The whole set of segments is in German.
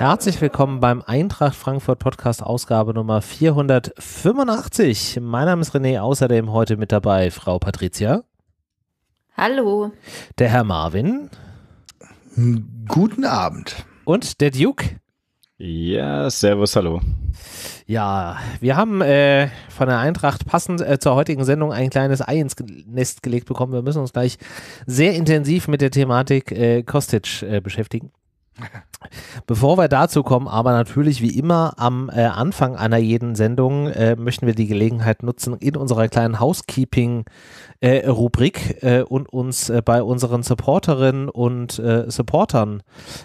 Herzlich willkommen beim Eintracht Frankfurt Podcast Ausgabe Nummer 485. Mein Name ist René, außerdem heute mit dabei Frau Patricia. Hallo. Der Herr Marvin. Hm, guten Abend. Und der Duke. Ja, servus, hallo. Ja, wir haben äh, von der Eintracht passend äh, zur heutigen Sendung ein kleines Ei ins Nest gelegt bekommen. Wir müssen uns gleich sehr intensiv mit der Thematik äh, Kostic äh, beschäftigen. Bevor wir dazu kommen, aber natürlich wie immer am äh, Anfang einer jeden Sendung äh, möchten wir die Gelegenheit nutzen, in unserer kleinen Housekeeping-Rubrik äh, äh, und uns äh, bei unseren Supporterinnen und äh, Supportern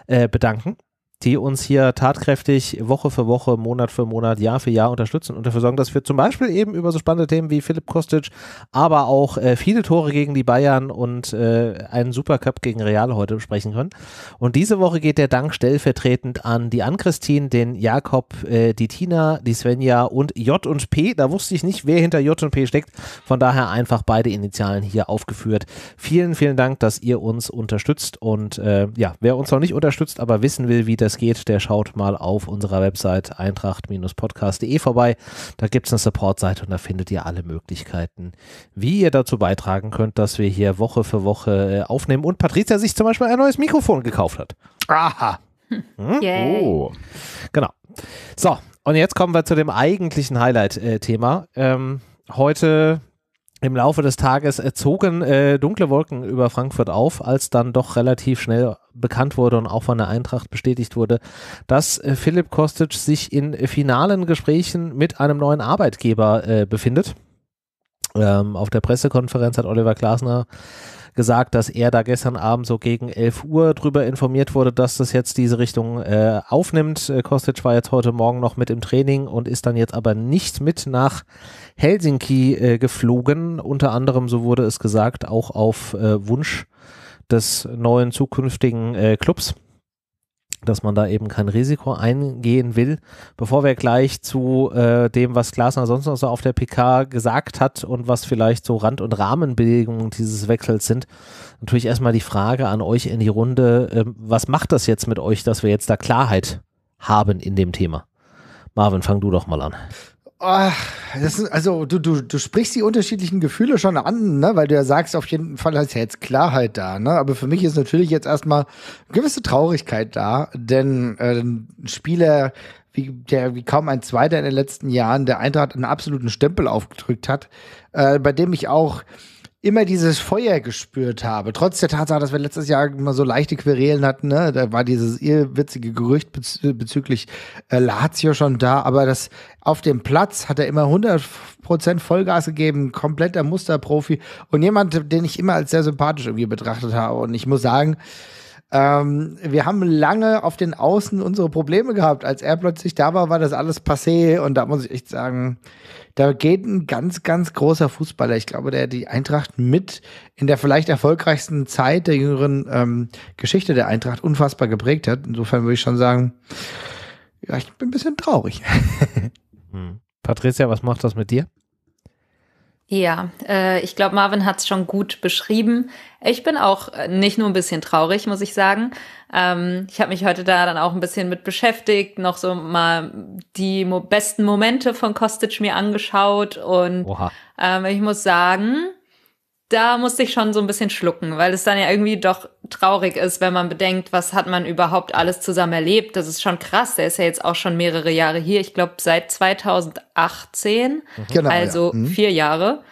bedanken die uns hier tatkräftig Woche für Woche, Monat für Monat, Jahr für Jahr unterstützen und dafür sorgen, dass wir zum Beispiel eben über so spannende Themen wie Philipp Kostic, aber auch äh, viele Tore gegen die Bayern und äh, einen Supercup gegen Real heute besprechen können. Und diese Woche geht der Dank stellvertretend an die Ann-Christine, den Jakob, äh, die Tina, die Svenja und J und P. Da wusste ich nicht, wer hinter J und P steckt. Von daher einfach beide Initialen hier aufgeführt. Vielen, vielen Dank, dass ihr uns unterstützt und äh, ja, wer uns noch nicht unterstützt, aber wissen will, wie das das geht, der schaut mal auf unserer Website eintracht-podcast.de vorbei. Da gibt es eine Support-Seite und da findet ihr alle Möglichkeiten, wie ihr dazu beitragen könnt, dass wir hier Woche für Woche äh, aufnehmen und Patricia sich zum Beispiel ein neues Mikrofon gekauft hat. Aha. Hm? Yay. Oh. Genau. So, und jetzt kommen wir zu dem eigentlichen Highlight-Thema. Äh, ähm, heute im Laufe des Tages zogen äh, dunkle Wolken über Frankfurt auf, als dann doch relativ schnell bekannt wurde und auch von der Eintracht bestätigt wurde, dass äh, Philipp Kostic sich in finalen Gesprächen mit einem neuen Arbeitgeber äh, befindet. Ähm, auf der Pressekonferenz hat Oliver Glasner gesagt, dass er da gestern Abend so gegen 11 Uhr drüber informiert wurde, dass das jetzt diese Richtung äh, aufnimmt. Äh, Kostic war jetzt heute Morgen noch mit im Training und ist dann jetzt aber nicht mit nach Helsinki äh, geflogen. Unter anderem, so wurde es gesagt, auch auf äh, Wunsch des neuen zukünftigen äh, Clubs dass man da eben kein Risiko eingehen will. Bevor wir gleich zu äh, dem, was Glasner sonst noch so auf der PK gesagt hat und was vielleicht so Rand- und Rahmenbedingungen dieses Wechsels sind, natürlich erstmal die Frage an euch in die Runde, äh, was macht das jetzt mit euch, dass wir jetzt da Klarheit haben in dem Thema? Marvin, fang du doch mal an. Ach, ist, also du, du, du sprichst die unterschiedlichen Gefühle schon an, ne? weil du ja sagst, auf jeden Fall ist ja jetzt Klarheit da. Ne? Aber für mich ist natürlich jetzt erstmal gewisse Traurigkeit da, denn äh, ein Spieler wie, der, wie kaum ein zweiter in den letzten Jahren der Eintracht einen absoluten Stempel aufgedrückt hat, äh, bei dem ich auch immer dieses Feuer gespürt habe, trotz der Tatsache, dass wir letztes Jahr immer so leichte Querelen hatten, ne? da war dieses irrwitzige Gerücht bez bezüglich äh, Lazio schon da, aber das auf dem Platz hat er immer 100% Vollgas gegeben, kompletter Musterprofi und jemand, den ich immer als sehr sympathisch irgendwie betrachtet habe und ich muss sagen, ähm, wir haben lange auf den Außen unsere Probleme gehabt. Als er plötzlich da war, war das alles passé und da muss ich echt sagen, da geht ein ganz, ganz großer Fußballer. Ich glaube, der die Eintracht mit in der vielleicht erfolgreichsten Zeit der jüngeren ähm, Geschichte der Eintracht unfassbar geprägt hat. Insofern würde ich schon sagen, ja, ich bin ein bisschen traurig. Hm. Patricia, was macht das mit dir? Ja, äh, ich glaube, Marvin hat es schon gut beschrieben. Ich bin auch äh, nicht nur ein bisschen traurig, muss ich sagen. Ähm, ich habe mich heute da dann auch ein bisschen mit beschäftigt, noch so mal die mo besten Momente von Kostic mir angeschaut und ähm, ich muss sagen, da musste ich schon so ein bisschen schlucken, weil es dann ja irgendwie doch traurig ist, wenn man bedenkt, was hat man überhaupt alles zusammen erlebt. Das ist schon krass. Der ist ja jetzt auch schon mehrere Jahre hier. Ich glaube, seit 2018. Mhm. Genau, also ja. mhm. vier Jahre.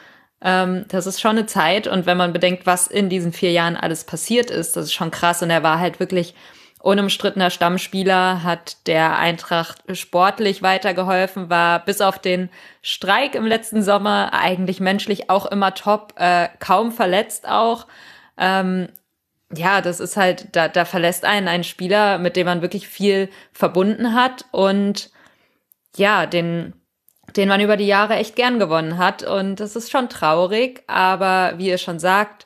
Ähm, das ist schon eine Zeit. Und wenn man bedenkt, was in diesen vier Jahren alles passiert ist, das ist schon krass. Und er war halt wirklich unumstrittener Stammspieler, hat der Eintracht sportlich weitergeholfen, war bis auf den Streik im letzten Sommer eigentlich menschlich auch immer top, äh, kaum verletzt auch. Ähm, ja, das ist halt, da, da verlässt einen ein Spieler, mit dem man wirklich viel verbunden hat und ja, den, den man über die Jahre echt gern gewonnen hat. Und das ist schon traurig, aber wie ihr schon sagt,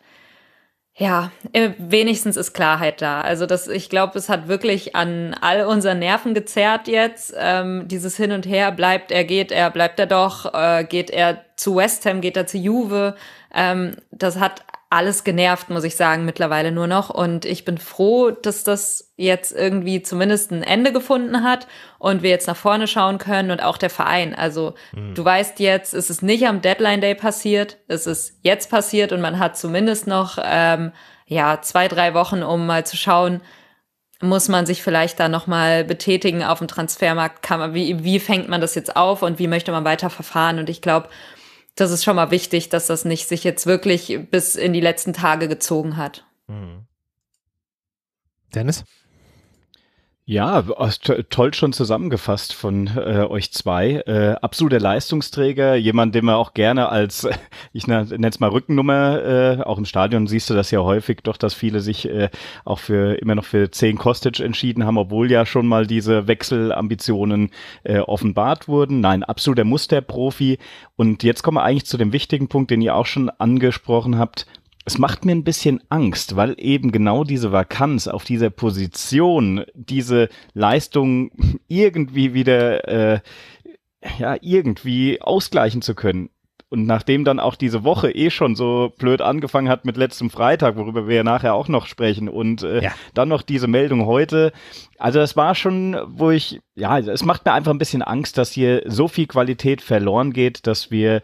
ja, äh, wenigstens ist Klarheit da. Also das, ich glaube, es hat wirklich an all unseren Nerven gezerrt jetzt. Ähm, dieses Hin und Her, bleibt er, geht er, bleibt er doch, äh, geht er zu West Ham, geht er zu Juve. Ähm, das hat alles genervt, muss ich sagen, mittlerweile nur noch. Und ich bin froh, dass das jetzt irgendwie zumindest ein Ende gefunden hat und wir jetzt nach vorne schauen können und auch der Verein. Also mhm. du weißt jetzt, es ist nicht am Deadline Day passiert, es ist jetzt passiert und man hat zumindest noch ähm, ja zwei, drei Wochen, um mal zu schauen, muss man sich vielleicht da nochmal betätigen auf dem Transfermarkt? Kann man, wie, wie fängt man das jetzt auf und wie möchte man weiter verfahren? Und ich glaube, das ist schon mal wichtig, dass das nicht sich jetzt wirklich bis in die letzten Tage gezogen hat. Mhm. Dennis? Ja, äh, toll schon zusammengefasst von äh, euch zwei. Äh, absoluter Leistungsträger, jemand, den man auch gerne als, ich nenne es mal Rückennummer, äh, auch im Stadion siehst du das ja häufig doch, dass viele sich äh, auch für immer noch für 10 Kostic entschieden haben, obwohl ja schon mal diese Wechselambitionen äh, offenbart wurden. Nein, absoluter Musterprofi. Und jetzt kommen wir eigentlich zu dem wichtigen Punkt, den ihr auch schon angesprochen habt. Es macht mir ein bisschen Angst, weil eben genau diese Vakanz auf dieser Position diese Leistung irgendwie wieder, äh, ja, irgendwie ausgleichen zu können. Und nachdem dann auch diese Woche eh schon so blöd angefangen hat mit letztem Freitag, worüber wir ja nachher auch noch sprechen, und äh, ja. dann noch diese Meldung heute. Also das war schon, wo ich, ja, also es macht mir einfach ein bisschen Angst, dass hier so viel Qualität verloren geht, dass wir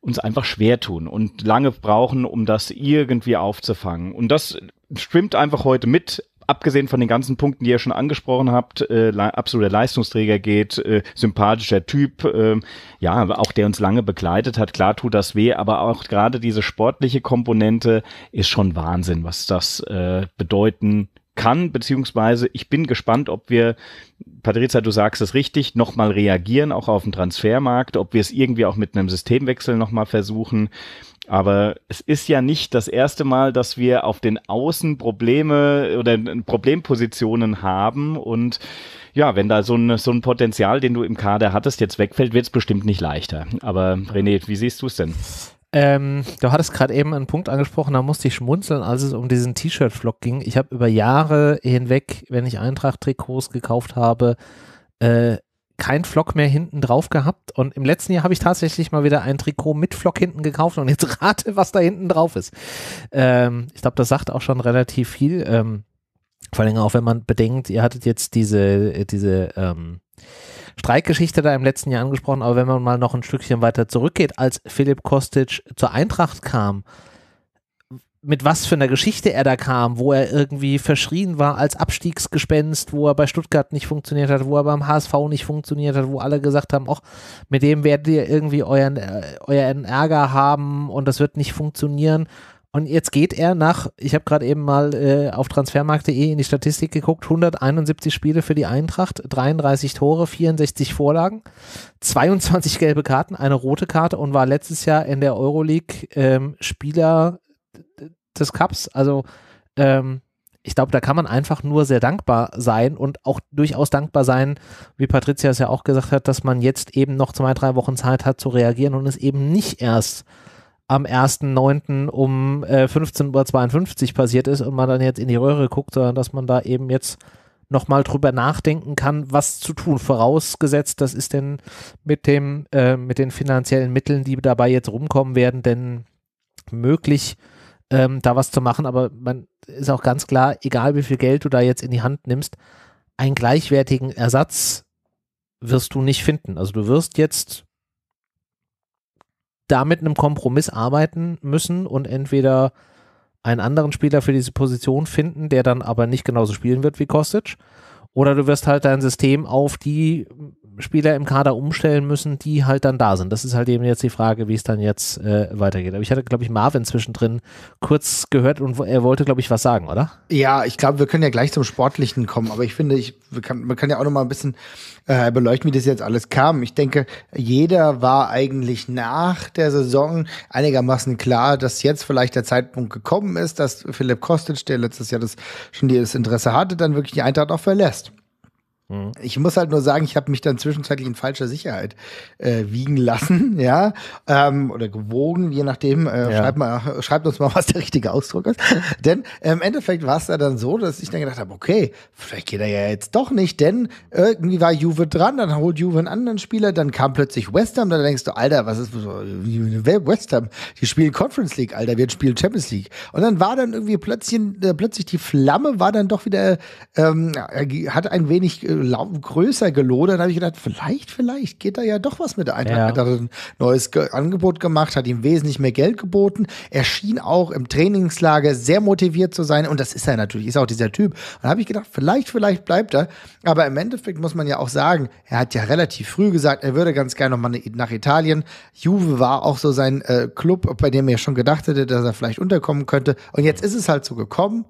uns einfach schwer tun und lange brauchen, um das irgendwie aufzufangen. Und das schwimmt einfach heute mit abgesehen von den ganzen Punkten, die ihr schon angesprochen habt, äh, le absoluter Leistungsträger geht, äh, sympathischer Typ, äh, ja, auch der uns lange begleitet hat. Klar tut das weh, aber auch gerade diese sportliche Komponente ist schon Wahnsinn, was das äh, bedeuten kann, beziehungsweise ich bin gespannt, ob wir, Patrizia, du sagst es richtig, nochmal reagieren, auch auf den Transfermarkt, ob wir es irgendwie auch mit einem Systemwechsel nochmal versuchen. Aber es ist ja nicht das erste Mal, dass wir auf den Außen Probleme oder Problempositionen haben. Und ja, wenn da so ein, so ein Potenzial, den du im Kader hattest, jetzt wegfällt, wird es bestimmt nicht leichter. Aber René, wie siehst du es denn? Ähm, du hattest gerade eben einen Punkt angesprochen, da musste ich schmunzeln, als es um diesen T-Shirt-Vlog ging. Ich habe über Jahre hinweg, wenn ich Eintracht-Trikots gekauft habe, äh, kein Flock mehr hinten drauf gehabt. Und im letzten Jahr habe ich tatsächlich mal wieder ein Trikot mit Flock hinten gekauft. Und jetzt rate, was da hinten drauf ist. Ähm, ich glaube, das sagt auch schon relativ viel. Ähm, vor allem auch, wenn man bedenkt, ihr hattet jetzt diese, diese ähm, Streikgeschichte da im letzten Jahr angesprochen, aber wenn man mal noch ein Stückchen weiter zurückgeht, als Philipp Kostic zur Eintracht kam, mit was für einer Geschichte er da kam, wo er irgendwie verschrien war als Abstiegsgespenst, wo er bei Stuttgart nicht funktioniert hat, wo er beim HSV nicht funktioniert hat, wo alle gesagt haben, ach, mit dem werdet ihr irgendwie euren, äh, euren Ärger haben und das wird nicht funktionieren. Und jetzt geht er nach, ich habe gerade eben mal äh, auf transfermarkt.de in die Statistik geguckt, 171 Spiele für die Eintracht, 33 Tore, 64 Vorlagen, 22 gelbe Karten, eine rote Karte und war letztes Jahr in der Euroleague ähm, Spieler des Cups. Also ähm, ich glaube, da kann man einfach nur sehr dankbar sein und auch durchaus dankbar sein, wie Patricia es ja auch gesagt hat, dass man jetzt eben noch zwei, drei Wochen Zeit hat zu reagieren und es eben nicht erst am 1.9. um äh, 15.52 Uhr passiert ist und man dann jetzt in die Röhre guckt, sondern dass man da eben jetzt nochmal drüber nachdenken kann, was zu tun, vorausgesetzt, das ist denn mit dem, äh, mit den finanziellen Mitteln, die dabei jetzt rumkommen werden, denn möglich, ähm, da was zu machen. Aber man ist auch ganz klar, egal wie viel Geld du da jetzt in die Hand nimmst, einen gleichwertigen Ersatz wirst du nicht finden. Also du wirst jetzt da mit einem Kompromiss arbeiten müssen und entweder einen anderen Spieler für diese Position finden, der dann aber nicht genauso spielen wird wie Kostic oder du wirst halt dein System auf die Spieler im Kader umstellen müssen, die halt dann da sind. Das ist halt eben jetzt die Frage, wie es dann jetzt äh, weitergeht. Aber ich hatte, glaube ich, Marvin zwischendrin kurz gehört und er wollte, glaube ich, was sagen, oder? Ja, ich glaube, wir können ja gleich zum Sportlichen kommen, aber ich finde, ich, wir kann, man kann ja auch noch mal ein bisschen äh, beleuchten, wie das jetzt alles kam. Ich denke, jeder war eigentlich nach der Saison einigermaßen klar, dass jetzt vielleicht der Zeitpunkt gekommen ist, dass Philipp Kostic, der letztes Jahr das schon das Interesse hatte, dann wirklich die Eintracht auch verlässt. Mhm. Ich muss halt nur sagen, ich habe mich dann zwischenzeitlich in falscher Sicherheit äh, wiegen lassen, ja, ähm, oder gewogen, je nachdem. Äh, ja. schreibt, mal, schreibt uns mal, was der richtige Ausdruck ist. denn äh, im Endeffekt war es da dann so, dass ich dann gedacht habe, okay, vielleicht geht er ja jetzt doch nicht, denn irgendwie war Juve dran, dann holt Juve einen anderen Spieler, dann kam plötzlich West Ham, dann denkst du, Alter, was ist West Ham? Die spielen Conference League, Alter, wir spielen Champions League. Und dann war dann irgendwie plötzlich, äh, plötzlich die Flamme war dann doch wieder, ähm, hat ein wenig äh, größer gelodert. habe ich gedacht, vielleicht, vielleicht geht da ja doch was mit der Eintracht. Ja. Hat er ein neues Ge Angebot gemacht, hat ihm wesentlich mehr Geld geboten. Er schien auch im Trainingslager sehr motiviert zu sein. Und das ist er natürlich, ist auch dieser Typ. Und da habe ich gedacht, vielleicht, vielleicht bleibt er. Aber im Endeffekt muss man ja auch sagen, er hat ja relativ früh gesagt, er würde ganz gerne nochmal nach Italien. Juve war auch so sein äh, Club, bei dem er schon gedacht hätte, dass er vielleicht unterkommen könnte. Und jetzt ist es halt so gekommen.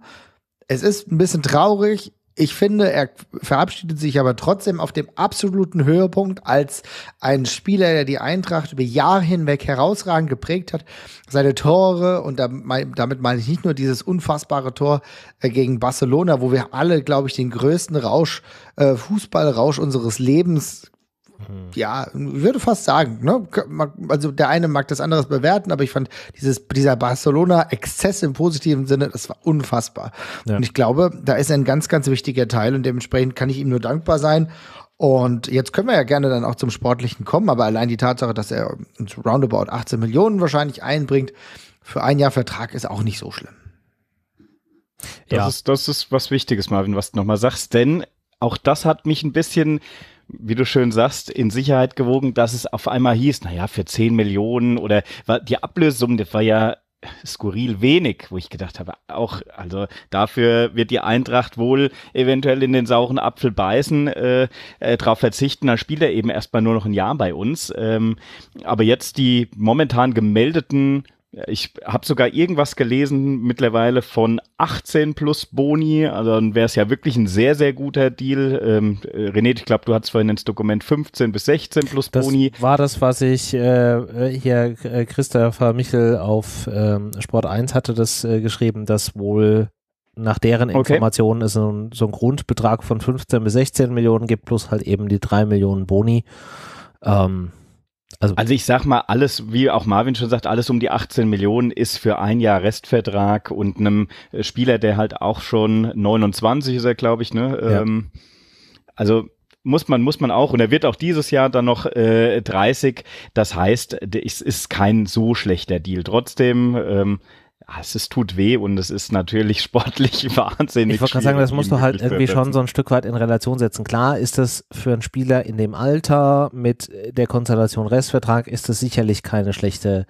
Es ist ein bisschen traurig ich finde, er verabschiedet sich aber trotzdem auf dem absoluten Höhepunkt als ein Spieler, der die Eintracht über Jahre hinweg herausragend geprägt hat. Seine Tore, und damit meine ich nicht nur dieses unfassbare Tor äh, gegen Barcelona, wo wir alle, glaube ich, den größten Rausch, äh, Fußballrausch unseres Lebens hm. ja, würde fast sagen, ne? also der eine mag das andere bewerten, aber ich fand dieses, dieser Barcelona-Exzess im positiven Sinne, das war unfassbar. Ja. Und ich glaube, da ist ein ganz, ganz wichtiger Teil und dementsprechend kann ich ihm nur dankbar sein. Und jetzt können wir ja gerne dann auch zum Sportlichen kommen, aber allein die Tatsache, dass er uns roundabout 18 Millionen wahrscheinlich einbringt für ein Jahr Vertrag ist auch nicht so schlimm. Das, ja. ist, das ist was Wichtiges, Marvin, was du nochmal sagst, denn auch das hat mich ein bisschen wie du schön sagst, in Sicherheit gewogen, dass es auf einmal hieß, naja, für 10 Millionen oder die Ablösung, das war ja skurril wenig, wo ich gedacht habe, auch, also dafür wird die Eintracht wohl eventuell in den sauren Apfel beißen, äh, äh, darauf verzichten, dann spielt er eben erstmal nur noch ein Jahr bei uns. Ähm, aber jetzt die momentan gemeldeten ich habe sogar irgendwas gelesen mittlerweile von 18 plus Boni. Also dann wäre es ja wirklich ein sehr, sehr guter Deal. Ähm, äh, René, ich glaube, du hattest vorhin ins Dokument 15 bis 16 plus das Boni. War das, was ich äh, hier äh, Christopher Michel auf ähm, Sport 1 hatte das äh, geschrieben, dass wohl nach deren Informationen okay. es so ein, so ein Grundbetrag von 15 bis 16 Millionen gibt, plus halt eben die 3 Millionen Boni. Ähm, also, also ich sag mal, alles, wie auch Marvin schon sagt, alles um die 18 Millionen ist für ein Jahr Restvertrag und einem äh, Spieler, der halt auch schon 29 ist er, glaube ich, ne? Ja. Ähm, also muss man, muss man auch, und er wird auch dieses Jahr dann noch äh, 30. Das heißt, es ist kein so schlechter Deal. Trotzdem, ähm, Ah, es, es tut weh und es ist natürlich sportlich wahnsinnig. Ich wollte gerade sagen, das musst du halt irgendwie schon so ein Stück weit in Relation setzen. Klar ist das für einen Spieler in dem Alter mit der Konstellation Restvertrag ist das sicherlich keine schlechte,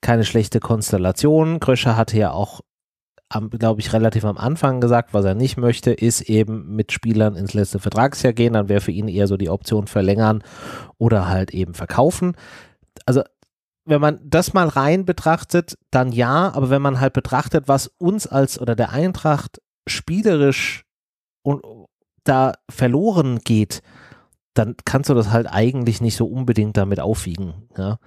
keine schlechte Konstellation. Kröscher hatte ja auch glaube ich, relativ am Anfang gesagt, was er nicht möchte, ist eben mit Spielern ins letzte Vertragsjahr gehen. Dann wäre für ihn eher so die Option verlängern oder halt eben verkaufen. Also wenn man das mal rein betrachtet, dann ja, aber wenn man halt betrachtet, was uns als oder der Eintracht spielerisch und da verloren geht, dann kannst du das halt eigentlich nicht so unbedingt damit aufwiegen. Ja? Ne?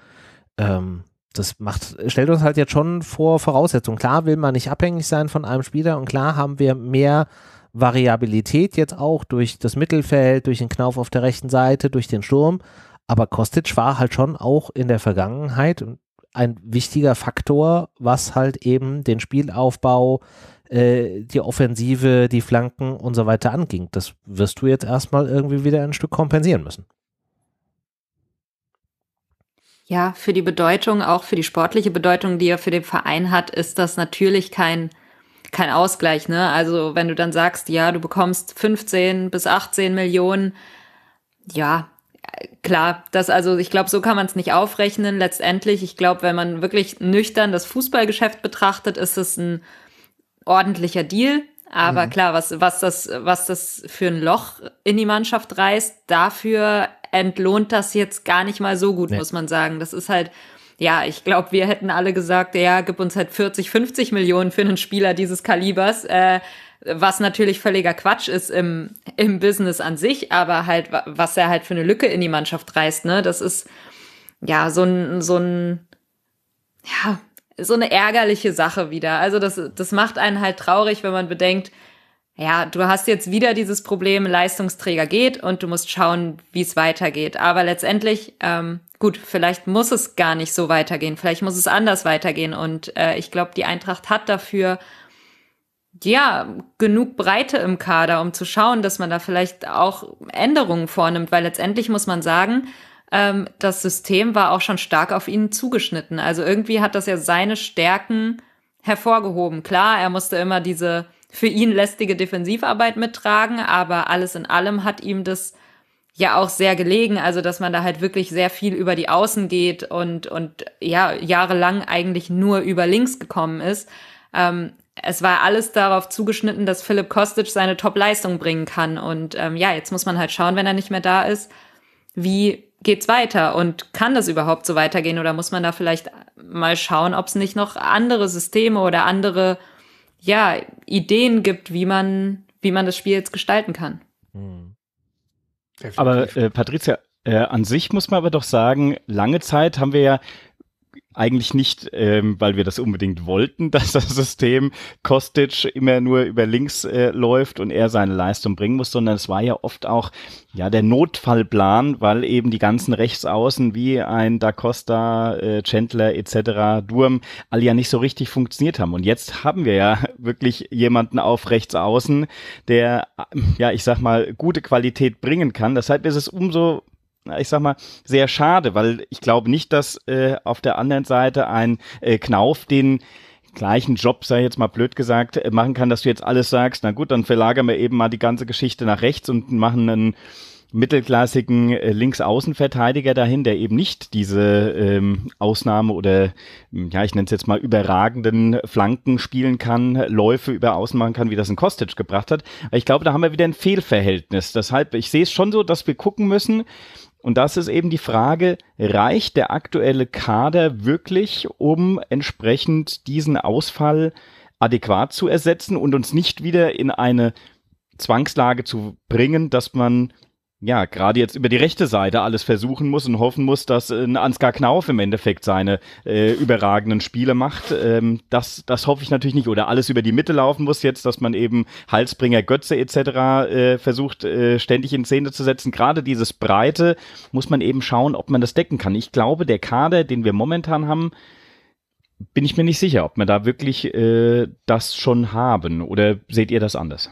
Ähm, das macht, stellt uns halt jetzt schon vor Voraussetzungen. Klar will man nicht abhängig sein von einem Spieler und klar haben wir mehr Variabilität jetzt auch durch das Mittelfeld, durch den Knauf auf der rechten Seite, durch den Sturm. Aber Kostic war halt schon auch in der Vergangenheit ein wichtiger Faktor, was halt eben den Spielaufbau, äh, die Offensive, die Flanken und so weiter anging. Das wirst du jetzt erstmal irgendwie wieder ein Stück kompensieren müssen. Ja, für die Bedeutung, auch für die sportliche Bedeutung, die er für den Verein hat, ist das natürlich kein, kein Ausgleich. Ne? Also wenn du dann sagst, ja, du bekommst 15 bis 18 Millionen, ja, klar, das also, ich glaube, so kann man es nicht aufrechnen. Letztendlich, ich glaube, wenn man wirklich nüchtern das Fußballgeschäft betrachtet, ist es ein ordentlicher Deal. Aber mhm. klar, was, was das, was das für ein Loch in die Mannschaft reißt, dafür entlohnt das jetzt gar nicht mal so gut, nee. muss man sagen. Das ist halt, ja, ich glaube, wir hätten alle gesagt, ja, gib uns halt 40, 50 Millionen für einen Spieler dieses Kalibers. Äh, was natürlich völliger Quatsch ist im, im Business an sich, aber halt, was er halt für eine Lücke in die Mannschaft reißt, ne, das ist ja so ein, so ein, ja, so eine ärgerliche Sache wieder. Also das, das macht einen halt traurig, wenn man bedenkt, ja, du hast jetzt wieder dieses Problem, Leistungsträger geht und du musst schauen, wie es weitergeht. Aber letztendlich, ähm, gut, vielleicht muss es gar nicht so weitergehen, vielleicht muss es anders weitergehen. Und äh, ich glaube, die Eintracht hat dafür ja, genug Breite im Kader, um zu schauen, dass man da vielleicht auch Änderungen vornimmt, weil letztendlich muss man sagen, ähm, das System war auch schon stark auf ihn zugeschnitten. Also irgendwie hat das ja seine Stärken hervorgehoben. Klar, er musste immer diese für ihn lästige Defensivarbeit mittragen, aber alles in allem hat ihm das ja auch sehr gelegen, also dass man da halt wirklich sehr viel über die Außen geht und, und ja, jahrelang eigentlich nur über links gekommen ist. Ähm, es war alles darauf zugeschnitten, dass Philipp Kostic seine Top-Leistung bringen kann. Und ähm, ja, jetzt muss man halt schauen, wenn er nicht mehr da ist, wie geht's weiter und kann das überhaupt so weitergehen oder muss man da vielleicht mal schauen, ob es nicht noch andere Systeme oder andere ja, Ideen gibt, wie man, wie man das Spiel jetzt gestalten kann. Mhm. Aber äh, Patricia, äh, an sich muss man aber doch sagen, lange Zeit haben wir ja eigentlich nicht, ähm, weil wir das unbedingt wollten, dass das System Kostic immer nur über links äh, läuft und er seine Leistung bringen muss, sondern es war ja oft auch ja der Notfallplan, weil eben die ganzen Rechtsaußen wie ein Da Costa, äh, Chandler etc., Durm, alle ja nicht so richtig funktioniert haben. Und jetzt haben wir ja wirklich jemanden auf Rechtsaußen, der, ja ich sag mal, gute Qualität bringen kann. Deshalb ist es umso ich sag mal, sehr schade, weil ich glaube nicht, dass äh, auf der anderen Seite ein äh, Knauf den gleichen Job, sei jetzt mal blöd gesagt, äh, machen kann, dass du jetzt alles sagst, na gut, dann verlagern wir eben mal die ganze Geschichte nach rechts und machen einen mittelklassigen äh, Linksaußenverteidiger dahin, der eben nicht diese ähm, Ausnahme oder hm, ja, ich nenne es jetzt mal überragenden Flanken spielen kann, Läufe über Außen machen kann, wie das in Kostic gebracht hat. ich glaube, da haben wir wieder ein Fehlverhältnis. Deshalb, ich sehe es schon so, dass wir gucken müssen, und das ist eben die Frage, reicht der aktuelle Kader wirklich, um entsprechend diesen Ausfall adäquat zu ersetzen und uns nicht wieder in eine Zwangslage zu bringen, dass man ja, gerade jetzt über die rechte Seite alles versuchen muss und hoffen muss, dass äh, Ansgar Knauf im Endeffekt seine äh, überragenden Spiele macht. Ähm, das, das hoffe ich natürlich nicht. Oder alles über die Mitte laufen muss jetzt, dass man eben Halsbringer, Götze etc. Äh, versucht, äh, ständig in Szene zu setzen. Gerade dieses Breite muss man eben schauen, ob man das decken kann. Ich glaube, der Kader, den wir momentan haben, bin ich mir nicht sicher, ob wir da wirklich äh, das schon haben. Oder seht ihr das anders?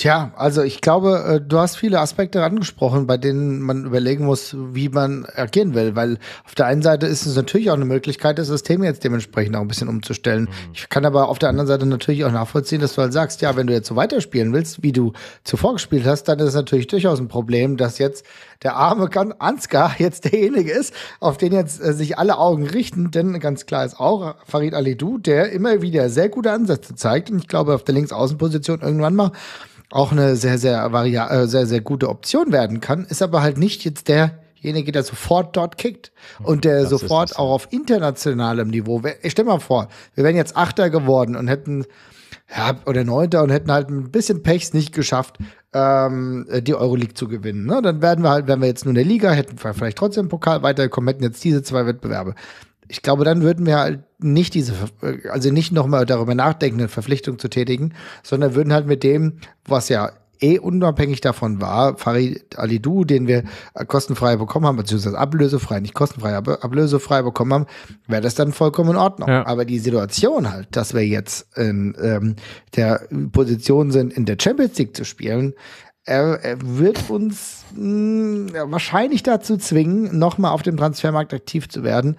Tja, also ich glaube, äh, du hast viele Aspekte angesprochen, bei denen man überlegen muss, wie man agieren will, weil auf der einen Seite ist es natürlich auch eine Möglichkeit, das System jetzt dementsprechend auch ein bisschen umzustellen. Mhm. Ich kann aber auf der anderen Seite natürlich auch nachvollziehen, dass du halt sagst, ja, wenn du jetzt so weiterspielen willst, wie du zuvor gespielt hast, dann ist es natürlich durchaus ein Problem, dass jetzt der arme Ansgar jetzt derjenige ist, auf den jetzt äh, sich alle Augen richten. Denn ganz klar ist auch Farid Alidou, der immer wieder sehr gute Ansätze zeigt. Und ich glaube, auf der Linksaußenposition irgendwann mal auch eine sehr, sehr, varia äh, sehr, sehr gute Option werden kann. Ist aber halt nicht jetzt der derjenige, der sofort dort kickt und der das sofort auch auf internationalem Niveau. Ich stell mal vor, wir wären jetzt Achter geworden und hätten ja, oder Neunter und hätten halt ein bisschen Pechs nicht geschafft, ähm, die Euroleague zu gewinnen. Ne? Dann werden wir halt, wenn wir jetzt nur in der Liga, hätten vielleicht trotzdem Pokal weitergekommen, hätten jetzt diese zwei Wettbewerbe. Ich glaube, dann würden wir halt nicht diese, also nicht nochmal darüber nachdenken, eine Verpflichtung zu tätigen, sondern würden halt mit dem, was ja eh unabhängig davon war, Farid Alidou, den wir äh, kostenfrei bekommen haben, beziehungsweise ablösefrei, nicht kostenfrei, aber ablösefrei bekommen haben, wäre das dann vollkommen in Ordnung. Ja. Aber die Situation halt, dass wir jetzt in ähm, der Position sind, in der Champions League zu spielen, er, er, wird uns mh, mm, wahrscheinlich dazu zwingen, nochmal auf dem Transfermarkt aktiv zu werden.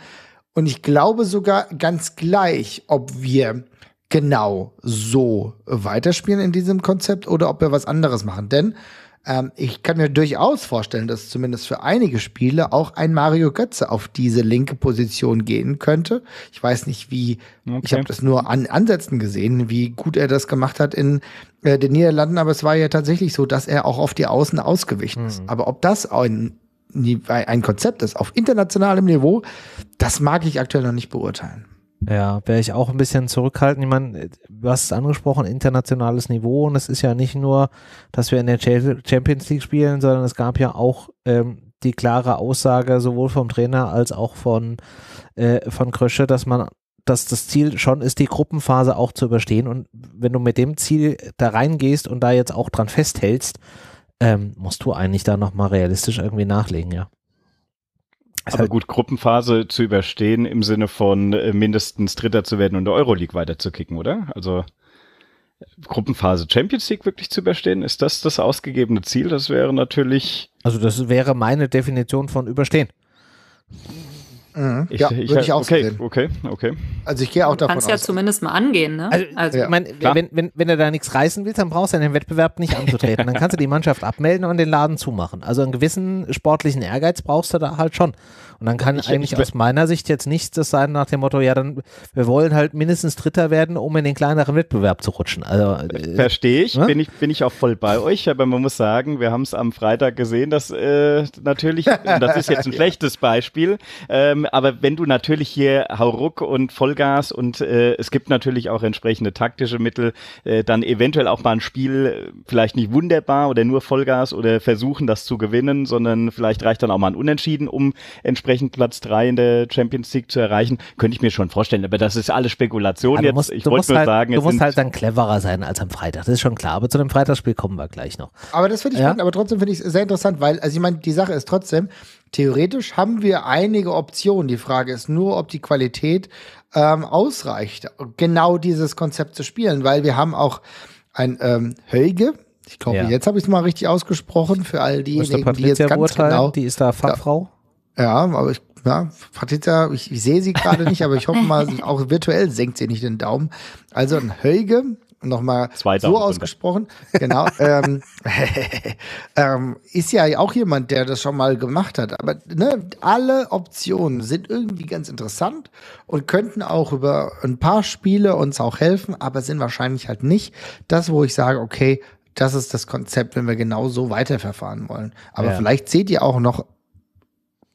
Und ich glaube sogar ganz gleich, ob wir genau so weiterspielen in diesem Konzept oder ob wir was anderes machen. Denn ähm, ich kann mir durchaus vorstellen, dass zumindest für einige Spiele auch ein Mario Götze auf diese linke Position gehen könnte. Ich weiß nicht, wie, okay. ich habe das nur an Ansätzen gesehen, wie gut er das gemacht hat in äh, den Niederlanden, aber es war ja tatsächlich so, dass er auch auf die Außen ausgewichen ist. Mhm. Aber ob das ein, ein Konzept ist auf internationalem Niveau, das mag ich aktuell noch nicht beurteilen. Ja, wäre ich auch ein bisschen zurückhaltend. Ich meine, du hast es angesprochen, internationales Niveau. Und es ist ja nicht nur, dass wir in der Champions League spielen, sondern es gab ja auch ähm, die klare Aussage sowohl vom Trainer als auch von, äh, von Krösche, dass man dass das Ziel schon ist, die Gruppenphase auch zu überstehen. Und wenn du mit dem Ziel da reingehst und da jetzt auch dran festhältst, ähm, musst du eigentlich da nochmal realistisch irgendwie nachlegen, ja. Ist Aber halt gut, Gruppenphase zu überstehen im Sinne von äh, mindestens Dritter zu werden und der Euroleague weiterzukicken, oder? Also Gruppenphase Champions League wirklich zu überstehen, ist das das ausgegebene Ziel? Das wäre natürlich. Also das wäre meine Definition von überstehen. Mhm. Ich, ja, ich, würde ich auch okay, sehen. Okay, okay. Also ich gehe auch davon aus. Kannst ja zumindest mal angehen, ne? Also, also ja. ich mein, wenn, wenn, wenn du da nichts reißen willst, dann brauchst du in den Wettbewerb nicht anzutreten. dann kannst du die Mannschaft abmelden und den Laden zumachen. Also einen gewissen sportlichen Ehrgeiz brauchst du da halt schon. Und dann kann ich, eigentlich ich, aus meiner Sicht jetzt nichts das sein nach dem Motto, ja, dann wir wollen halt mindestens Dritter werden, um in den kleineren Wettbewerb zu rutschen. Also äh, verstehe ich, ne? bin ich, bin ich auch voll bei euch, aber man muss sagen, wir haben es am Freitag gesehen, dass äh, natürlich, das ist jetzt ein schlechtes Beispiel, ähm, ähm, aber wenn du natürlich hier Hauruck und Vollgas und äh, es gibt natürlich auch entsprechende taktische Mittel, äh, dann eventuell auch mal ein Spiel äh, vielleicht nicht wunderbar oder nur Vollgas oder versuchen, das zu gewinnen, sondern vielleicht reicht dann auch mal ein Unentschieden, um entsprechend Platz drei in der Champions League zu erreichen. Könnte ich mir schon vorstellen, aber das ist alles Spekulation jetzt. Musst, ich wollte nur halt, sagen, du musst halt dann cleverer sein als am Freitag. Das ist schon klar. Aber zu dem Freitagsspiel kommen wir gleich noch. Aber das finde ich ja? gut, aber trotzdem finde ich es sehr interessant, weil, also ich meine, die Sache ist trotzdem, Theoretisch haben wir einige Optionen. Die Frage ist nur, ob die Qualität ähm, ausreicht, genau dieses Konzept zu spielen, weil wir haben auch ein ähm, Höige, ich glaube, ja. jetzt habe ich es mal richtig ausgesprochen für all diejenigen, die jetzt ganz Urteil, genau. Die ist da Fachfrau. Ja, aber ich, ja, Patricia, ich, ich sehe sie gerade nicht, aber ich hoffe mal, auch virtuell senkt sie nicht den Daumen. Also ein Höige, nochmal so ausgesprochen, genau, ähm, ähm, ist ja auch jemand, der das schon mal gemacht hat. Aber ne, alle Optionen sind irgendwie ganz interessant und könnten auch über ein paar Spiele uns auch helfen, aber sind wahrscheinlich halt nicht das, wo ich sage, okay, das ist das Konzept, wenn wir genau so weiterverfahren wollen. Aber ja. vielleicht seht ihr auch noch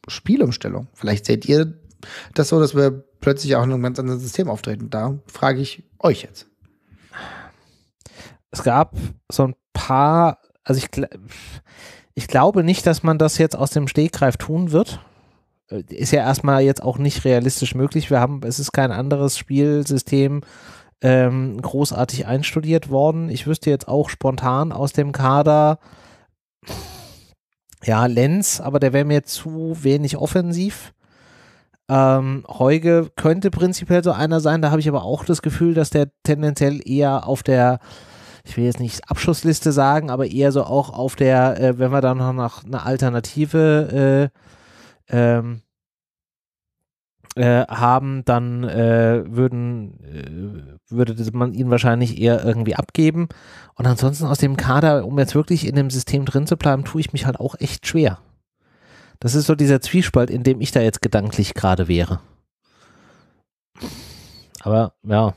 Spielumstellung. Vielleicht seht ihr das so, dass wir plötzlich auch in einem ganz anderen System auftreten. Da frage ich euch jetzt es gab so ein paar, also ich, ich glaube nicht, dass man das jetzt aus dem Stegreif tun wird. Äh, ist ja erstmal jetzt auch nicht realistisch möglich. Wir haben, es ist kein anderes Spielsystem ähm, großartig einstudiert worden. Ich wüsste jetzt auch spontan aus dem Kader, ja, Lenz, aber der wäre mir zu wenig offensiv. Ähm, Heuge könnte prinzipiell so einer sein, da habe ich aber auch das Gefühl, dass der tendenziell eher auf der ich will jetzt nicht Abschussliste sagen, aber eher so auch auf der, äh, wenn wir dann noch nach einer Alternative äh, ähm, äh, haben, dann äh, würden, äh, würde man ihn wahrscheinlich eher irgendwie abgeben. Und ansonsten aus dem Kader, um jetzt wirklich in dem System drin zu bleiben, tue ich mich halt auch echt schwer. Das ist so dieser Zwiespalt, in dem ich da jetzt gedanklich gerade wäre. Aber ja,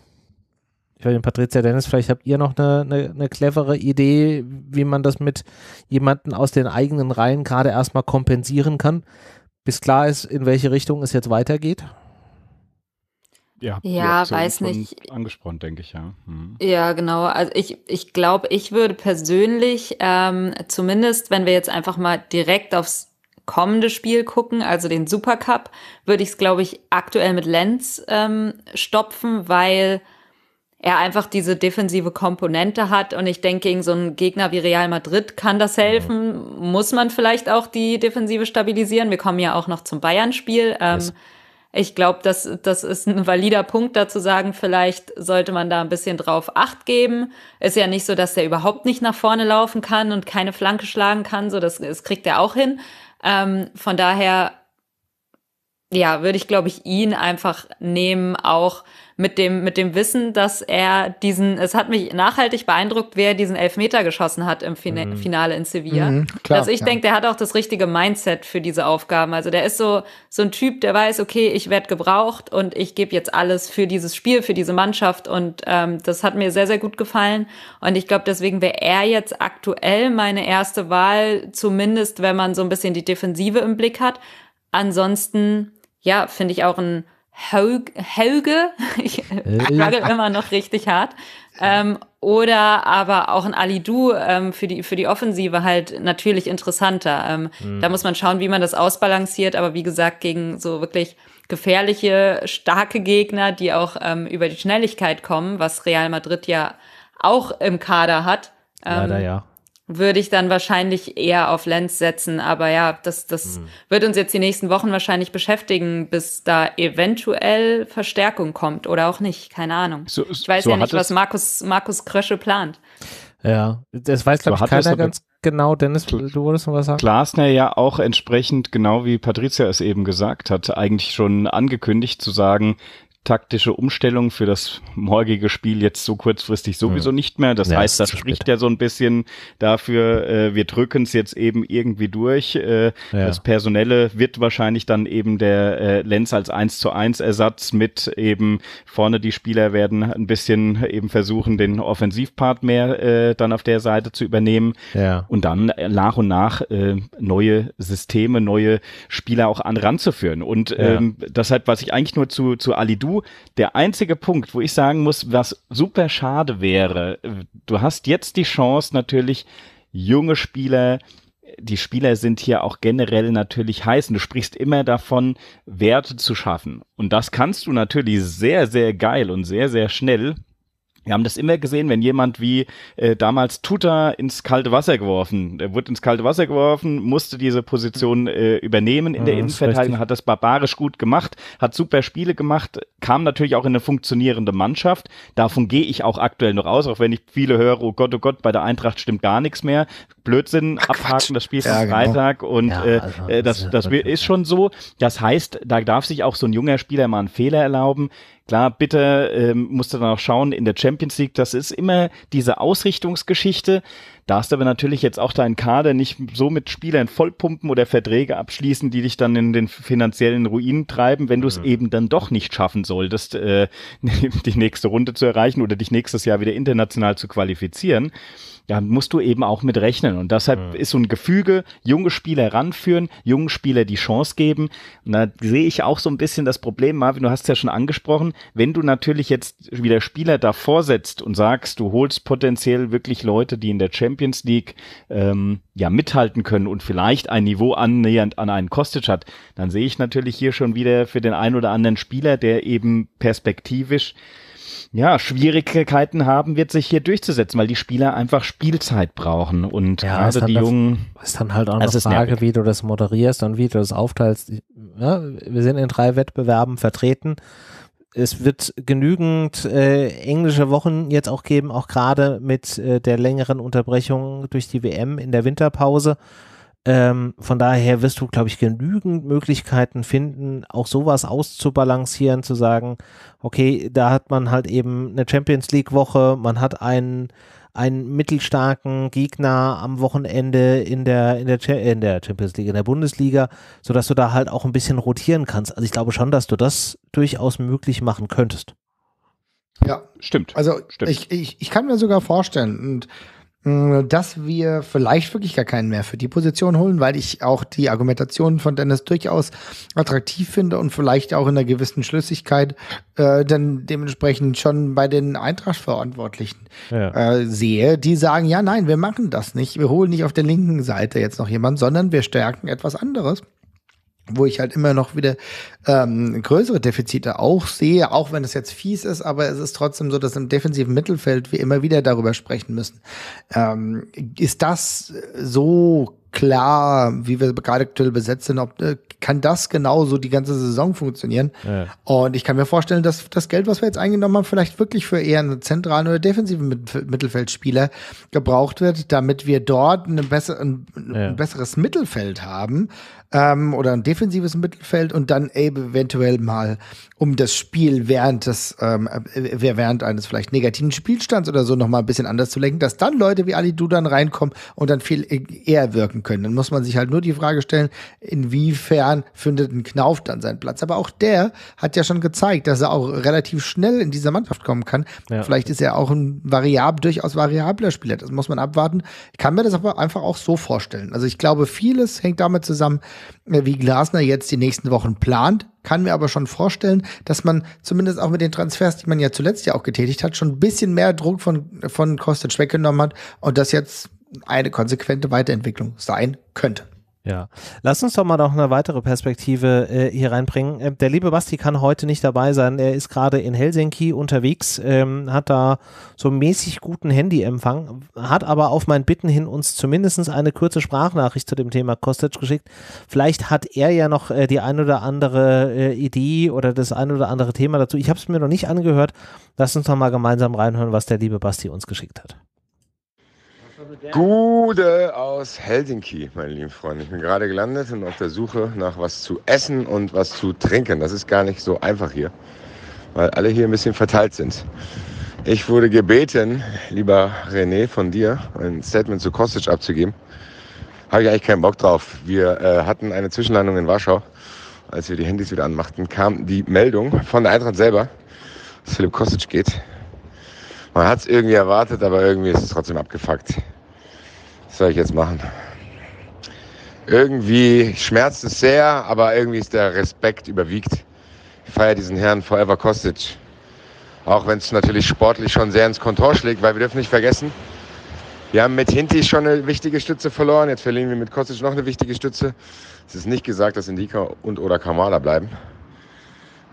ich weiß nicht, Patricia Dennis, vielleicht habt ihr noch eine, eine, eine clevere Idee, wie man das mit jemanden aus den eigenen Reihen gerade erstmal kompensieren kann, bis klar ist, in welche Richtung es jetzt weitergeht? Ja, ja weiß nicht. Angesprochen, denke ich, ja. Hm. Ja, genau. Also ich, ich glaube, ich würde persönlich, ähm, zumindest wenn wir jetzt einfach mal direkt aufs kommende Spiel gucken, also den Supercup, würde ich es, glaube ich, aktuell mit Lenz ähm, stopfen, weil er einfach diese defensive Komponente hat. Und ich denke, gegen so einen Gegner wie Real Madrid kann das mhm. helfen. Muss man vielleicht auch die Defensive stabilisieren. Wir kommen ja auch noch zum Bayern-Spiel. Ähm, yes. Ich glaube, das, das ist ein valider Punkt, da zu sagen, vielleicht sollte man da ein bisschen drauf Acht geben. Ist ja nicht so, dass er überhaupt nicht nach vorne laufen kann und keine Flanke schlagen kann. So, das, das kriegt er auch hin. Ähm, von daher, ja, würde ich, glaube ich, ihn einfach nehmen, auch mit dem, mit dem Wissen, dass er diesen, es hat mich nachhaltig beeindruckt, wer diesen Elfmeter geschossen hat im Fina mhm. Finale in Sevilla. Mhm, klar, also ich ja. denke, der hat auch das richtige Mindset für diese Aufgaben. Also der ist so, so ein Typ, der weiß, okay, ich werde gebraucht und ich gebe jetzt alles für dieses Spiel, für diese Mannschaft. Und ähm, das hat mir sehr, sehr gut gefallen. Und ich glaube, deswegen wäre er jetzt aktuell meine erste Wahl, zumindest wenn man so ein bisschen die Defensive im Blick hat. Ansonsten, ja, finde ich auch ein Helge, ich struggle immer noch richtig hart, ähm, oder aber auch ein Alidu ähm, für, die, für die Offensive halt natürlich interessanter. Ähm, mhm. Da muss man schauen, wie man das ausbalanciert, aber wie gesagt, gegen so wirklich gefährliche, starke Gegner, die auch ähm, über die Schnelligkeit kommen, was Real Madrid ja auch im Kader hat. Ähm, Leider ja würde ich dann wahrscheinlich eher auf Lenz setzen. Aber ja, das, das mhm. wird uns jetzt die nächsten Wochen wahrscheinlich beschäftigen, bis da eventuell Verstärkung kommt oder auch nicht. Keine Ahnung. So, ich weiß so ja nicht, was Markus, Markus Krösche plant. Ja, das weiß, glaube so ich, keiner ganz genau. Dennis, du wolltest noch was sagen? Glasner ja auch entsprechend, genau wie Patricia es eben gesagt hat, eigentlich schon angekündigt zu sagen, taktische Umstellung für das morgige Spiel jetzt so kurzfristig sowieso hm. nicht mehr. Das ja, heißt, das spricht spät. ja so ein bisschen dafür, äh, wir drücken es jetzt eben irgendwie durch. Äh, ja. Das Personelle wird wahrscheinlich dann eben der äh, Lenz als 1 zu 1 Ersatz mit eben vorne die Spieler werden ein bisschen eben versuchen, den Offensivpart mehr äh, dann auf der Seite zu übernehmen. Ja. Und dann nach und nach äh, neue Systeme, neue Spieler auch an ranzuführen. Und ähm, deshalb, was ich eigentlich nur zu, zu Alidu der einzige Punkt, wo ich sagen muss, was super schade wäre, du hast jetzt die Chance natürlich, junge Spieler, die Spieler sind hier auch generell natürlich heiß und du sprichst immer davon, Werte zu schaffen. Und das kannst du natürlich sehr, sehr geil und sehr, sehr schnell, wir haben das immer gesehen, wenn jemand wie äh, damals Tuta ins kalte Wasser geworfen. der wurde ins kalte Wasser geworfen, musste diese Position äh, übernehmen in ja, der Innenverteidigung, hat das barbarisch gut gemacht, hat super Spiele gemacht, kam natürlich auch in eine funktionierende Mannschaft. Davon gehe ich auch aktuell noch aus, auch wenn ich viele höre, oh Gott, oh Gott, bei der Eintracht stimmt gar nichts mehr. Blödsinn, Ach, abhaken, Quatsch. das Spiel ist ja, genau. Freitag und ja, äh, also, äh, das, das, das ist schon so. Das heißt, da darf sich auch so ein junger Spieler mal einen Fehler erlauben. Klar, bitte ähm, musst du dann auch schauen in der Champions League, das ist immer diese Ausrichtungsgeschichte. Darfst aber natürlich jetzt auch deinen Kader nicht so mit Spielern vollpumpen oder Verträge abschließen, die dich dann in den finanziellen Ruinen treiben, wenn du es mhm. eben dann doch nicht schaffen solltest, äh, die nächste Runde zu erreichen oder dich nächstes Jahr wieder international zu qualifizieren ja, musst du eben auch mit rechnen. Und deshalb ja. ist so ein Gefüge, junge Spieler ranführen, junge Spieler die Chance geben. Und da sehe ich auch so ein bisschen das Problem, Marvin, du hast es ja schon angesprochen, wenn du natürlich jetzt wieder Spieler davor setzt und sagst, du holst potenziell wirklich Leute, die in der Champions League ähm, ja mithalten können und vielleicht ein Niveau annähernd an einen Kostic hat, dann sehe ich natürlich hier schon wieder für den einen oder anderen Spieler, der eben perspektivisch ja, Schwierigkeiten haben wird, sich hier durchzusetzen, weil die Spieler einfach Spielzeit brauchen und ja, gerade die Jungen. Ist dann halt auch also eine Frage, wie du das moderierst und wie du das aufteilst. Ja, wir sind in drei Wettbewerben vertreten. Es wird genügend äh, englische Wochen jetzt auch geben, auch gerade mit äh, der längeren Unterbrechung durch die WM in der Winterpause. Ähm, von daher wirst du, glaube ich, genügend Möglichkeiten finden, auch sowas auszubalancieren, zu sagen, okay, da hat man halt eben eine Champions League-Woche, man hat einen, einen mittelstarken Gegner am Wochenende in der, in, der, in der Champions League, in der Bundesliga, sodass du da halt auch ein bisschen rotieren kannst. Also ich glaube schon, dass du das durchaus möglich machen könntest. Ja, stimmt. Also stimmt. Ich, ich, ich kann mir sogar vorstellen, und Mm, dass wir vielleicht wirklich gar keinen mehr für die Position holen, weil ich auch die Argumentation von Dennis durchaus attraktiv finde und vielleicht auch in einer gewissen Schlüssigkeit äh, dann dementsprechend schon bei den Eintracht-Verantwortlichen ja. äh, sehe, die sagen, ja, nein, wir machen das nicht, wir holen nicht auf der linken Seite jetzt noch jemanden, sondern wir stärken etwas anderes wo ich halt immer noch wieder ähm, größere Defizite auch sehe, auch wenn es jetzt fies ist, aber es ist trotzdem so, dass im defensiven Mittelfeld wir immer wieder darüber sprechen müssen. Ähm, ist das so klar, wie wir gerade aktuell besetzt sind, ob, äh, kann das genauso die ganze Saison funktionieren? Ja. Und ich kann mir vorstellen, dass das Geld, was wir jetzt eingenommen haben, vielleicht wirklich für eher einen zentralen oder defensiven Mittelfeldspieler gebraucht wird, damit wir dort ein, besser, ein, ja. ein besseres Mittelfeld haben, ähm, oder ein defensives Mittelfeld und dann eventuell mal um das Spiel während des, ähm, äh, äh, während eines vielleicht negativen Spielstands oder so nochmal ein bisschen anders zu lenken, dass dann Leute wie Ali Dudan reinkommen und dann viel eher wirken können. Dann muss man sich halt nur die Frage stellen, inwiefern findet ein Knauf dann seinen Platz. Aber auch der hat ja schon gezeigt, dass er auch relativ schnell in diese Mannschaft kommen kann. Ja. Vielleicht ist er auch ein variabel, durchaus variabler Spieler. Das muss man abwarten. Ich kann mir das aber einfach auch so vorstellen. Also ich glaube, vieles hängt damit zusammen, äh, wie Glasner jetzt die nächsten Wochen plant. Kann mir aber schon vorstellen, dass man zumindest auch mit den Transfers, die man ja zuletzt ja auch getätigt hat, schon ein bisschen mehr Druck von, von Kostic weggenommen hat und das jetzt eine konsequente Weiterentwicklung sein könnte. Ja, lass uns doch mal noch eine weitere Perspektive äh, hier reinbringen. Äh, der liebe Basti kann heute nicht dabei sein. Er ist gerade in Helsinki unterwegs, ähm, hat da so mäßig guten Handyempfang, hat aber auf mein Bitten hin uns zumindest eine kurze Sprachnachricht zu dem Thema Kostic geschickt. Vielleicht hat er ja noch äh, die ein oder andere äh, Idee oder das ein oder andere Thema dazu. Ich habe es mir noch nicht angehört. Lass uns doch mal gemeinsam reinhören, was der liebe Basti uns geschickt hat. Gude aus Helsinki, meine lieben Freunde. Ich bin gerade gelandet und auf der Suche nach was zu essen und was zu trinken. Das ist gar nicht so einfach hier, weil alle hier ein bisschen verteilt sind. Ich wurde gebeten, lieber René, von dir ein Statement zu Kostic abzugeben. Habe ich eigentlich keinen Bock drauf. Wir äh, hatten eine Zwischenlandung in Warschau. Als wir die Handys wieder anmachten, kam die Meldung von der Eintracht selber, dass Philipp Kostic geht. Man hat es irgendwie erwartet, aber irgendwie ist es trotzdem abgefuckt soll ich jetzt machen? Irgendwie schmerzt es sehr, aber irgendwie ist der Respekt überwiegt. Ich feiere diesen Herrn Forever Kostic. Auch wenn es natürlich sportlich schon sehr ins Kontor schlägt, weil wir dürfen nicht vergessen, wir haben mit Hinti schon eine wichtige Stütze verloren. Jetzt verlieren wir mit Kostic noch eine wichtige Stütze. Es ist nicht gesagt, dass Indika und oder Kamala bleiben.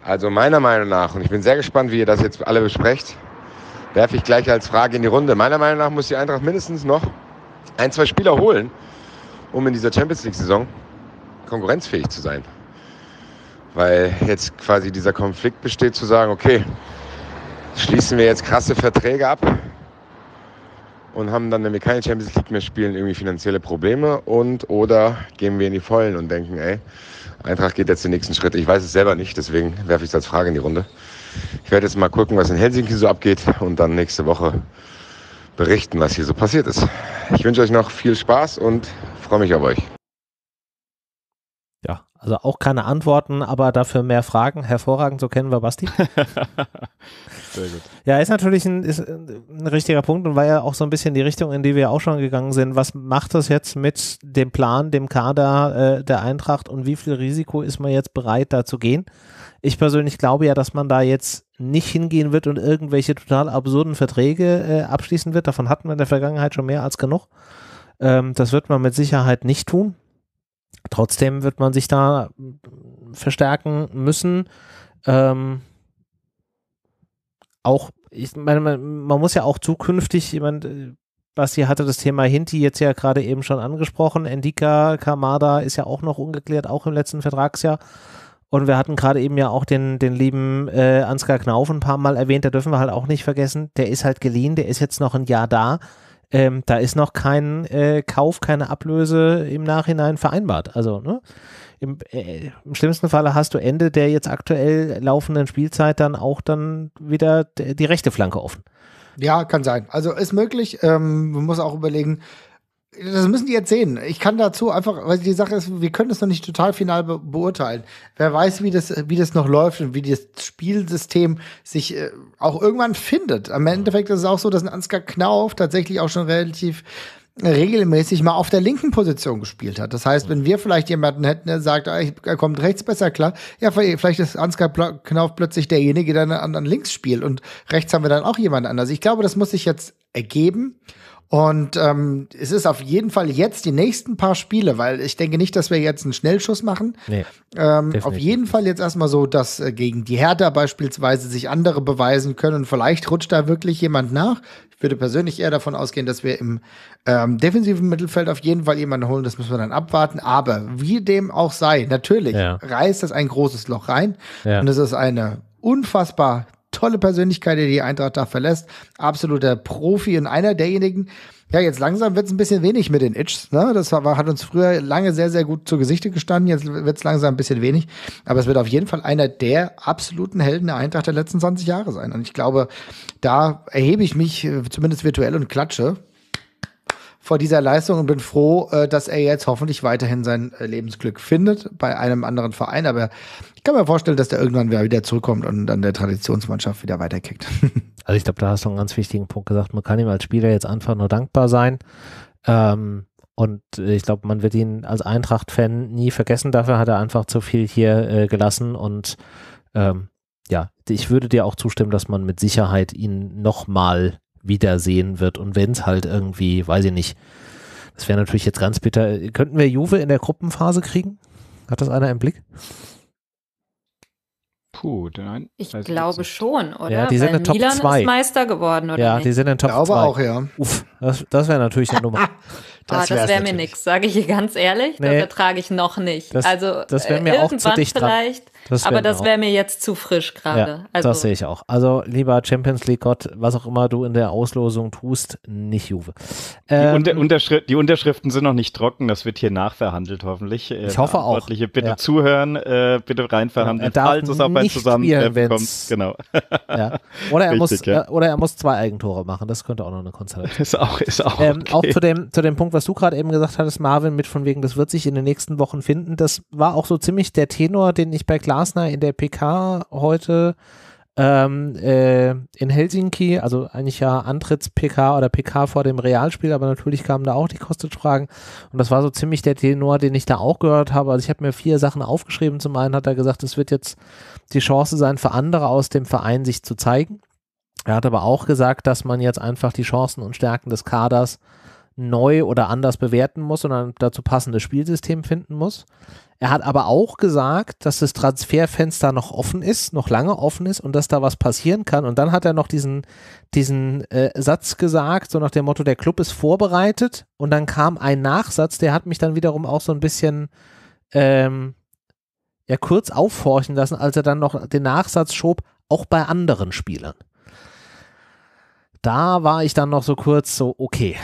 Also meiner Meinung nach, und ich bin sehr gespannt, wie ihr das jetzt alle besprecht, werfe ich gleich als Frage in die Runde. Meiner Meinung nach muss die Eintracht mindestens noch ein, zwei Spieler holen, um in dieser Champions League-Saison konkurrenzfähig zu sein. Weil jetzt quasi dieser Konflikt besteht, zu sagen, okay, schließen wir jetzt krasse Verträge ab und haben dann, wenn wir keine Champions League mehr spielen, irgendwie finanzielle Probleme und oder gehen wir in die Vollen und denken, ey, Eintracht geht jetzt den nächsten Schritt. Ich weiß es selber nicht, deswegen werfe ich es als Frage in die Runde. Ich werde jetzt mal gucken, was in Helsinki so abgeht und dann nächste Woche berichten, was hier so passiert ist. Ich wünsche euch noch viel Spaß und freue mich auf euch. Ja, also auch keine Antworten, aber dafür mehr Fragen. Hervorragend, so kennen wir Basti. Sehr gut. Ja, ist natürlich ein, ist ein richtiger Punkt und war ja auch so ein bisschen die Richtung, in die wir auch schon gegangen sind. Was macht das jetzt mit dem Plan, dem Kader äh, der Eintracht und wie viel Risiko ist man jetzt bereit, da zu gehen? Ich persönlich glaube ja, dass man da jetzt nicht hingehen wird und irgendwelche total absurden Verträge äh, abschließen wird. Davon hatten wir in der Vergangenheit schon mehr als genug. Ähm, das wird man mit Sicherheit nicht tun. Trotzdem wird man sich da mm, verstärken müssen. Ähm, auch, ich meine, man, man, muss ja auch zukünftig, ich meine, äh, Basti hatte das Thema Hinti jetzt ja gerade eben schon angesprochen. Endika Kamada ist ja auch noch ungeklärt, auch im letzten Vertragsjahr. Und wir hatten gerade eben ja auch den, den lieben äh, Ansgar Knauf ein paar Mal erwähnt, da dürfen wir halt auch nicht vergessen, der ist halt geliehen, der ist jetzt noch ein Jahr da. Ähm, da ist noch kein äh, Kauf, keine Ablöse im Nachhinein vereinbart. Also ne? Im, äh, Im, schlimmsten Falle hast du Ende der jetzt aktuell laufenden Spielzeit dann auch dann wieder die rechte Flanke offen. Ja, kann sein. Also ist möglich. Ähm, man muss auch überlegen, das müssen die jetzt sehen. Ich kann dazu einfach, weil die Sache ist, wir können das noch nicht total final be beurteilen. Wer weiß, wie das, wie das noch läuft und wie das Spielsystem sich äh, auch irgendwann findet. Am Endeffekt ist es auch so, dass ein Ansgar Knauf tatsächlich auch schon relativ äh, regelmäßig mal auf der linken Position gespielt hat. Das heißt, wenn wir vielleicht jemanden hätten, der sagt, ah, er kommt rechts besser klar, ja, vielleicht ist Ansgar Knauf plötzlich derjenige, der dann an links spielt und rechts haben wir dann auch jemanden anders. Ich glaube, das muss sich jetzt ergeben. Und ähm, es ist auf jeden Fall jetzt die nächsten paar Spiele, weil ich denke nicht, dass wir jetzt einen Schnellschuss machen. Nee, ähm, auf jeden Fall jetzt erstmal so, dass äh, gegen die Hertha beispielsweise sich andere beweisen können. Und vielleicht rutscht da wirklich jemand nach. Ich würde persönlich eher davon ausgehen, dass wir im ähm, defensiven Mittelfeld auf jeden Fall jemanden holen. Das müssen wir dann abwarten. Aber wie dem auch sei, natürlich ja. reißt das ein großes Loch rein. Ja. Und es ist eine unfassbar tolle Persönlichkeit, der die Eintracht da verlässt. Absoluter Profi und einer derjenigen. Ja, jetzt langsam wird es ein bisschen wenig mit den Itchs. Ne? Das war, hat uns früher lange sehr, sehr gut zu Gesichte gestanden. Jetzt wird es langsam ein bisschen wenig. Aber es wird auf jeden Fall einer der absoluten Helden der Eintracht der letzten 20 Jahre sein. Und ich glaube, da erhebe ich mich äh, zumindest virtuell und klatsche vor dieser Leistung und bin froh, äh, dass er jetzt hoffentlich weiterhin sein äh, Lebensglück findet bei einem anderen Verein. Aber kann mir vorstellen, dass der irgendwann wieder zurückkommt und dann der Traditionsmannschaft wieder weiterkickt. Also ich glaube, da hast du einen ganz wichtigen Punkt gesagt. Man kann ihm als Spieler jetzt einfach nur dankbar sein. Ähm, und ich glaube, man wird ihn als Eintracht-Fan nie vergessen. Dafür hat er einfach zu viel hier äh, gelassen. Und ähm, ja, ich würde dir auch zustimmen, dass man mit Sicherheit ihn nochmal wiedersehen wird. Und wenn es halt irgendwie, weiß ich nicht, das wäre natürlich jetzt ganz bitter. Könnten wir Juve in der Gruppenphase kriegen? Hat das einer im Blick? Puh, nein. Ich glaube schon, oder? Ja, die sind Weil in Top Milan 2. ist Meister geworden, oder? Ja, nicht? die sind in Top 2. Ich glaube auch, ja. Uff, das, das wäre natürlich eine Nummer. Ah, das wäre ah, wär mir nichts, sage ich hier ganz ehrlich. Nee, das ertrage ich noch nicht. Das, also, das wäre mir äh, auch zu dicht. Vielleicht. Dran. Das aber das wäre mir jetzt zu frisch gerade. Ja, also. Das sehe ich auch. Also lieber Champions League Gott, was auch immer du in der Auslosung tust, nicht Juve. Ähm, die, Unter die, Unterschriften sind noch nicht trocken, das wird hier nachverhandelt hoffentlich. Äh, ich hoffe auch. Bitte ja. zuhören, äh, bitte reinverhandeln, ja, falls es auch bei Zusammentreffen kommt. Genau. Ja. Oder, er Richtig, muss, ja. Äh, oder er muss zwei Eigentore machen, das könnte auch noch eine Konstellation Ist auch, ist auch. Ähm, okay. Auch zu dem, zu dem Punkt, was du gerade eben gesagt hattest, Marvin, mit von wegen, das wird sich in den nächsten Wochen finden, das war auch so ziemlich der Tenor, den ich bei Klar Glasner in der PK heute ähm, äh, in Helsinki, also eigentlich ja Antritts-PK oder PK vor dem Realspiel, aber natürlich kamen da auch die Kostic-Fragen und das war so ziemlich der Tenor, den ich da auch gehört habe. Also ich habe mir vier Sachen aufgeschrieben. Zum einen hat er gesagt, es wird jetzt die Chance sein für andere aus dem Verein, sich zu zeigen. Er hat aber auch gesagt, dass man jetzt einfach die Chancen und Stärken des Kaders neu oder anders bewerten muss und ein dazu passendes Spielsystem finden muss. Er hat aber auch gesagt, dass das Transferfenster noch offen ist, noch lange offen ist und dass da was passieren kann. Und dann hat er noch diesen, diesen äh, Satz gesagt, so nach dem Motto, der Club ist vorbereitet. Und dann kam ein Nachsatz, der hat mich dann wiederum auch so ein bisschen ähm, ja kurz aufhorchen lassen, als er dann noch den Nachsatz schob, auch bei anderen Spielern. Da war ich dann noch so kurz so, okay,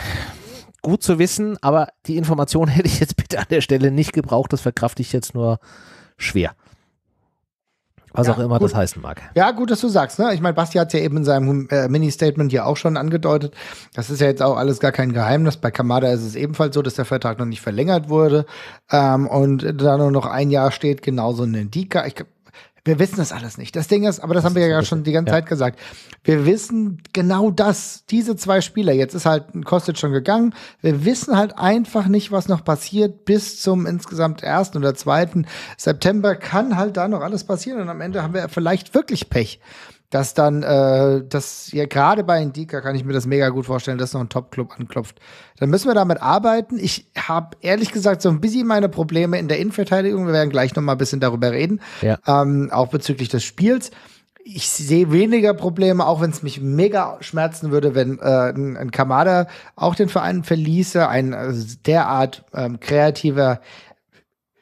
gut zu wissen, aber die Information hätte ich jetzt bitte an der Stelle nicht gebraucht. Das verkrafte ich jetzt nur schwer. Was ja, auch immer gut. das heißen mag. Ja, gut, dass du sagst. Ne? Ich meine, Basti hat es ja eben in seinem äh, Mini-Statement hier auch schon angedeutet. Das ist ja jetzt auch alles gar kein Geheimnis. Bei Kamada ist es ebenfalls so, dass der Vertrag noch nicht verlängert wurde ähm, und da nur noch ein Jahr steht. Genauso ein Dika. Ich glaube, wir wissen das alles nicht. Das Ding ist, aber das, das haben wir ja richtig. schon die ganze ja. Zeit gesagt. Wir wissen genau das. Diese zwei Spieler. Jetzt ist halt ein Kostic schon gegangen. Wir wissen halt einfach nicht, was noch passiert bis zum insgesamt ersten oder zweiten September. Kann halt da noch alles passieren und am Ende haben wir vielleicht wirklich Pech dass dann, äh, dass ja gerade bei Indika kann ich mir das mega gut vorstellen, dass noch ein Top-Club anklopft. Dann müssen wir damit arbeiten. Ich habe ehrlich gesagt so ein bisschen meine Probleme in der Innenverteidigung. Wir werden gleich noch mal ein bisschen darüber reden, ja. ähm, auch bezüglich des Spiels. Ich sehe weniger Probleme, auch wenn es mich mega schmerzen würde, wenn äh, ein, ein Kamada auch den Verein verließe, ein also derart ähm, kreativer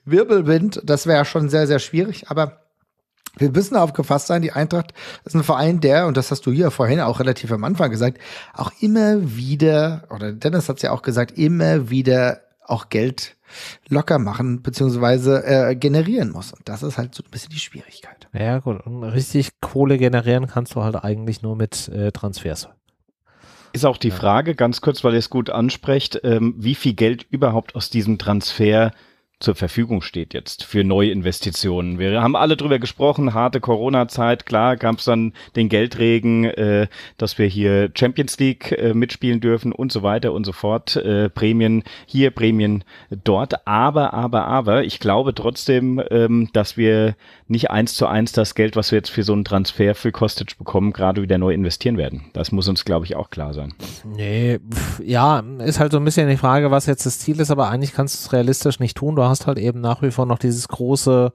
Wirbelwind. Das wäre schon sehr, sehr schwierig, aber wir müssen darauf gefasst sein, die Eintracht ist ein Verein, der, und das hast du hier vorhin auch relativ am Anfang gesagt, auch immer wieder, oder Dennis hat es ja auch gesagt, immer wieder auch Geld locker machen bzw. äh, generieren muss. Und das ist halt so ein bisschen die Schwierigkeit. Ja gut, und richtig Kohle generieren kannst du halt eigentlich nur mit äh, Transfers. Ist auch die ja. Frage, ganz kurz, weil ihr es gut ansprecht, ähm, wie viel Geld überhaupt aus diesem Transfer äh, zur Verfügung steht jetzt für Neuinvestitionen. Wir haben alle drüber gesprochen, harte Corona-Zeit, klar gab es dann den Geldregen, äh, dass wir hier Champions League äh, mitspielen dürfen und so weiter und so fort, äh, Prämien hier, Prämien dort, aber, aber, aber, ich glaube trotzdem, ähm, dass wir nicht eins zu eins das Geld, was wir jetzt für so einen Transfer für Costage bekommen, gerade wieder neu investieren werden. Das muss uns, glaube ich, auch klar sein. Nee, pf, ja, ist halt so ein bisschen die Frage, was jetzt das Ziel ist, aber eigentlich kannst du es realistisch nicht tun. Du hast hast halt eben nach wie vor noch dieses große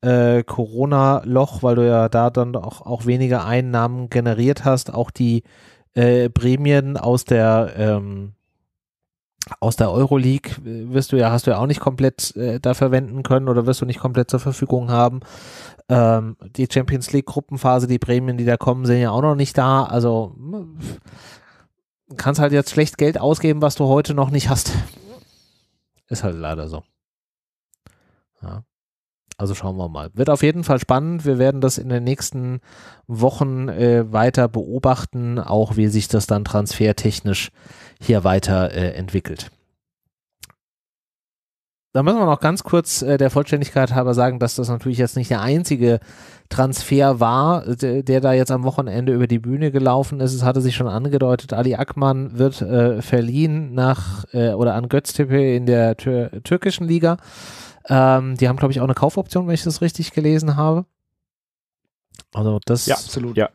äh, Corona-Loch, weil du ja da dann auch, auch weniger Einnahmen generiert hast. Auch die äh, Prämien aus der ähm, aus der Euroleague äh, wirst du ja, hast du ja auch nicht komplett äh, da verwenden können oder wirst du nicht komplett zur Verfügung haben. Ähm, die Champions League Gruppenphase, die Prämien, die da kommen, sind ja auch noch nicht da. Also kannst halt jetzt schlecht Geld ausgeben, was du heute noch nicht hast. Ist halt leider so. Ja. Also schauen wir mal. Wird auf jeden Fall spannend. Wir werden das in den nächsten Wochen äh, weiter beobachten, auch wie sich das dann transfertechnisch hier weiter äh, entwickelt. Da müssen wir noch ganz kurz äh, der Vollständigkeit halber sagen, dass das natürlich jetzt nicht der einzige Transfer war, der, da jetzt am Wochenende über die Bühne gelaufen ist. Es hatte sich schon angedeutet, Ali Akman wird äh, verliehen nach äh, oder an Göztepe in der tür türkischen Liga. Ähm, die haben, glaube ich, auch eine Kaufoption, wenn ich das richtig gelesen habe. Also das. Ja, absolut. Ja.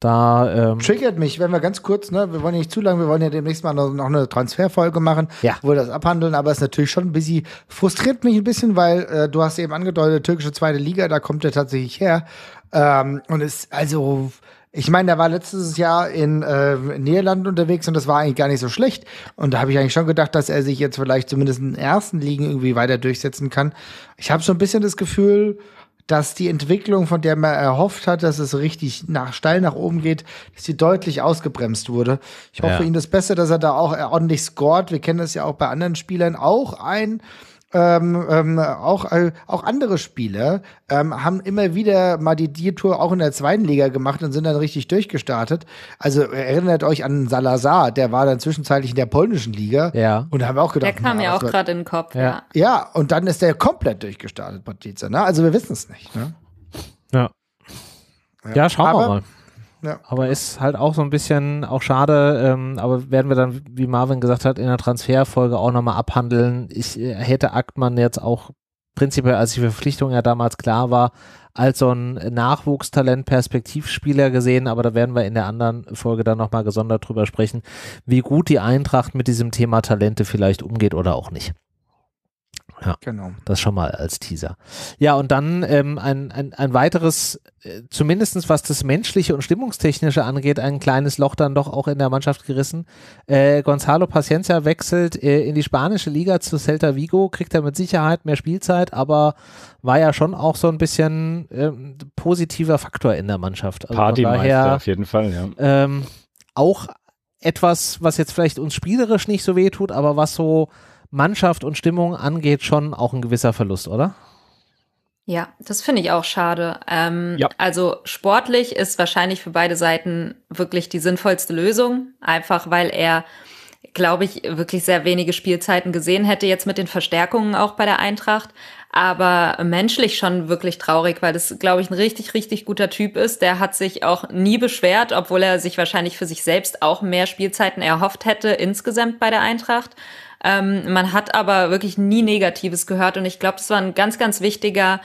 Da, ähm Triggert mich, wenn wir ganz kurz, ne, wir wollen ja nicht zu lang, wir wollen ja demnächst mal noch eine Transferfolge machen, ja. wo wir das abhandeln, aber es ist natürlich schon ein bisschen, frustriert mich ein bisschen, weil äh, du hast eben angedeutet, türkische zweite Liga, da kommt er tatsächlich her. Ähm, und ist also ich meine, der war letztes Jahr in äh, Niederlanden unterwegs und das war eigentlich gar nicht so schlecht. Und da habe ich eigentlich schon gedacht, dass er sich jetzt vielleicht zumindest in den ersten Ligen irgendwie weiter durchsetzen kann. Ich habe so ein bisschen das Gefühl, dass die Entwicklung, von der man erhofft hat, dass es richtig nach, steil nach oben geht, dass sie deutlich ausgebremst wurde. Ich hoffe ja. ihm das Beste, dass er da auch ordentlich scored. Wir kennen das ja auch bei anderen Spielern. Auch ein ähm, ähm, auch, äh, auch andere Spieler ähm, haben immer wieder mal die Diet-Tour auch in der zweiten Liga gemacht und sind dann richtig durchgestartet. Also erinnert euch an Salazar, der war dann zwischenzeitlich in der polnischen Liga. Ja. Und haben wir auch gedacht. Der kam na, ja auch gerade in den Kopf. Ja. ja, und dann ist der komplett durchgestartet, Patrizia. Ne? Also wir wissen es nicht. Ne? Ja. Ja, schauen Aber, wir mal. Ja. Aber ist halt auch so ein bisschen auch schade, ähm, aber werden wir dann, wie Marvin gesagt hat, in der Transferfolge auch nochmal abhandeln. Ich äh, hätte Aktmann jetzt auch prinzipiell, als die Verpflichtung ja damals klar war, als so ein Nachwuchstalent Perspektivspieler gesehen, aber da werden wir in der anderen Folge dann nochmal gesondert drüber sprechen, wie gut die Eintracht mit diesem Thema Talente vielleicht umgeht oder auch nicht. Ja, genau. Das schon mal als Teaser. Ja, und dann ähm, ein, ein, ein weiteres, äh, zumindestens was das Menschliche und Stimmungstechnische angeht, ein kleines Loch dann doch auch in der Mannschaft gerissen. Äh, Gonzalo Paciencia wechselt äh, in die spanische Liga zu Celta Vigo, kriegt er mit Sicherheit mehr Spielzeit, aber war ja schon auch so ein bisschen ähm, positiver Faktor in der Mannschaft. Also Partymeister daher, auf jeden Fall, ja. Ähm, auch etwas, was jetzt vielleicht uns spielerisch nicht so weh tut, aber was so Mannschaft und Stimmung angeht, schon auch ein gewisser Verlust, oder? Ja, das finde ich auch schade. Ähm, ja. Also sportlich ist wahrscheinlich für beide Seiten wirklich die sinnvollste Lösung, einfach weil er, glaube ich, wirklich sehr wenige Spielzeiten gesehen hätte jetzt mit den Verstärkungen auch bei der Eintracht. Aber menschlich schon wirklich traurig, weil das, glaube ich, ein richtig, richtig guter Typ ist. Der hat sich auch nie beschwert, obwohl er sich wahrscheinlich für sich selbst auch mehr Spielzeiten erhofft hätte insgesamt bei der Eintracht. Ähm, man hat aber wirklich nie Negatives gehört und ich glaube, das war ein ganz, ganz wichtiger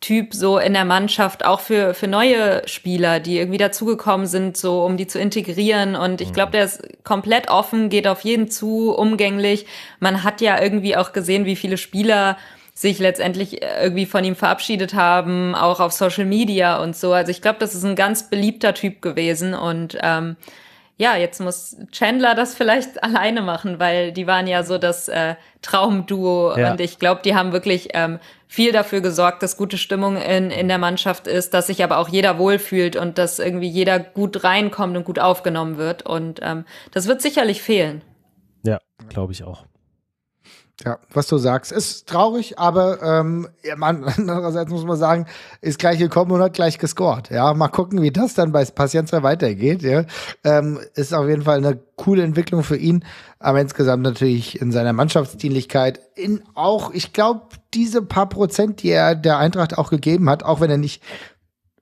Typ so in der Mannschaft, auch für, für neue Spieler, die irgendwie dazugekommen sind, so um die zu integrieren. Und ich glaube, mhm. der ist komplett offen, geht auf jeden zu, umgänglich. Man hat ja irgendwie auch gesehen, wie viele Spieler sich letztendlich äh, irgendwie von ihm verabschiedet haben, auch auf Social Media und so. Also ich glaube, das ist ein ganz beliebter Typ gewesen und ähm, ja, jetzt muss Chandler das vielleicht alleine machen, weil die waren ja so das äh, Traumduo ja. und ich glaube, die haben wirklich ähm, viel dafür gesorgt, dass gute Stimmung in, in der Mannschaft ist, dass sich aber auch jeder wohlfühlt und dass irgendwie jeder gut reinkommt und gut aufgenommen wird und ähm, das wird sicherlich fehlen. Ja, glaube ich auch. Ja, was du sagst, ist traurig, aber ähm, ja, man, andererseits muss man sagen, ist gleich gekommen und hat gleich gescored. Ja, mal gucken, wie das dann bei Pacienza weitergeht. Ja. Ähm, ist auf jeden Fall eine coole Entwicklung für ihn, aber insgesamt natürlich in seiner Mannschaftsdienlichkeit, in auch, ich glaube, diese paar Prozent, die er der Eintracht auch gegeben hat, auch wenn er nicht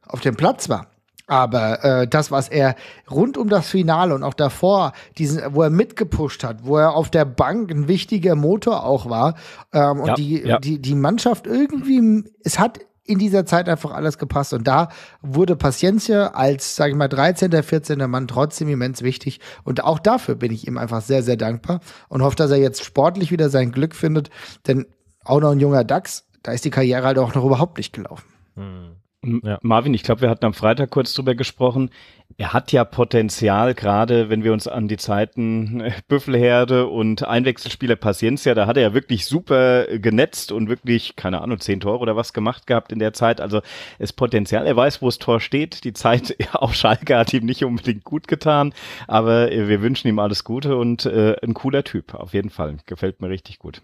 auf dem Platz war, aber äh, das, was er rund um das Finale und auch davor, diesen, wo er mitgepusht hat, wo er auf der Bank ein wichtiger Motor auch war ähm, und ja, die, ja. die, die Mannschaft irgendwie, es hat in dieser Zeit einfach alles gepasst. Und da wurde Paciencia als, sage ich mal, 13., 14. Mann trotzdem immens wichtig. Und auch dafür bin ich ihm einfach sehr, sehr dankbar und hoffe, dass er jetzt sportlich wieder sein Glück findet. Denn auch noch ein junger DAX, da ist die Karriere halt auch noch überhaupt nicht gelaufen. Hm. Ja. Marvin, ich glaube, wir hatten am Freitag kurz drüber gesprochen. Er hat ja Potenzial, gerade wenn wir uns an die Zeiten äh, Büffelherde und Einwechselspieler Paciencia, da hat er ja wirklich super äh, genetzt und wirklich, keine Ahnung, zehn Tore oder was gemacht gehabt in der Zeit. Also es Potenzial. Er weiß, wo das Tor steht. Die Zeit auf Schalke hat ihm nicht unbedingt gut getan, aber äh, wir wünschen ihm alles Gute und äh, ein cooler Typ, auf jeden Fall. Gefällt mir richtig gut.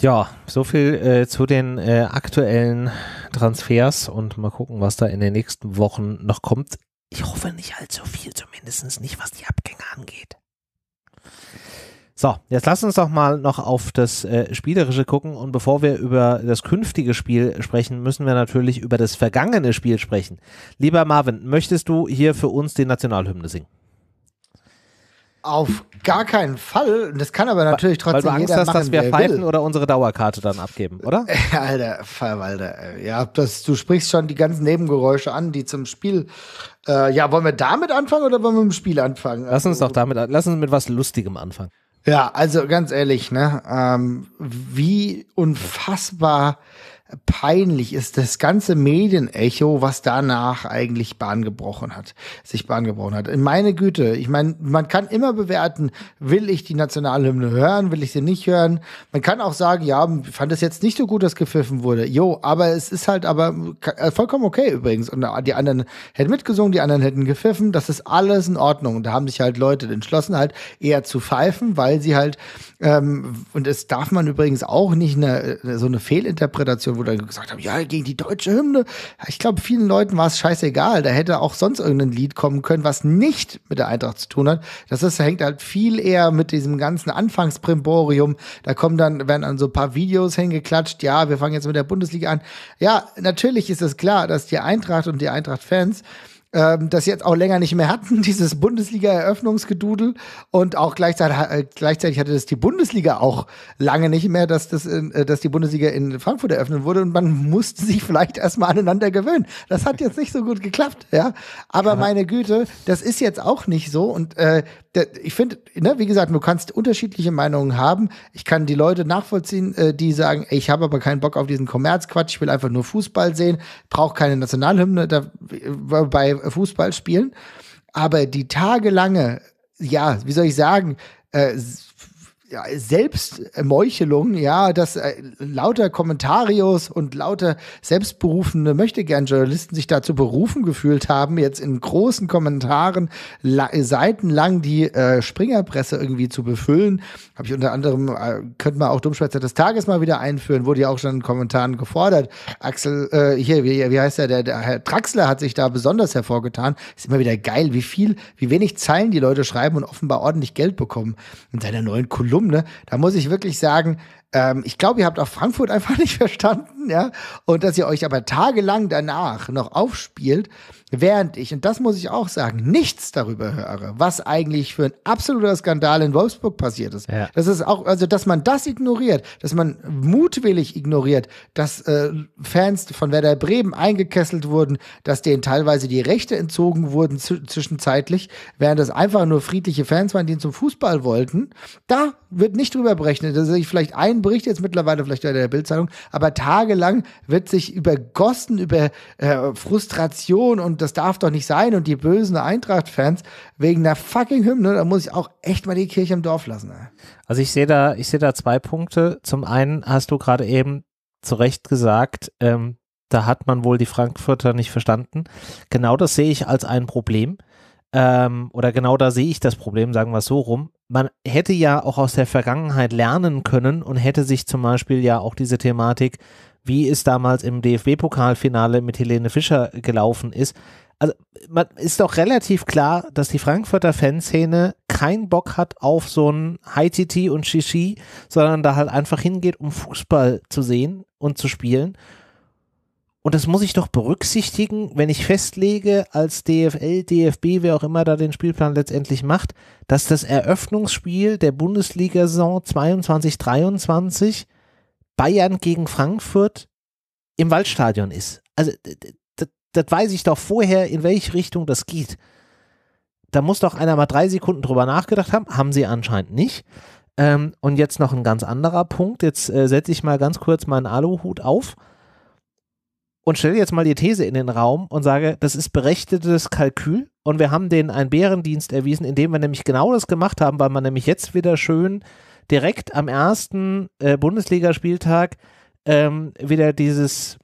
Ja, so viel äh, zu den äh, aktuellen Transfers und mal gucken, was da in den nächsten Wochen noch kommt. Ich hoffe nicht allzu viel, zumindest nicht, was die Abgänge angeht. So, jetzt lass uns doch mal noch auf das äh, Spielerische gucken und bevor wir über das künftige Spiel sprechen, müssen wir natürlich über das vergangene Spiel sprechen. Lieber Marvin, möchtest du hier für uns die Nationalhymne singen? Auf gar keinen Fall. Das kann aber natürlich trotzdem jeder machen. Weil du Angst hast, machen, dass wir pfeifen oder unsere Dauerkarte dann abgeben, oder? Alter, Verwalter. Ja, das, du sprichst schon die ganzen Nebengeräusche an, die zum Spiel. Äh, ja, wollen wir damit anfangen oder wollen wir mit dem Spiel anfangen? Lass uns also doch damit, lass uns mit was Lustigem anfangen. Ja, also ganz ehrlich, ne? Ähm, wie unfassbar peinlich ist das ganze Medienecho, was danach eigentlich Bahn gebrochen hat, sich Bahn gebrochen hat. Meine Güte, ich meine, man kann immer bewerten, will ich die Nationalhymne hören, will ich sie nicht hören. Man kann auch sagen, ja, fand es jetzt nicht so gut, dass gepfiffen wurde. Jo, aber es ist halt aber äh, vollkommen okay übrigens. Und äh, die anderen hätten mitgesungen, die anderen hätten gepfiffen. Das ist alles in Ordnung. Und da haben sich halt Leute entschlossen, halt eher zu pfeifen, weil sie halt, ähm, und es darf man übrigens auch nicht eine, äh, so eine Fehlinterpretation wo dann gesagt haben, ja, gegen die deutsche Hymne. Ich glaube, vielen Leuten war es scheißegal. Da hätte auch sonst irgendein Lied kommen können, was nicht mit der Eintracht zu tun hat. Das ist, hängt halt viel eher mit diesem ganzen Anfangsprimborium. Da kommen dann, werden dann so ein paar Videos hingeklatscht. Ja, wir fangen jetzt mit der Bundesliga an. Ja, natürlich ist es klar, dass die Eintracht und die Eintracht-Fans ähm, das jetzt auch länger nicht mehr hatten, dieses Bundesliga-Eröffnungsgedudel. Und auch gleichzeitig, äh, gleichzeitig, hatte das die Bundesliga auch lange nicht mehr, dass, das in, äh, dass die Bundesliga in Frankfurt eröffnet wurde. Und man musste sich vielleicht erstmal aneinander gewöhnen. Das hat jetzt nicht so gut geklappt, ja. Aber ja. meine Güte, das ist jetzt auch nicht so. Und äh, ich finde, ne, wie gesagt, du kannst unterschiedliche Meinungen haben. Ich kann die Leute nachvollziehen, äh, die sagen, ey, ich habe aber keinen Bock auf diesen Kommerzquatsch, ich will einfach nur Fußball sehen, brauche keine Nationalhymne da, äh, bei Fußballspielen. Aber die tagelange, ja, wie soll ich sagen, äh, ja, Selbstmeuchelung, ja, dass äh, lauter Kommentarios und lauter selbstberufene Möchtegern-Journalisten sich dazu berufen gefühlt haben, jetzt in großen Kommentaren seitenlang die äh, Springerpresse irgendwie zu befüllen. Habe ich unter anderem, äh, könnte man auch Dummschwätzer des Tages mal wieder einführen, wurde ja auch schon in Kommentaren gefordert. Axel, äh, hier, wie, wie heißt er, der, der Herr Draxler hat sich da besonders hervorgetan. Ist immer wieder geil, wie viel, wie wenig Zeilen die Leute schreiben und offenbar ordentlich Geld bekommen. In seiner neuen Kolumne Kolumne. Da muss ich wirklich sagen, ähm, ich glaube, ihr habt auch Frankfurt einfach nicht verstanden, ja. Und dass ihr euch aber tagelang danach noch aufspielt Während ich, und das muss ich auch sagen, nichts darüber höre, was eigentlich für ein absoluter Skandal in Wolfsburg passiert ist. Ja. Das ist auch, also dass man das ignoriert, dass man mutwillig ignoriert, dass äh, Fans von Werder Bremen eingekesselt wurden, dass denen teilweise die Rechte entzogen wurden zwischenzeitlich, während das einfach nur friedliche Fans waren, die zum Fußball wollten. Da wird nicht drüber berechnet. Das ist vielleicht ein Bericht jetzt mittlerweile, vielleicht in der Bildzeitung, aber tagelang wird sich übergossen über äh, Frustration und das darf doch nicht sein und die bösen Eintracht-Fans wegen der fucking Hymne, da muss ich auch echt mal die Kirche im Dorf lassen. Ey. Also ich sehe da, ich sehe da zwei Punkte. Zum einen hast du gerade eben zu Recht gesagt, ähm, da hat man wohl die Frankfurter nicht verstanden. Genau das sehe ich als ein Problem. Ähm, oder genau da sehe ich das Problem, sagen wir es so rum. Man hätte ja auch aus der Vergangenheit lernen können und hätte sich zum Beispiel ja auch diese Thematik wie es damals im DFB-Pokalfinale mit Helene Fischer gelaufen ist. Also man ist doch relativ klar, dass die Frankfurter Fanszene keinen Bock hat auf so ein Haititi und Shishi, sondern da halt einfach hingeht, um Fußball zu sehen und zu spielen. Und das muss ich doch berücksichtigen, wenn ich festlege, als DFL, DFB, wer auch immer da den Spielplan letztendlich macht, dass das Eröffnungsspiel der Bundesliga-Saison 22-23 Bayern gegen Frankfurt im Waldstadion ist. Also das weiß ich doch vorher, in welche Richtung das geht. Da muss doch einer mal drei Sekunden drüber nachgedacht haben. Haben sie anscheinend nicht. Ähm, und jetzt noch ein ganz anderer Punkt. Jetzt äh, setze ich mal ganz kurz meinen Aluhut auf und stelle jetzt mal die These in den Raum und sage, das ist berechtigtes Kalkül und wir haben denen einen Bärendienst erwiesen, indem wir nämlich genau das gemacht haben, weil man nämlich jetzt wieder schön direkt am ersten äh, Bundesligaspieltag ähm, wieder dieses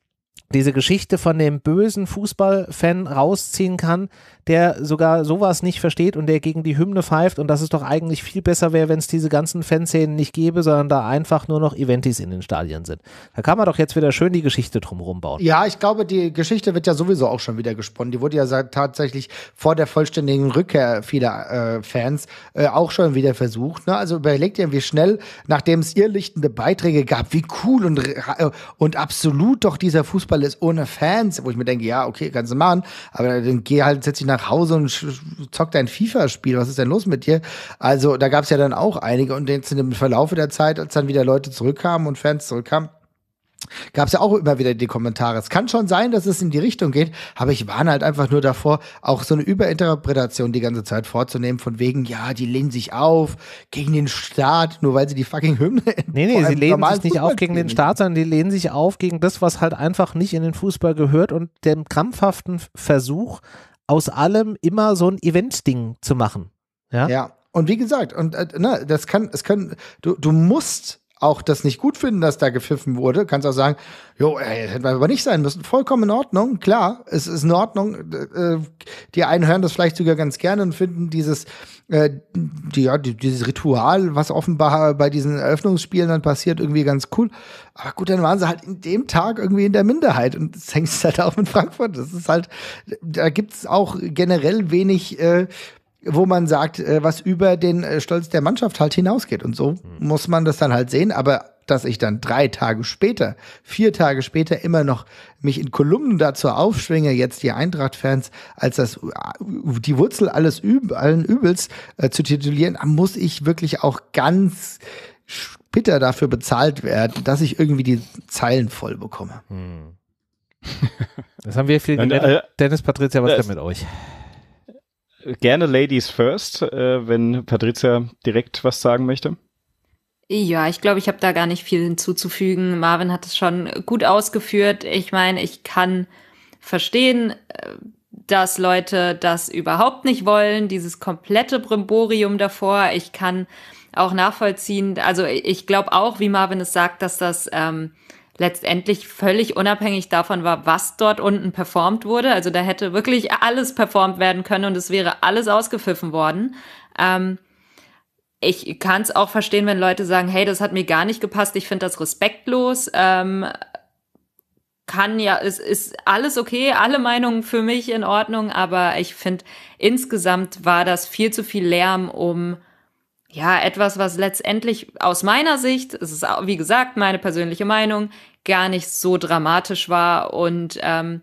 diese Geschichte von dem bösen Fußballfan rausziehen kann, der sogar sowas nicht versteht und der gegen die Hymne pfeift und dass es doch eigentlich viel besser wäre, wenn es diese ganzen Fanszenen nicht gäbe, sondern da einfach nur noch Eventis in den Stadien sind. Da kann man doch jetzt wieder schön die Geschichte drumherum bauen. Ja, ich glaube, die Geschichte wird ja sowieso auch schon wieder gesponnen. Die wurde ja tatsächlich vor der vollständigen Rückkehr vieler äh, Fans äh, auch schon wieder versucht. Ne? Also überlegt ihr, wie schnell, nachdem es irrlichtende Beiträge gab, wie cool und, äh, und absolut doch dieser Fußball Fußball ist ohne Fans, wo ich mir denke, ja, okay, kannst du machen, aber dann geh halt, setz dich nach Hause und zock dein FIFA-Spiel, was ist denn los mit dir? Also da gab es ja dann auch einige und jetzt in Verlaufe der Zeit, als dann wieder Leute zurückkamen und Fans zurückkamen, gab es ja auch immer wieder die Kommentare. Es kann schon sein, dass es in die Richtung geht, aber ich warne halt einfach nur davor, auch so eine Überinterpretation die ganze Zeit vorzunehmen, von wegen, ja, die lehnen sich auf gegen den Staat, nur weil sie die fucking Hymne. Nee, nee, sie lehnen sich nicht auf gegen den Staat, sondern die lehnen sich auf gegen das, was halt einfach nicht in den Fußball gehört und dem krampfhaften Versuch, aus allem immer so ein Event-Ding zu machen. Ja. ja. Und wie gesagt, und äh, na, ne, das kann, es können, du, du musst auch das nicht gut finden, dass da gepfiffen wurde, kannst auch sagen, jo, ey, äh, hätten wir aber nicht sein müssen. Vollkommen in Ordnung, klar, es ist in Ordnung. Äh, äh, die einen hören das vielleicht sogar ganz gerne und finden dieses, äh, die, ja, dieses Ritual, was offenbar bei diesen Eröffnungsspielen dann passiert, irgendwie ganz cool. Aber gut, dann waren sie halt in dem Tag irgendwie in der Minderheit und das hängt halt auch mit Frankfurt. Das ist halt, da gibt es auch generell wenig äh, wo man sagt, äh, was über den äh, Stolz der Mannschaft halt hinausgeht. Und so hm. muss man das dann halt sehen. Aber dass ich dann drei Tage später, vier Tage später immer noch mich in Kolumnen dazu aufschwinge, jetzt die Eintracht-Fans als das äh, die Wurzel alles Üb allen Übels äh, zu titulieren, muss ich wirklich auch ganz bitter dafür bezahlt werden, dass ich irgendwie die Zeilen voll bekomme. Hm. Das haben wir viel. Dennis Patricia, was denn mit euch? gerne Ladies first, äh, wenn Patricia direkt was sagen möchte. Ja, ich glaube, ich habe da gar nicht viel hinzuzufügen. Marvin hat es schon gut ausgeführt. Ich meine, ich kann verstehen, äh, dass Leute das überhaupt nicht wollen, dieses komplette Brimborium davor. Ich kann auch nachvollziehen, also ich glaube auch, wie Marvin es sagt, dass das ähm, letztendlich völlig unabhängig davon war, was dort unten performt wurde. Also da hätte wirklich alles performt werden können und es wäre alles ausgepfiffen worden. Ähm, ich kann es auch verstehen, wenn Leute sagen, hey, das hat mir gar nicht gepasst, ich finde das respektlos. Ähm, kann ja, es ist alles okay, alle Meinungen für mich in Ordnung, aber ich finde, insgesamt war das viel zu viel Lärm um ja, etwas, was letztendlich aus meiner Sicht, es ist wie gesagt meine persönliche Meinung, gar nicht so dramatisch war und ähm,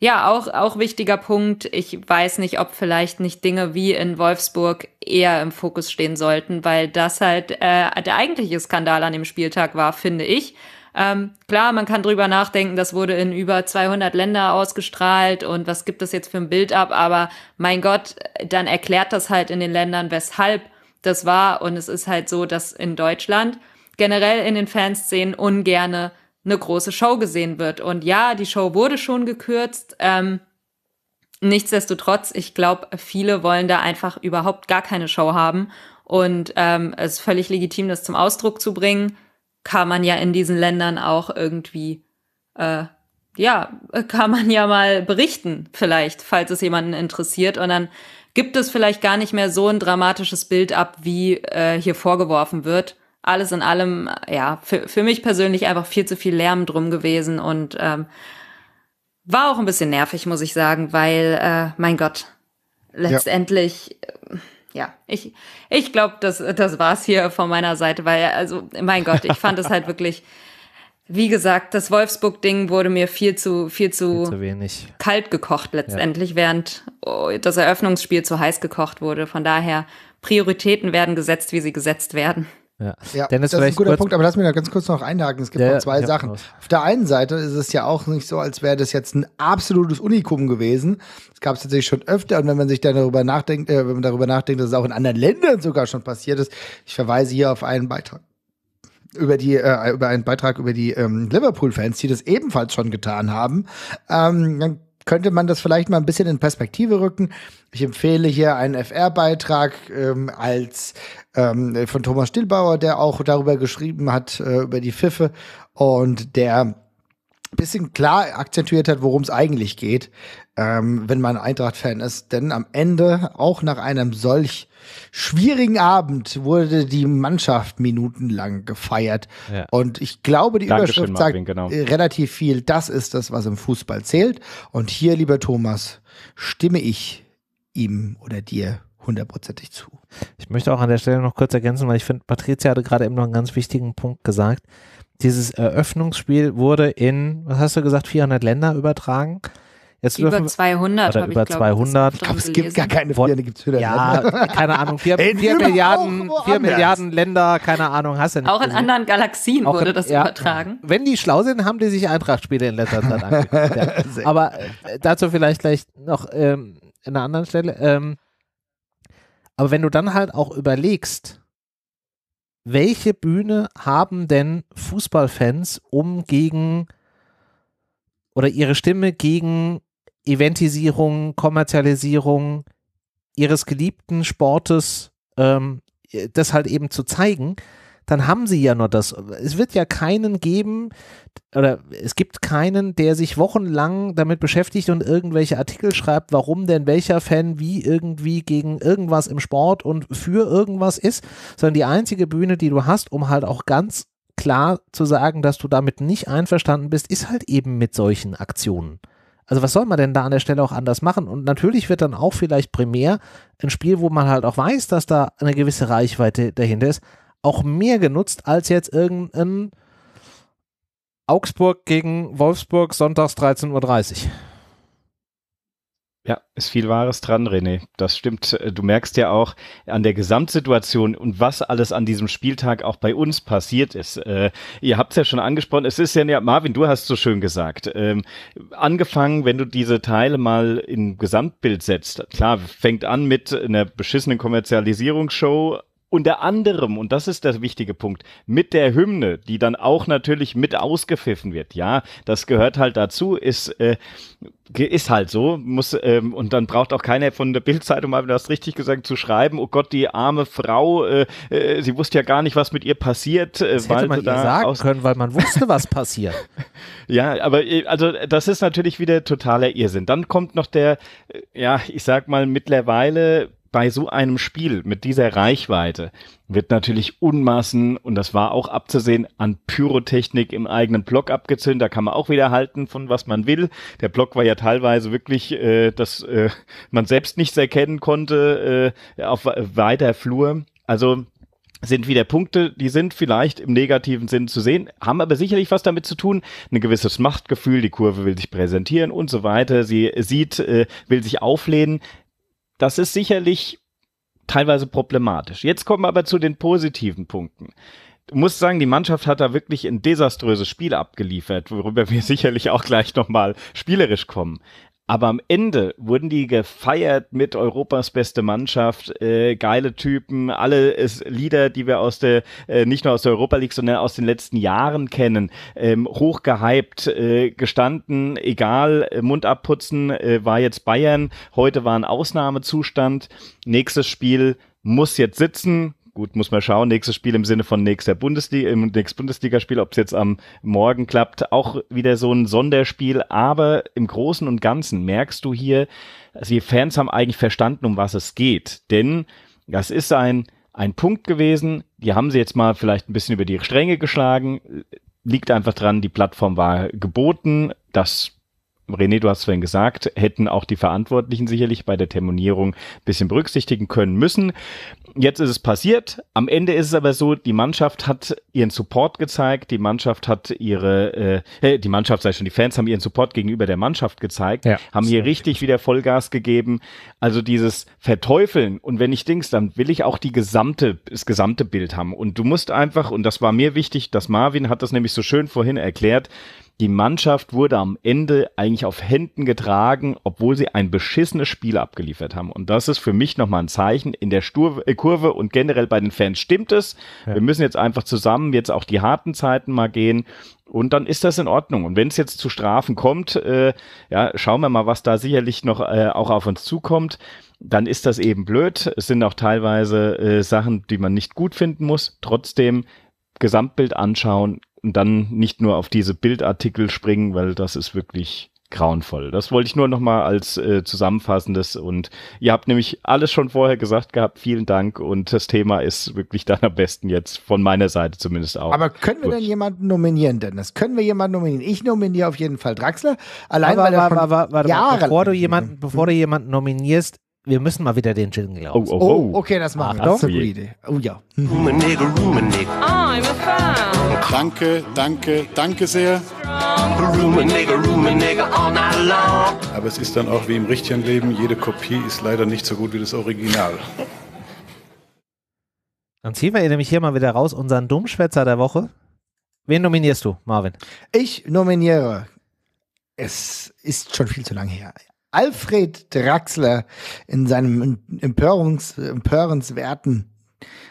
ja, auch, auch wichtiger Punkt. Ich weiß nicht, ob vielleicht nicht Dinge wie in Wolfsburg eher im Fokus stehen sollten, weil das halt äh, der eigentliche Skandal an dem Spieltag war, finde ich. Ähm, klar, man kann drüber nachdenken, das wurde in über 200 Länder ausgestrahlt und was gibt das jetzt für ein Bild ab, aber mein Gott, dann erklärt das halt in den Ländern, weshalb das war. Und es ist halt so, dass in Deutschland generell in den Fanszenen ungerne eine große Show gesehen wird. Und ja, die Show wurde schon gekürzt. Ähm, nichtsdestotrotz, ich glaube, viele wollen da einfach überhaupt gar keine Show haben. Und ähm, es ist völlig legitim, das zum Ausdruck zu bringen. Kann man ja in diesen Ländern auch irgendwie, äh, ja, kann man ja mal berichten, vielleicht, falls es jemanden interessiert. Und dann gibt es vielleicht gar nicht mehr so ein dramatisches Bild ab, wie äh, hier vorgeworfen wird. Alles in allem, ja, für, für mich persönlich einfach viel zu viel Lärm drum gewesen und ähm, war auch ein bisschen nervig, muss ich sagen, weil, äh, mein Gott, letztendlich. Ja äh, ja, ich, ich glaube, das, das war's hier von meiner Seite, weil, also, mein Gott, ich fand es halt wirklich wie gesagt, das Wolfsburg-Ding wurde mir viel zu, viel zu, viel zu kalt gekocht letztendlich, ja. während oh, das Eröffnungsspiel zu heiß gekocht wurde. Von daher, Prioritäten werden gesetzt, wie sie gesetzt werden. Ja, ja Dennis, das ist ein guter Punkt, aber lass mich da ganz kurz noch einhaken. Es gibt noch zwei ja, Sachen. Auf der einen Seite ist es ja auch nicht so, als wäre das jetzt ein absolutes Unikum gewesen. Das gab es tatsächlich schon öfter und wenn man sich dann darüber nachdenkt, äh, wenn man darüber nachdenkt, dass es auch in anderen Ländern sogar schon passiert ist, ich verweise hier auf einen Beitrag über die äh, über einen Beitrag über die ähm, Liverpool-Fans, die das ebenfalls schon getan haben. Ähm, dann könnte man das vielleicht mal ein bisschen in Perspektive rücken. Ich empfehle hier einen FR-Beitrag ähm, als ähm, von Thomas Stillbauer, der auch darüber geschrieben hat äh, über die Pfiffe und der bisschen klar akzentuiert hat, worum es eigentlich geht, ähm, wenn man Eintracht-Fan ist. Denn am Ende, auch nach einem solch schwierigen Abend wurde die Mannschaft minutenlang gefeiert. Ja. Und ich glaube, die Dankeschön, Überschrift sagt Marvin, genau. Äh, relativ viel. Das ist das, was im Fußball zählt. Und hier, lieber Thomas, stimme ich ihm oder dir hundertprozentig zu. Ich möchte auch an der Stelle noch kurz ergänzen, weil ich finde, Patricia hatte gerade eben noch einen ganz wichtigen Punkt gesagt. Dieses Eröffnungsspiel wurde in, was hast du gesagt, 400 Länder übertragen. Jetzt über 200 oder über ich, 200. Ich glaube, es gibt gar keine Worte, gibt es Ja, keine Ahnung, 4, hey, Milliarden, Milliarden Länder, keine Ahnung, hast du nicht. Auch in gesehen. anderen Galaxien auch wurde in, das ja, übertragen. Wenn die schlau sind, haben die sich Eintracht-Spiele in letzter Zeit angeguckt. Ja. Aber äh, dazu vielleicht gleich noch ähm, in einer anderen Stelle. Ähm, aber wenn du dann halt auch überlegst, welche Bühne haben denn Fußballfans, um gegen oder ihre Stimme gegen Eventisierung, Kommerzialisierung ihres geliebten Sportes, ähm, das halt eben zu zeigen, dann haben sie ja nur das. Es wird ja keinen geben, oder es gibt keinen, der sich wochenlang damit beschäftigt und irgendwelche Artikel schreibt, warum denn welcher Fan wie irgendwie gegen irgendwas im Sport und für irgendwas ist, sondern die einzige Bühne, die du hast, um halt auch ganz klar zu sagen, dass du damit nicht einverstanden bist, ist halt eben mit solchen Aktionen. Also was soll man denn da an der Stelle auch anders machen? Und natürlich wird dann auch vielleicht primär ein Spiel, wo man halt auch weiß, dass da eine gewisse Reichweite dahinter ist, auch mehr genutzt als jetzt irgendein Augsburg gegen Wolfsburg sonntags 13.30 Uhr. Ja, ist viel Wahres dran, René. Das stimmt. Du merkst ja auch an der Gesamtsituation und was alles an diesem Spieltag auch bei uns passiert ist. Äh, ihr habt es ja schon angesprochen. Es ist ja, ja Marvin, du hast so schön gesagt. Ähm, angefangen, wenn du diese Teile mal im Gesamtbild setzt. Klar, fängt an mit einer beschissenen Kommerzialisierungsshow, unter anderem, und das ist der wichtige Punkt, mit der Hymne, die dann auch natürlich mit ausgepfiffen wird. Ja, das gehört halt dazu, ist äh, ist halt so, muss ähm, und dann braucht auch keiner von der Bildzeitung mal, du hast richtig gesagt, zu schreiben. Oh Gott, die arme Frau, äh, äh, sie wusste ja gar nicht, was mit ihr passiert. Äh, das weil hätte man da sagen können, weil man wusste, was passiert. ja, aber äh, also das ist natürlich wieder totaler Irrsinn. Dann kommt noch der, äh, ja, ich sag mal mittlerweile bei so einem Spiel mit dieser Reichweite wird natürlich Unmassen, und das war auch abzusehen, an Pyrotechnik im eigenen Block abgezündet. Da kann man auch wieder halten von was man will. Der Block war ja teilweise wirklich, äh, dass äh, man selbst nichts erkennen konnte äh, auf weiter Flur. Also sind wieder Punkte, die sind vielleicht im negativen Sinn zu sehen, haben aber sicherlich was damit zu tun, ein gewisses Machtgefühl, die Kurve will sich präsentieren und so weiter, sie sieht, äh, will sich auflehnen. Das ist sicherlich teilweise problematisch. Jetzt kommen wir aber zu den positiven Punkten. Ich muss sagen, die Mannschaft hat da wirklich ein desaströses Spiel abgeliefert, worüber wir sicherlich auch gleich nochmal spielerisch kommen. Aber am Ende wurden die gefeiert mit Europas beste Mannschaft, äh, geile Typen, alle ist, Lieder, die wir aus der, äh, nicht nur aus der Europa League, sondern aus den letzten Jahren kennen, ähm, hochgehypt, äh, gestanden, egal, äh, Mund abputzen, äh, war jetzt Bayern, heute war ein Ausnahmezustand, nächstes Spiel muss jetzt sitzen, Gut, muss man schauen. Nächstes Spiel im Sinne von nächster Bundesliga, im nächsten Bundesligaspiel, ob es jetzt am Morgen klappt, auch wieder so ein Sonderspiel. Aber im Großen und Ganzen merkst du hier, also die Fans haben eigentlich verstanden, um was es geht. Denn das ist ein, ein Punkt gewesen. Die haben sie jetzt mal vielleicht ein bisschen über die Stränge geschlagen. Liegt einfach dran, die Plattform war geboten. Das René, du hast vorhin gesagt, hätten auch die Verantwortlichen sicherlich bei der Terminierung ein bisschen berücksichtigen können müssen jetzt ist es passiert. Am Ende ist es aber so, die Mannschaft hat ihren Support gezeigt, die Mannschaft hat ihre, äh, äh die Mannschaft sei schon, die Fans haben ihren Support gegenüber der Mannschaft gezeigt, ja, haben hier richtig gut. wieder Vollgas gegeben. Also dieses Verteufeln und wenn ich Dings, dann will ich auch die gesamte, das gesamte Bild haben. Und du musst einfach, und das war mir wichtig, dass Marvin hat das nämlich so schön vorhin erklärt, die Mannschaft wurde am Ende eigentlich auf Händen getragen, obwohl sie ein beschissenes Spiel abgeliefert haben. Und das ist für mich nochmal ein Zeichen. In der Stur äh, Kurve und generell bei den Fans stimmt es. Ja. Wir müssen jetzt einfach zusammen jetzt auch die harten Zeiten mal gehen. Und dann ist das in Ordnung. Und wenn es jetzt zu Strafen kommt, äh, ja, schauen wir mal, was da sicherlich noch äh, auch auf uns zukommt. Dann ist das eben blöd. Es sind auch teilweise äh, Sachen, die man nicht gut finden muss. Trotzdem Gesamtbild anschauen, und dann nicht nur auf diese Bildartikel springen, weil das ist wirklich grauenvoll. Das wollte ich nur nochmal als äh, zusammenfassendes und ihr habt nämlich alles schon vorher gesagt gehabt. Vielen Dank und das Thema ist wirklich dann am besten jetzt von meiner Seite zumindest auch. Aber können wir durch. denn jemanden nominieren, Dennis? Können wir jemanden nominieren? Ich nominiere auf jeden Fall Draxler. Allein aber, weil er war, war, war, Jahre bevor du jemanden, mhm. bevor du jemanden nominierst, wir müssen mal wieder den Jingle laufen. Oh, oh, oh. oh, okay, das machen wir. Ah, das ist eine gute Idee. Oh ja. Ah, I'm a fan. Danke, danke, danke sehr. Aber es ist dann auch wie im richtigen Leben, jede Kopie ist leider nicht so gut wie das Original. Dann ziehen wir nämlich hier mal wieder raus unseren Dummschwätzer der Woche. Wen nominierst du, Marvin? Ich nominiere, es ist schon viel zu lange her, Alfred Draxler in seinem empörens, empörenswerten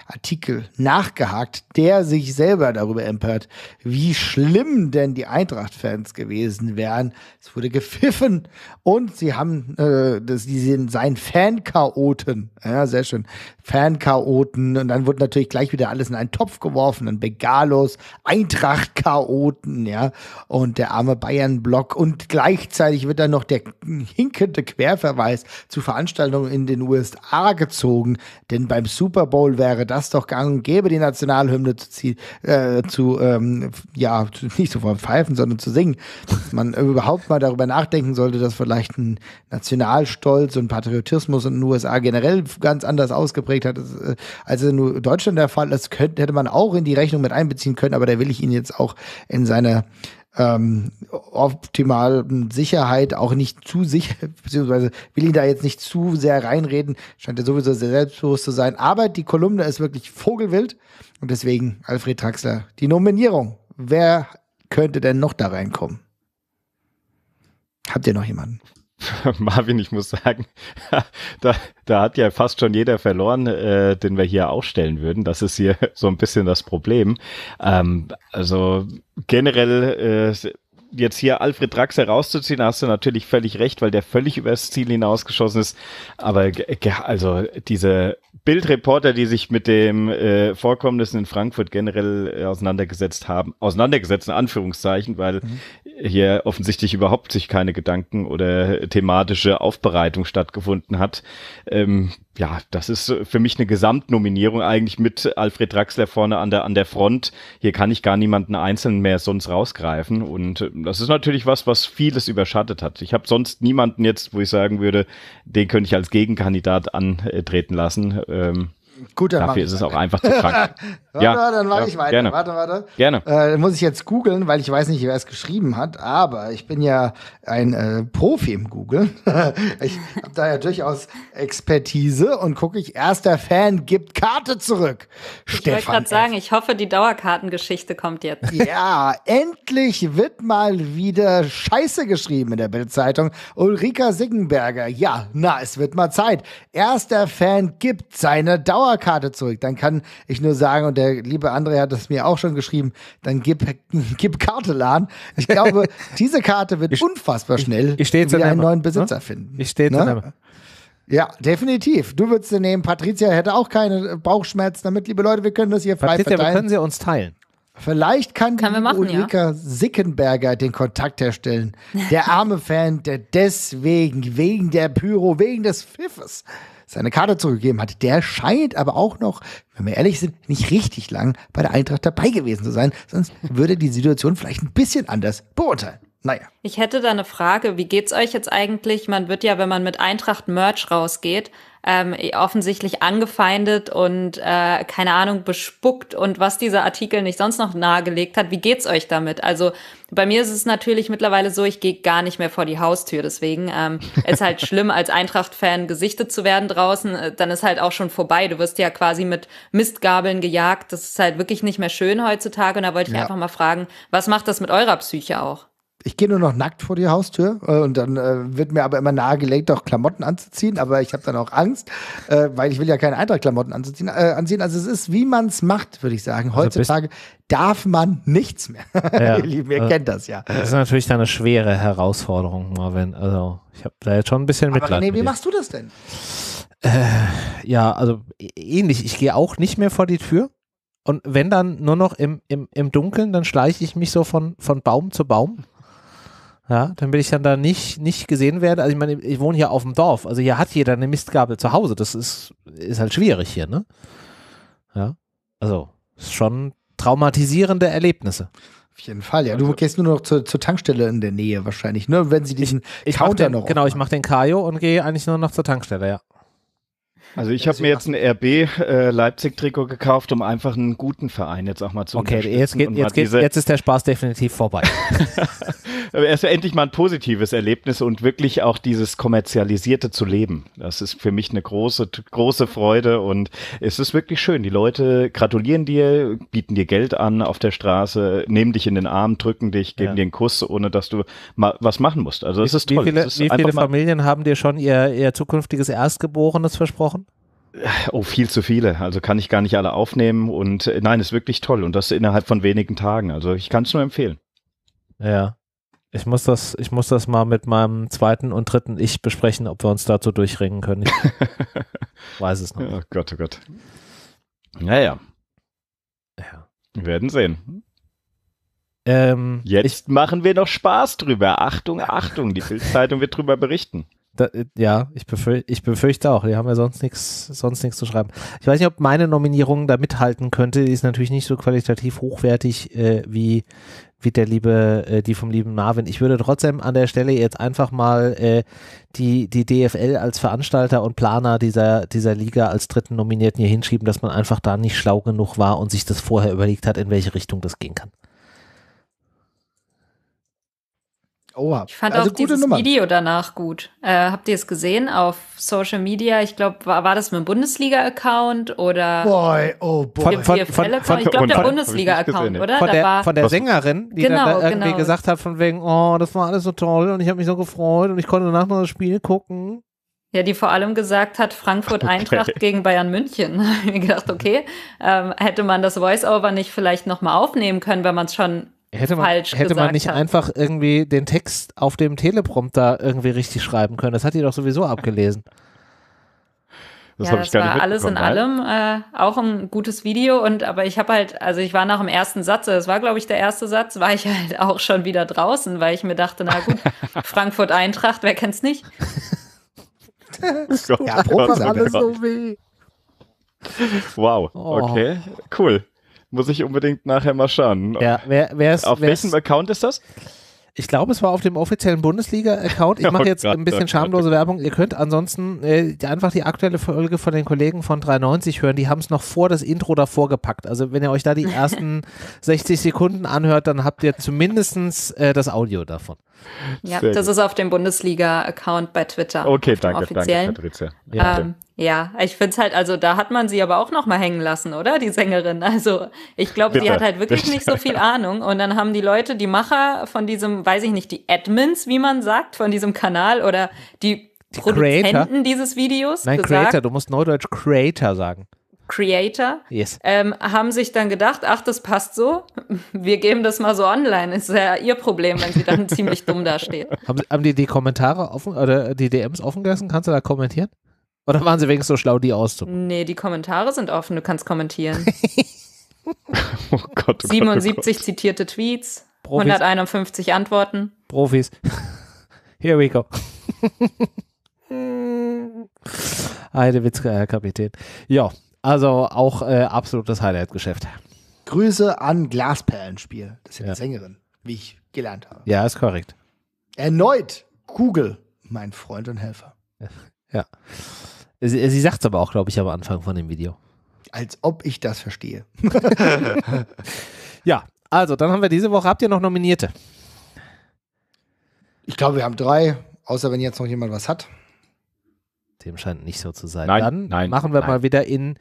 Artikel nachgehakt, der sich selber darüber empört, wie schlimm denn die Eintracht-Fans gewesen wären. Es wurde gepfiffen und sie haben äh, das, die sind sein Fan-Chaoten. Ja, sehr schön. Fan-Chaoten. Und dann wurde natürlich gleich wieder alles in einen Topf geworfen. Dann Begalos, Eintracht-Chaoten, ja. Und der arme Bayern-Block. Und gleichzeitig wird dann noch der hinkende Querverweis zu Veranstaltungen in den USA gezogen. Denn beim Super Bowl wäre das doch gang und gäbe, die Nationalhymne zu ziehen, äh, zu, ähm, ja, nicht so von pfeifen, sondern zu singen. Dass man überhaupt mal darüber nachdenken sollte, dass vielleicht ein Nationalstolz und Patriotismus in den USA generell ganz anders ausgeprägt hat, äh, als in Deutschland der Fall ist, könnte, hätte man auch in die Rechnung mit einbeziehen können, aber da will ich ihn jetzt auch in seiner ähm, optimalen Sicherheit auch nicht zu sicher, beziehungsweise will ihn da jetzt nicht zu sehr reinreden, scheint er sowieso sehr selbstbewusst zu sein. Aber die Kolumne ist wirklich vogelwild und deswegen Alfred Traxler die Nominierung. Wer könnte denn noch da reinkommen? Habt ihr noch jemanden? Marvin, ich muss sagen, da, da hat ja fast schon jeder verloren, äh, den wir hier aufstellen würden. Das ist hier so ein bisschen das Problem. Ähm, also generell äh, jetzt hier Alfred Drax herauszuziehen, hast du natürlich völlig recht, weil der völlig übers Ziel hinausgeschossen ist. Aber also diese Bildreporter, die sich mit dem äh, Vorkommnissen in Frankfurt generell äh, auseinandergesetzt haben, auseinandergesetzt in Anführungszeichen, weil mhm. hier offensichtlich überhaupt sich keine Gedanken oder thematische Aufbereitung stattgefunden hat, ähm, ja, das ist äh, für mich eine Gesamtnominierung eigentlich mit Alfred Draxler vorne an der, an der Front. Hier kann ich gar niemanden einzeln mehr sonst rausgreifen. Und äh, das ist natürlich was, was vieles überschattet hat. Ich habe sonst niemanden jetzt, wo ich sagen würde, den könnte ich als Gegenkandidat antreten lassen. Ähm, Gut, dann Dafür ist es auch einfach zu krank. warte, ja, dann mache ja, ich weiter. Gerne. Warte, warte. Gerne. Äh, muss ich jetzt googeln, weil ich weiß nicht, wer es geschrieben hat, aber ich bin ja ein äh, Profi im Googeln. ich habe da ja durchaus Expertise und gucke ich, erster Fan gibt Karte zurück. Ich wollte gerade sagen, ich hoffe, die Dauerkartengeschichte kommt jetzt. ja, endlich wird mal wieder Scheiße geschrieben in der Bildzeitung. Ulrika Siggenberger, ja, na, es wird mal Zeit. Erster Fan gibt seine Dauerkarte Dauerkarte zurück. Dann kann ich nur sagen, und der liebe André hat das mir auch schon geschrieben, dann gib, gib Kartelan. Ich glaube, diese Karte wird ich, unfassbar schnell ich, ich wieder einen neuen Besitzer ne? finden. Ich stehe ne? Ja, definitiv. Du würdest sie nehmen. Patricia hätte auch keine Bauchschmerzen damit. Liebe Leute, wir können das hier frei Patricia, verteilen. können sie uns teilen. Vielleicht kann, kann machen, Ulrika ja. Sickenberger den Kontakt herstellen. Der arme Fan, der deswegen, wegen der Pyro, wegen des Pfiffes seine Karte zurückgegeben hat. Der scheint aber auch noch, wenn wir ehrlich sind, nicht richtig lang bei der Eintracht dabei gewesen zu sein. Sonst würde die Situation vielleicht ein bisschen anders beurteilen. Naja. Ich hätte da eine Frage. Wie geht's euch jetzt eigentlich? Man wird ja, wenn man mit Eintracht Merch rausgeht, ähm, offensichtlich angefeindet und äh, keine Ahnung bespuckt und was dieser Artikel nicht sonst noch nahegelegt hat. Wie geht's euch damit? Also bei mir ist es natürlich mittlerweile so, ich gehe gar nicht mehr vor die Haustür. Deswegen ähm, ist halt schlimm, als Eintracht-Fan gesichtet zu werden draußen. Äh, dann ist halt auch schon vorbei. Du wirst ja quasi mit Mistgabeln gejagt. Das ist halt wirklich nicht mehr schön heutzutage. Und da wollte ich ja. einfach mal fragen, was macht das mit eurer Psyche auch? Ich gehe nur noch nackt vor die Haustür äh, und dann äh, wird mir aber immer nahegelegt, auch Klamotten anzuziehen. Aber ich habe dann auch Angst, äh, weil ich will ja keine Eintrachtklamotten klamotten anziehen. Äh, anziehen. Also es ist, wie man es macht, würde ich sagen. Also Heutzutage also darf man nichts mehr. Ja. ihr Lieben, ihr kennt das ja. Das ist natürlich dann eine schwere Herausforderung, Marvin. Also ich habe da jetzt schon ein bisschen Mitleid. Aber, nee, wie mit machst du das denn? Äh, ja, also e-, ähnlich. Ich gehe auch nicht mehr vor die Tür. Und wenn dann nur noch im, im, im Dunkeln, dann schleiche ich mich so von, von Baum zu Baum. Ja, will ich dann da nicht, nicht gesehen werden. Also ich meine, ich wohne hier auf dem Dorf. Also hier hat jeder eine Mistgabel zu Hause. Das ist, ist halt schwierig hier, ne? Ja. Also, schon traumatisierende Erlebnisse. Auf jeden Fall, ja. Du also gehst nur noch zur, zur Tankstelle in der Nähe wahrscheinlich, ne? Wenn sie diesen ich, ich Counter den, noch. Genau, ich mache den Kajo und gehe eigentlich nur noch zur Tankstelle, ja. Also ich habe mir jetzt ein RB äh, Leipzig-Trikot gekauft, um einfach einen guten Verein jetzt auch mal zu okay, unterstützen. Okay, jetzt, jetzt, jetzt ist der Spaß definitiv vorbei. ist ja endlich mal ein positives Erlebnis und wirklich auch dieses kommerzialisierte zu leben. Das ist für mich eine große, große Freude und es ist wirklich schön. Die Leute gratulieren dir, bieten dir Geld an auf der Straße, nehmen dich in den Arm, drücken dich, geben ja. dir einen Kuss, ohne dass du mal was machen musst. Also das wie, ist toll. Wie viele, ist wie viele Familien haben dir schon ihr, ihr zukünftiges Erstgeborenes versprochen? Oh, viel zu viele. Also kann ich gar nicht alle aufnehmen. Und äh, nein, ist wirklich toll. Und das innerhalb von wenigen Tagen. Also ich kann es nur empfehlen. Ja. Ich muss das, ich muss das mal mit meinem zweiten und dritten Ich besprechen, ob wir uns dazu durchringen können. Ich weiß es noch. Nicht. Oh Gott, oh Gott. Naja. Ja. Wir werden sehen. Ähm, Jetzt ich, machen wir noch Spaß drüber. Achtung, Achtung, die Bildzeitung wird drüber berichten. Da, ja, ich befürchte, ich befürchte auch. Die haben ja sonst nichts sonst zu schreiben. Ich weiß nicht, ob meine Nominierung da mithalten könnte. Die ist natürlich nicht so qualitativ hochwertig äh, wie, wie der liebe, äh, die vom lieben Marvin. Ich würde trotzdem an der Stelle jetzt einfach mal äh, die, die DFL als Veranstalter und Planer dieser, dieser Liga als dritten Nominierten hier hinschieben, dass man einfach da nicht schlau genug war und sich das vorher überlegt hat, in welche Richtung das gehen kann. Oha. Ich fand also auch dieses Nummer. Video danach gut. Äh, habt ihr es gesehen auf Social Media? Ich glaube, war, war das mit dem Bundesliga-Account oder boy, oh boy. Von, von, von, von ich glaube, der Bundesliga-Account, oder? Von der, da war, von der Sängerin, die genau, dann da irgendwie genau. gesagt hat von wegen, oh, das war alles so toll und ich habe mich so gefreut und ich konnte danach noch das Spiel gucken. Ja, die vor allem gesagt hat, Frankfurt Eintracht okay. gegen Bayern München. ich habe gedacht, okay, ähm, hätte man das Voice-Over nicht vielleicht nochmal aufnehmen können, wenn man es schon Hätte man, falsch hätte man nicht hat. einfach irgendwie den Text auf dem Teleprompter irgendwie richtig schreiben können. Das hat die doch sowieso abgelesen. Das ja, das war alles in allem äh, auch ein gutes Video und aber ich habe halt, also ich war nach dem ersten Satz, also das war glaube ich der erste Satz, war ich halt auch schon wieder draußen, weil ich mir dachte, na gut, Frankfurt Eintracht, wer kennt's nicht? Gott, ja, Gott, alles Gott. so weh. Wow, oh. okay, cool. Muss ich unbedingt nachher mal schauen. Ja, wer, wer ist, auf wer welchem ist, Account ist das? Ich glaube, es war auf dem offiziellen Bundesliga-Account. Ich oh mache jetzt oh Gott, ein bisschen oh schamlose Werbung. Ihr könnt ansonsten äh, einfach die aktuelle Folge von den Kollegen von 93 hören. Die haben es noch vor das Intro davor gepackt. Also wenn ihr euch da die ersten 60 Sekunden anhört, dann habt ihr zumindest äh, das Audio davon. Ja, Sehr das gut. ist auf dem Bundesliga-Account bei Twitter. Okay, danke, offiziellen. danke, Patricia. Ja. Ähm, ja, ich finde es halt, also da hat man sie aber auch nochmal hängen lassen, oder? Die Sängerin. Also ich glaube, sie hat halt wirklich nicht so viel Ahnung. Und dann haben die Leute, die Macher von diesem, weiß ich nicht, die Admins, wie man sagt, von diesem Kanal oder die, die Produzenten Creator? dieses Videos. Nein, gesagt, Creator, du musst Neudeutsch Creator sagen. Creator, yes. ähm, haben sich dann gedacht, ach, das passt so, wir geben das mal so online. Ist ja ihr Problem, wenn sie dann ziemlich dumm dastehen. Haben, haben die die Kommentare offen oder die DMs offen gelassen? Kannst du da kommentieren? Oder waren sie wenigstens so schlau, die auszumachen? Nee, die Kommentare sind offen, du kannst kommentieren. oh Gott, oh 77 Gott, zitierte Tweets, Profis. 151 Antworten. Profis. Here we go. Heidewitzka, Herr äh, Kapitän. Ja, also auch äh, absolutes Highlight-Geschäft. Grüße an Glasperlenspiel. Das ist ja, ja. die Sängerin, wie ich gelernt habe. Ja, ist korrekt. Erneut Kugel, mein Freund und Helfer. Ja. Sie, sie sagt es aber auch, glaube ich, am Anfang von dem Video. Als ob ich das verstehe. ja, also dann haben wir diese Woche, habt ihr noch Nominierte? Ich glaube, wir haben drei, außer wenn jetzt noch jemand was hat. Dem scheint nicht so zu sein. Nein, dann nein, machen wir nein. mal wieder in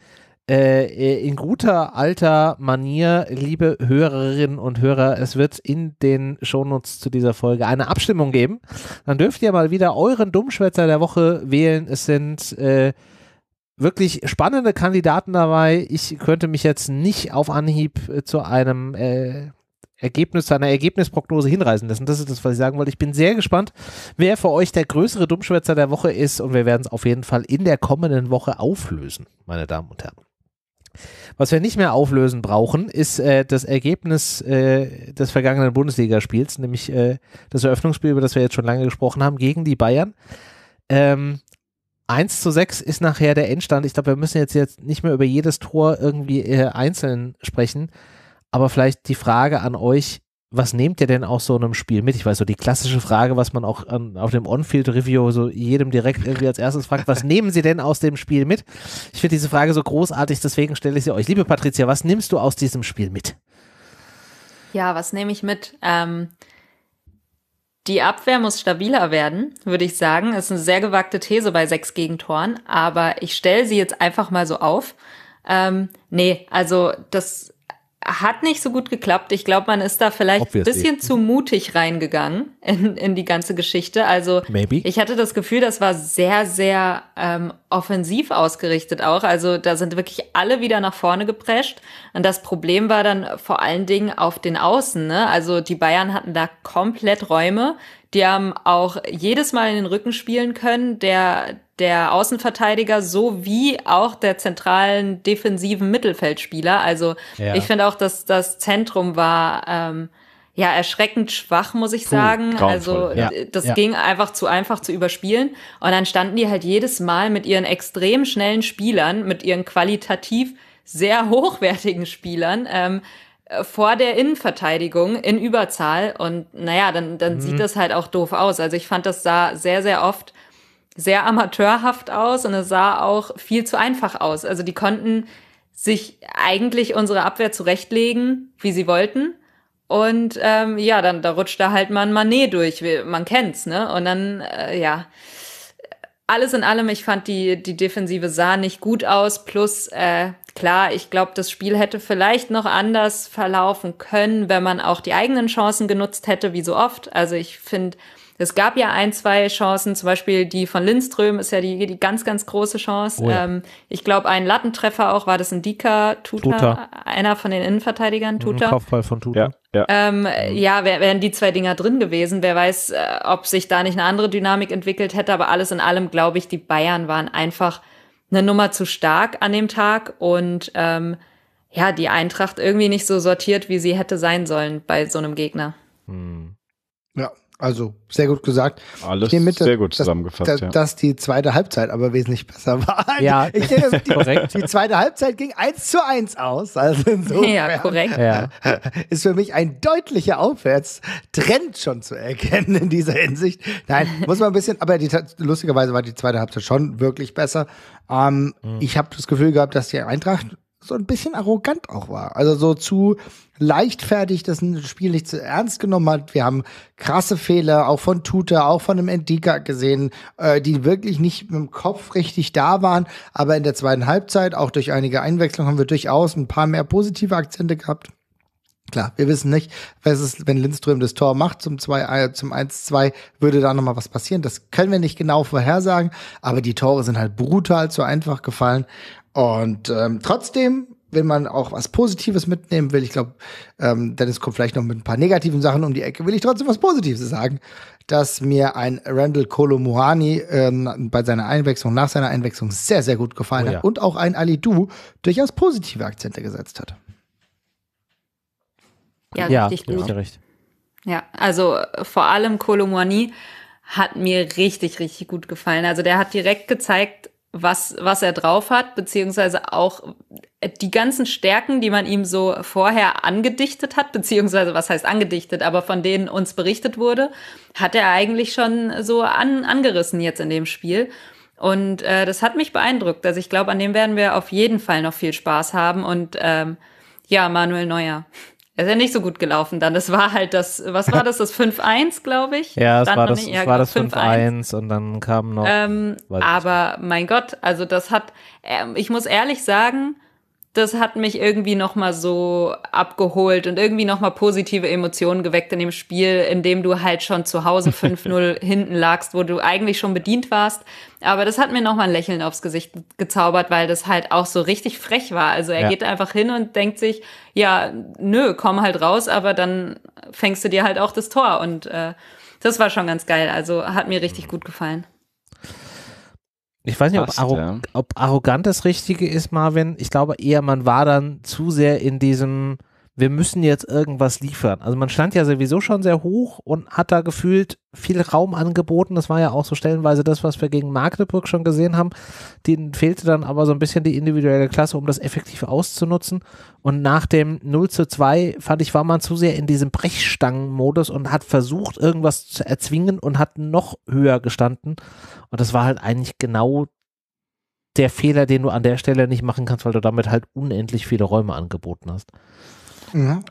äh, äh, in guter alter Manier, liebe Hörerinnen und Hörer, es wird in den Shownotes zu dieser Folge eine Abstimmung geben. Dann dürft ihr mal wieder euren Dummschwätzer der Woche wählen. Es sind äh, wirklich spannende Kandidaten dabei. Ich könnte mich jetzt nicht auf Anhieb äh, zu einem äh, Ergebnis, zu einer Ergebnisprognose hinreißen lassen. Das ist das, was ich sagen wollte. Ich bin sehr gespannt, wer für euch der größere Dummschwätzer der Woche ist und wir werden es auf jeden Fall in der kommenden Woche auflösen, meine Damen und Herren. Was wir nicht mehr auflösen brauchen, ist äh, das Ergebnis äh, des vergangenen Bundesligaspiels, nämlich äh, das Eröffnungsspiel, über das wir jetzt schon lange gesprochen haben, gegen die Bayern. Ähm, 1 zu 6 ist nachher der Endstand. Ich glaube, wir müssen jetzt, jetzt nicht mehr über jedes Tor irgendwie äh, einzeln sprechen, aber vielleicht die Frage an euch, was nehmt ihr denn aus so einem Spiel mit? Ich weiß, so die klassische Frage, was man auch an, auf dem On-Field-Review so jedem direkt irgendwie als erstes fragt, was nehmen Sie denn aus dem Spiel mit? Ich finde diese Frage so großartig, deswegen stelle ich sie euch. Liebe Patricia, was nimmst du aus diesem Spiel mit? Ja, was nehme ich mit? Ähm, die Abwehr muss stabiler werden, würde ich sagen. Ist eine sehr gewagte These bei sechs Gegentoren, aber ich stelle sie jetzt einfach mal so auf. Ähm, nee, also das hat nicht so gut geklappt. Ich glaube, man ist da vielleicht ein bisschen zu mutig reingegangen in, in die ganze Geschichte. Also Maybe. ich hatte das Gefühl, das war sehr, sehr ähm, offensiv ausgerichtet auch. Also da sind wirklich alle wieder nach vorne geprescht. Und das Problem war dann vor allen Dingen auf den Außen. Ne? Also die Bayern hatten da komplett Räume. Die haben auch jedes Mal in den Rücken spielen können. Der, der Außenverteidiger sowie auch der zentralen defensiven Mittelfeldspieler. Also ja. ich finde auch, dass das Zentrum war ähm, ja erschreckend schwach, muss ich Puh, sagen. Also ja. das ja. ging einfach zu einfach zu überspielen. Und dann standen die halt jedes Mal mit ihren extrem schnellen Spielern, mit ihren qualitativ sehr hochwertigen Spielern. Ähm, äh, vor der Innenverteidigung in Überzahl und naja, dann, dann mhm. sieht das halt auch doof aus. Also ich fand, das sah sehr, sehr oft sehr amateurhaft aus und es sah auch viel zu einfach aus. Also die konnten sich eigentlich unsere Abwehr zurechtlegen, wie sie wollten. Und ähm, ja, dann da rutscht da halt mal ein Manet durch. Man kennt's, ne? Und dann, äh, ja. Alles in allem, ich fand die, die Defensive sah nicht gut aus. Plus, äh, klar, ich glaube, das Spiel hätte vielleicht noch anders verlaufen können, wenn man auch die eigenen Chancen genutzt hätte, wie so oft. Also ich finde, es gab ja ein, zwei Chancen, zum Beispiel die von Lindström ist ja die, die ganz, ganz große Chance. Oh ja. ähm, ich glaube, ein Lattentreffer auch war das ein Dika Tuta, Tuta, einer von den Innenverteidigern, mhm, Tuta. Mhm, Kopfball von Tuta. Ja. Ja, ähm, ja wär, wären die zwei Dinger drin gewesen. Wer weiß, äh, ob sich da nicht eine andere Dynamik entwickelt hätte. Aber alles in allem glaube ich, die Bayern waren einfach eine Nummer zu stark an dem Tag und ähm, ja, die Eintracht irgendwie nicht so sortiert, wie sie hätte sein sollen bei so einem Gegner. Hm. Ja, also sehr gut gesagt. Alles mit, sehr gut zusammengefasst. Dass, dass, dass, die zweite Halbzeit aber wesentlich besser war. Ja, ich denke, die, korrekt. Die zweite Halbzeit ging 1 zu 1 aus. Also ja, korrekt. Ist für mich ein deutlicher Aufwärtstrend schon zu erkennen in dieser Hinsicht. Nein, muss man ein bisschen, aber die, lustigerweise war die zweite Halbzeit schon wirklich besser. Ähm, mhm. Ich habe das Gefühl gehabt, dass die Eintracht so ein bisschen arrogant auch war. Also so zu leichtfertig das Spiel nicht zu ernst genommen hat. Wir haben krasse Fehler, auch von Tuta, auch von dem Endika gesehen, äh, die wirklich nicht mit dem Kopf richtig da waren. Aber in der zweiten Halbzeit, auch durch einige Einwechslungen, haben wir durchaus ein paar mehr positive Akzente gehabt. Klar, wir wissen nicht, was ist, wenn Lindström das Tor macht zum 2, äh, zum 1-2, würde da nochmal was passieren. Das können wir nicht genau vorhersagen, aber die Tore sind halt brutal zu einfach gefallen. Und ähm, trotzdem, wenn man auch was Positives mitnehmen will, ich glaube, ähm, Dennis kommt vielleicht noch mit ein paar negativen Sachen um die Ecke, will ich trotzdem was Positives sagen, dass mir ein Randall Kolomuani ähm, bei seiner Einwechslung, nach seiner Einwechslung sehr, sehr gut gefallen oh, ja. hat und auch ein Ali Du durchaus positive Akzente gesetzt hat. Ja, ja richtig gut. Ja, recht. ja also äh, vor allem Kolomuani hat mir richtig, richtig gut gefallen. Also der hat direkt gezeigt, was, was er drauf hat, beziehungsweise auch äh, die ganzen Stärken, die man ihm so vorher angedichtet hat, beziehungsweise was heißt angedichtet, aber von denen uns berichtet wurde, hat er eigentlich schon so an, angerissen jetzt in dem Spiel. Und äh, das hat mich beeindruckt. Also ich glaube, an dem werden wir auf jeden Fall noch viel Spaß haben. Und ähm, ja, Manuel Neuer ist ja nicht so gut gelaufen dann. Es war halt das, was war das, das 5-1, glaube ich? Ja, es dann war das, nicht, ja, es war genau, das 5-1 und dann kam noch. Ähm, aber mein Gott, also das hat, äh, ich muss ehrlich sagen, das hat mich irgendwie nochmal so abgeholt und irgendwie nochmal positive Emotionen geweckt in dem Spiel, in dem du halt schon zu Hause 5-0 hinten lagst, wo du eigentlich schon bedient warst. Aber das hat mir nochmal ein Lächeln aufs Gesicht gezaubert, weil das halt auch so richtig frech war. Also er ja. geht einfach hin und denkt sich, ja, nö, komm halt raus, aber dann fängst du dir halt auch das Tor. Und äh, das war schon ganz geil. Also hat mir richtig gut gefallen. Ich weiß nicht, Fast, Arro ja. ob arrogant das Richtige ist, Marvin. Ich glaube eher, man war dann zu sehr in diesem wir müssen jetzt irgendwas liefern. Also man stand ja sowieso schon sehr hoch und hat da gefühlt viel Raum angeboten. Das war ja auch so stellenweise das, was wir gegen Magdeburg schon gesehen haben. Denen fehlte dann aber so ein bisschen die individuelle Klasse, um das effektiv auszunutzen. Und nach dem 0 zu 2 fand ich, war man zu sehr in diesem Brechstangenmodus und hat versucht, irgendwas zu erzwingen und hat noch höher gestanden. Und das war halt eigentlich genau der Fehler, den du an der Stelle nicht machen kannst, weil du damit halt unendlich viele Räume angeboten hast.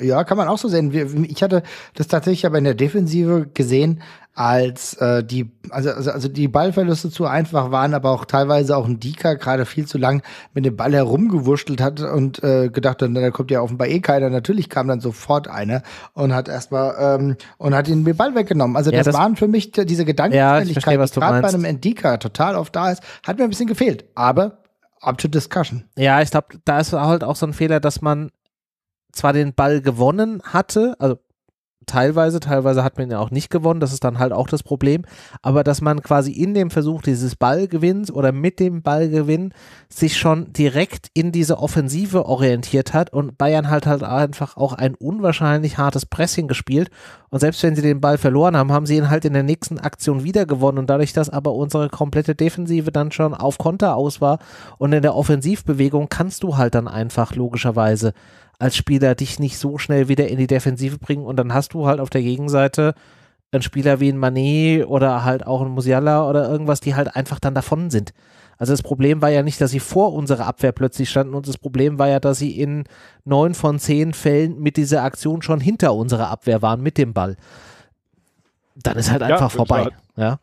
Ja, kann man auch so sehen. Ich hatte das tatsächlich aber in der Defensive gesehen, als äh, die, also, also, also die Ballverluste zu einfach waren, aber auch teilweise auch ein Dika gerade viel zu lang mit dem Ball herumgewurschtelt hat und äh, gedacht, hat, da kommt ja offenbar eh keiner. Natürlich kam dann sofort einer und hat erstmal ähm, und hat ihn den Ball weggenommen. Also ja, das, das, waren für mich diese Gedanken, ja, die gerade bei einem Endika total oft da ist, hat mir ein bisschen gefehlt. Aber up to discussion. Ja, ich glaube, da ist halt auch so ein Fehler, dass man zwar den Ball gewonnen hatte, also teilweise, teilweise hat man ja auch nicht gewonnen, das ist dann halt auch das Problem, aber dass man quasi in dem Versuch dieses Ballgewinns oder mit dem Ballgewinn sich schon direkt in diese Offensive orientiert hat und Bayern halt halt einfach auch ein unwahrscheinlich hartes Pressing gespielt und selbst wenn sie den Ball verloren haben, haben sie ihn halt in der nächsten Aktion wieder gewonnen und dadurch, dass aber unsere komplette Defensive dann schon auf Konter aus war und in der Offensivbewegung kannst du halt dann einfach logischerweise als Spieler dich nicht so schnell wieder in die Defensive bringen und dann hast du halt auf der Gegenseite einen Spieler wie ein Manet oder halt auch ein Musiala oder irgendwas, die halt einfach dann davon sind. Also das Problem war ja nicht, dass sie vor unserer Abwehr plötzlich standen und das Problem war ja, dass sie in neun von zehn Fällen mit dieser Aktion schon hinter unserer Abwehr waren mit dem Ball. Dann ist halt ja, einfach vorbei. Halt ja.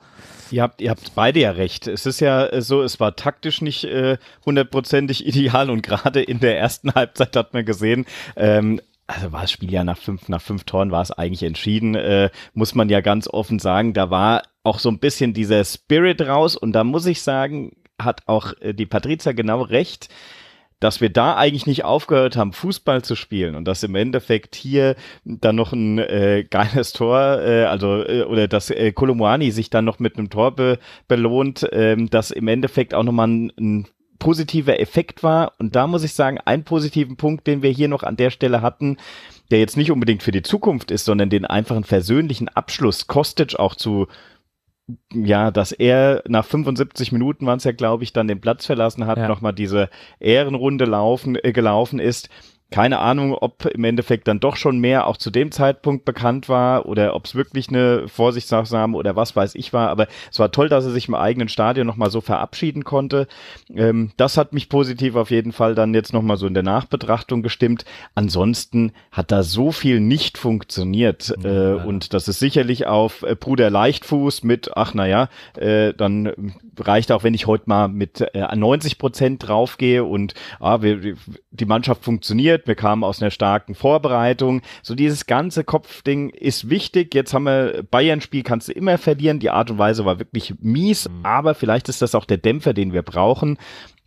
Ihr habt, ihr habt beide ja recht. Es ist ja äh, so, es war taktisch nicht äh, hundertprozentig äh, ideal und gerade in der ersten Halbzeit hat man gesehen, ähm, also war das Spiel ja nach fünf, nach fünf Toren war es eigentlich entschieden, äh, muss man ja ganz offen sagen. Da war auch so ein bisschen dieser Spirit raus und da muss ich sagen, hat auch äh, die Patrizia genau recht dass wir da eigentlich nicht aufgehört haben, Fußball zu spielen und dass im Endeffekt hier dann noch ein äh, geiles Tor, äh, also äh, oder dass äh, Kolomoani sich dann noch mit einem Tor be belohnt, äh, dass im Endeffekt auch nochmal ein, ein positiver Effekt war. Und da muss ich sagen, einen positiven Punkt, den wir hier noch an der Stelle hatten, der jetzt nicht unbedingt für die Zukunft ist, sondern den einfachen versöhnlichen Abschluss Kostic auch zu ja, dass er nach 75 Minuten waren es ja, glaube ich, dann den Platz verlassen hat, ja. nochmal diese Ehrenrunde laufen, äh, gelaufen ist keine Ahnung, ob im Endeffekt dann doch schon mehr auch zu dem Zeitpunkt bekannt war oder ob es wirklich eine Vorsichtsmaßnahme oder was weiß ich war. Aber es war toll, dass er sich im eigenen Stadion nochmal so verabschieden konnte. Ähm, das hat mich positiv auf jeden Fall dann jetzt nochmal so in der Nachbetrachtung gestimmt. Ansonsten hat da so viel nicht funktioniert. äh, ja. Und das ist sicherlich auf äh, Bruder Leichtfuß mit, ach naja, äh, dann reicht auch, wenn ich heute mal mit äh, 90 Prozent draufgehe und ah, wir, die Mannschaft funktioniert motiviert, wir kamen aus einer starken Vorbereitung. So dieses ganze Kopfding ist wichtig. Jetzt haben wir Bayern-Spiel, kannst du immer verlieren. Die Art und Weise war wirklich mies, mhm. aber vielleicht ist das auch der Dämpfer, den wir brauchen,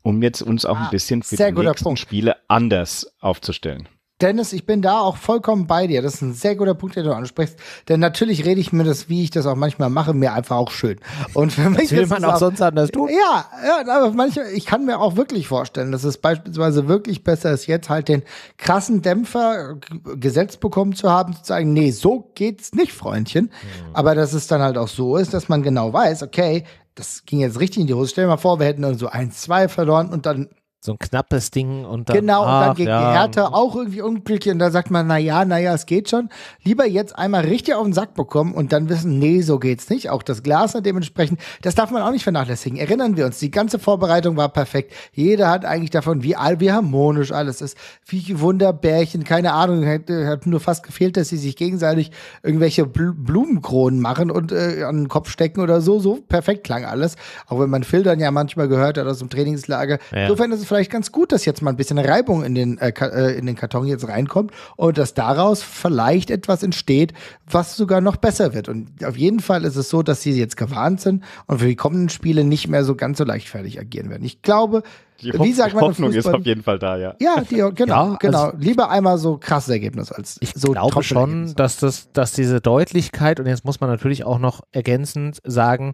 um jetzt uns auch ah, ein bisschen für die nächsten Punkt. Spiele anders aufzustellen. Dennis, ich bin da auch vollkommen bei dir. Das ist ein sehr guter Punkt, den du ansprichst. Denn natürlich rede ich mir das, wie ich das auch manchmal mache, mir einfach auch schön. Und für mich das will man auch, auch sonst anders tun. Ja, ja, aber manchmal, ich kann mir auch wirklich vorstellen, dass es beispielsweise wirklich besser ist, jetzt halt den krassen Dämpfer gesetzt bekommen zu haben, zu sagen, nee, so geht's nicht, Freundchen. Mhm. Aber dass es dann halt auch so ist, dass man genau weiß, okay, das ging jetzt richtig in die Hose. Stell dir mal vor, wir hätten dann so eins, zwei verloren und dann so ein knappes Ding und dann. Genau, ach, und dann gegen ja. Hertha auch irgendwie unglücklich und da sagt man, naja, naja, es geht schon. Lieber jetzt einmal richtig auf den Sack bekommen und dann wissen, nee, so geht's nicht. Auch das Glas dementsprechend, das darf man auch nicht vernachlässigen. Erinnern wir uns, die ganze Vorbereitung war perfekt. Jeder hat eigentlich davon, wie, wie harmonisch alles ist, wie Wunderbärchen, keine Ahnung, hat, hat nur fast gefehlt, dass sie sich gegenseitig irgendwelche Blumenkronen machen und äh, an den Kopf stecken oder so. So perfekt klang alles. Auch wenn man Filtern ja manchmal gehört hat aus dem Trainingslager. Ja. Insofern ist es vielleicht ganz gut, dass jetzt mal ein bisschen Reibung in den, äh, äh, in den Karton jetzt reinkommt und dass daraus vielleicht etwas entsteht, was sogar noch besser wird. Und auf jeden Fall ist es so, dass sie jetzt gewarnt sind und für die kommenden Spiele nicht mehr so ganz so leichtfertig agieren werden. Ich glaube, die, Hoff die Hoffnung ist auf jeden Fall da, ja. Ja, die, genau, ja, genau. Also Lieber einmal so krasses Ergebnis als ich so glaube schon, dass das, dass diese Deutlichkeit und jetzt muss man natürlich auch noch ergänzend sagen,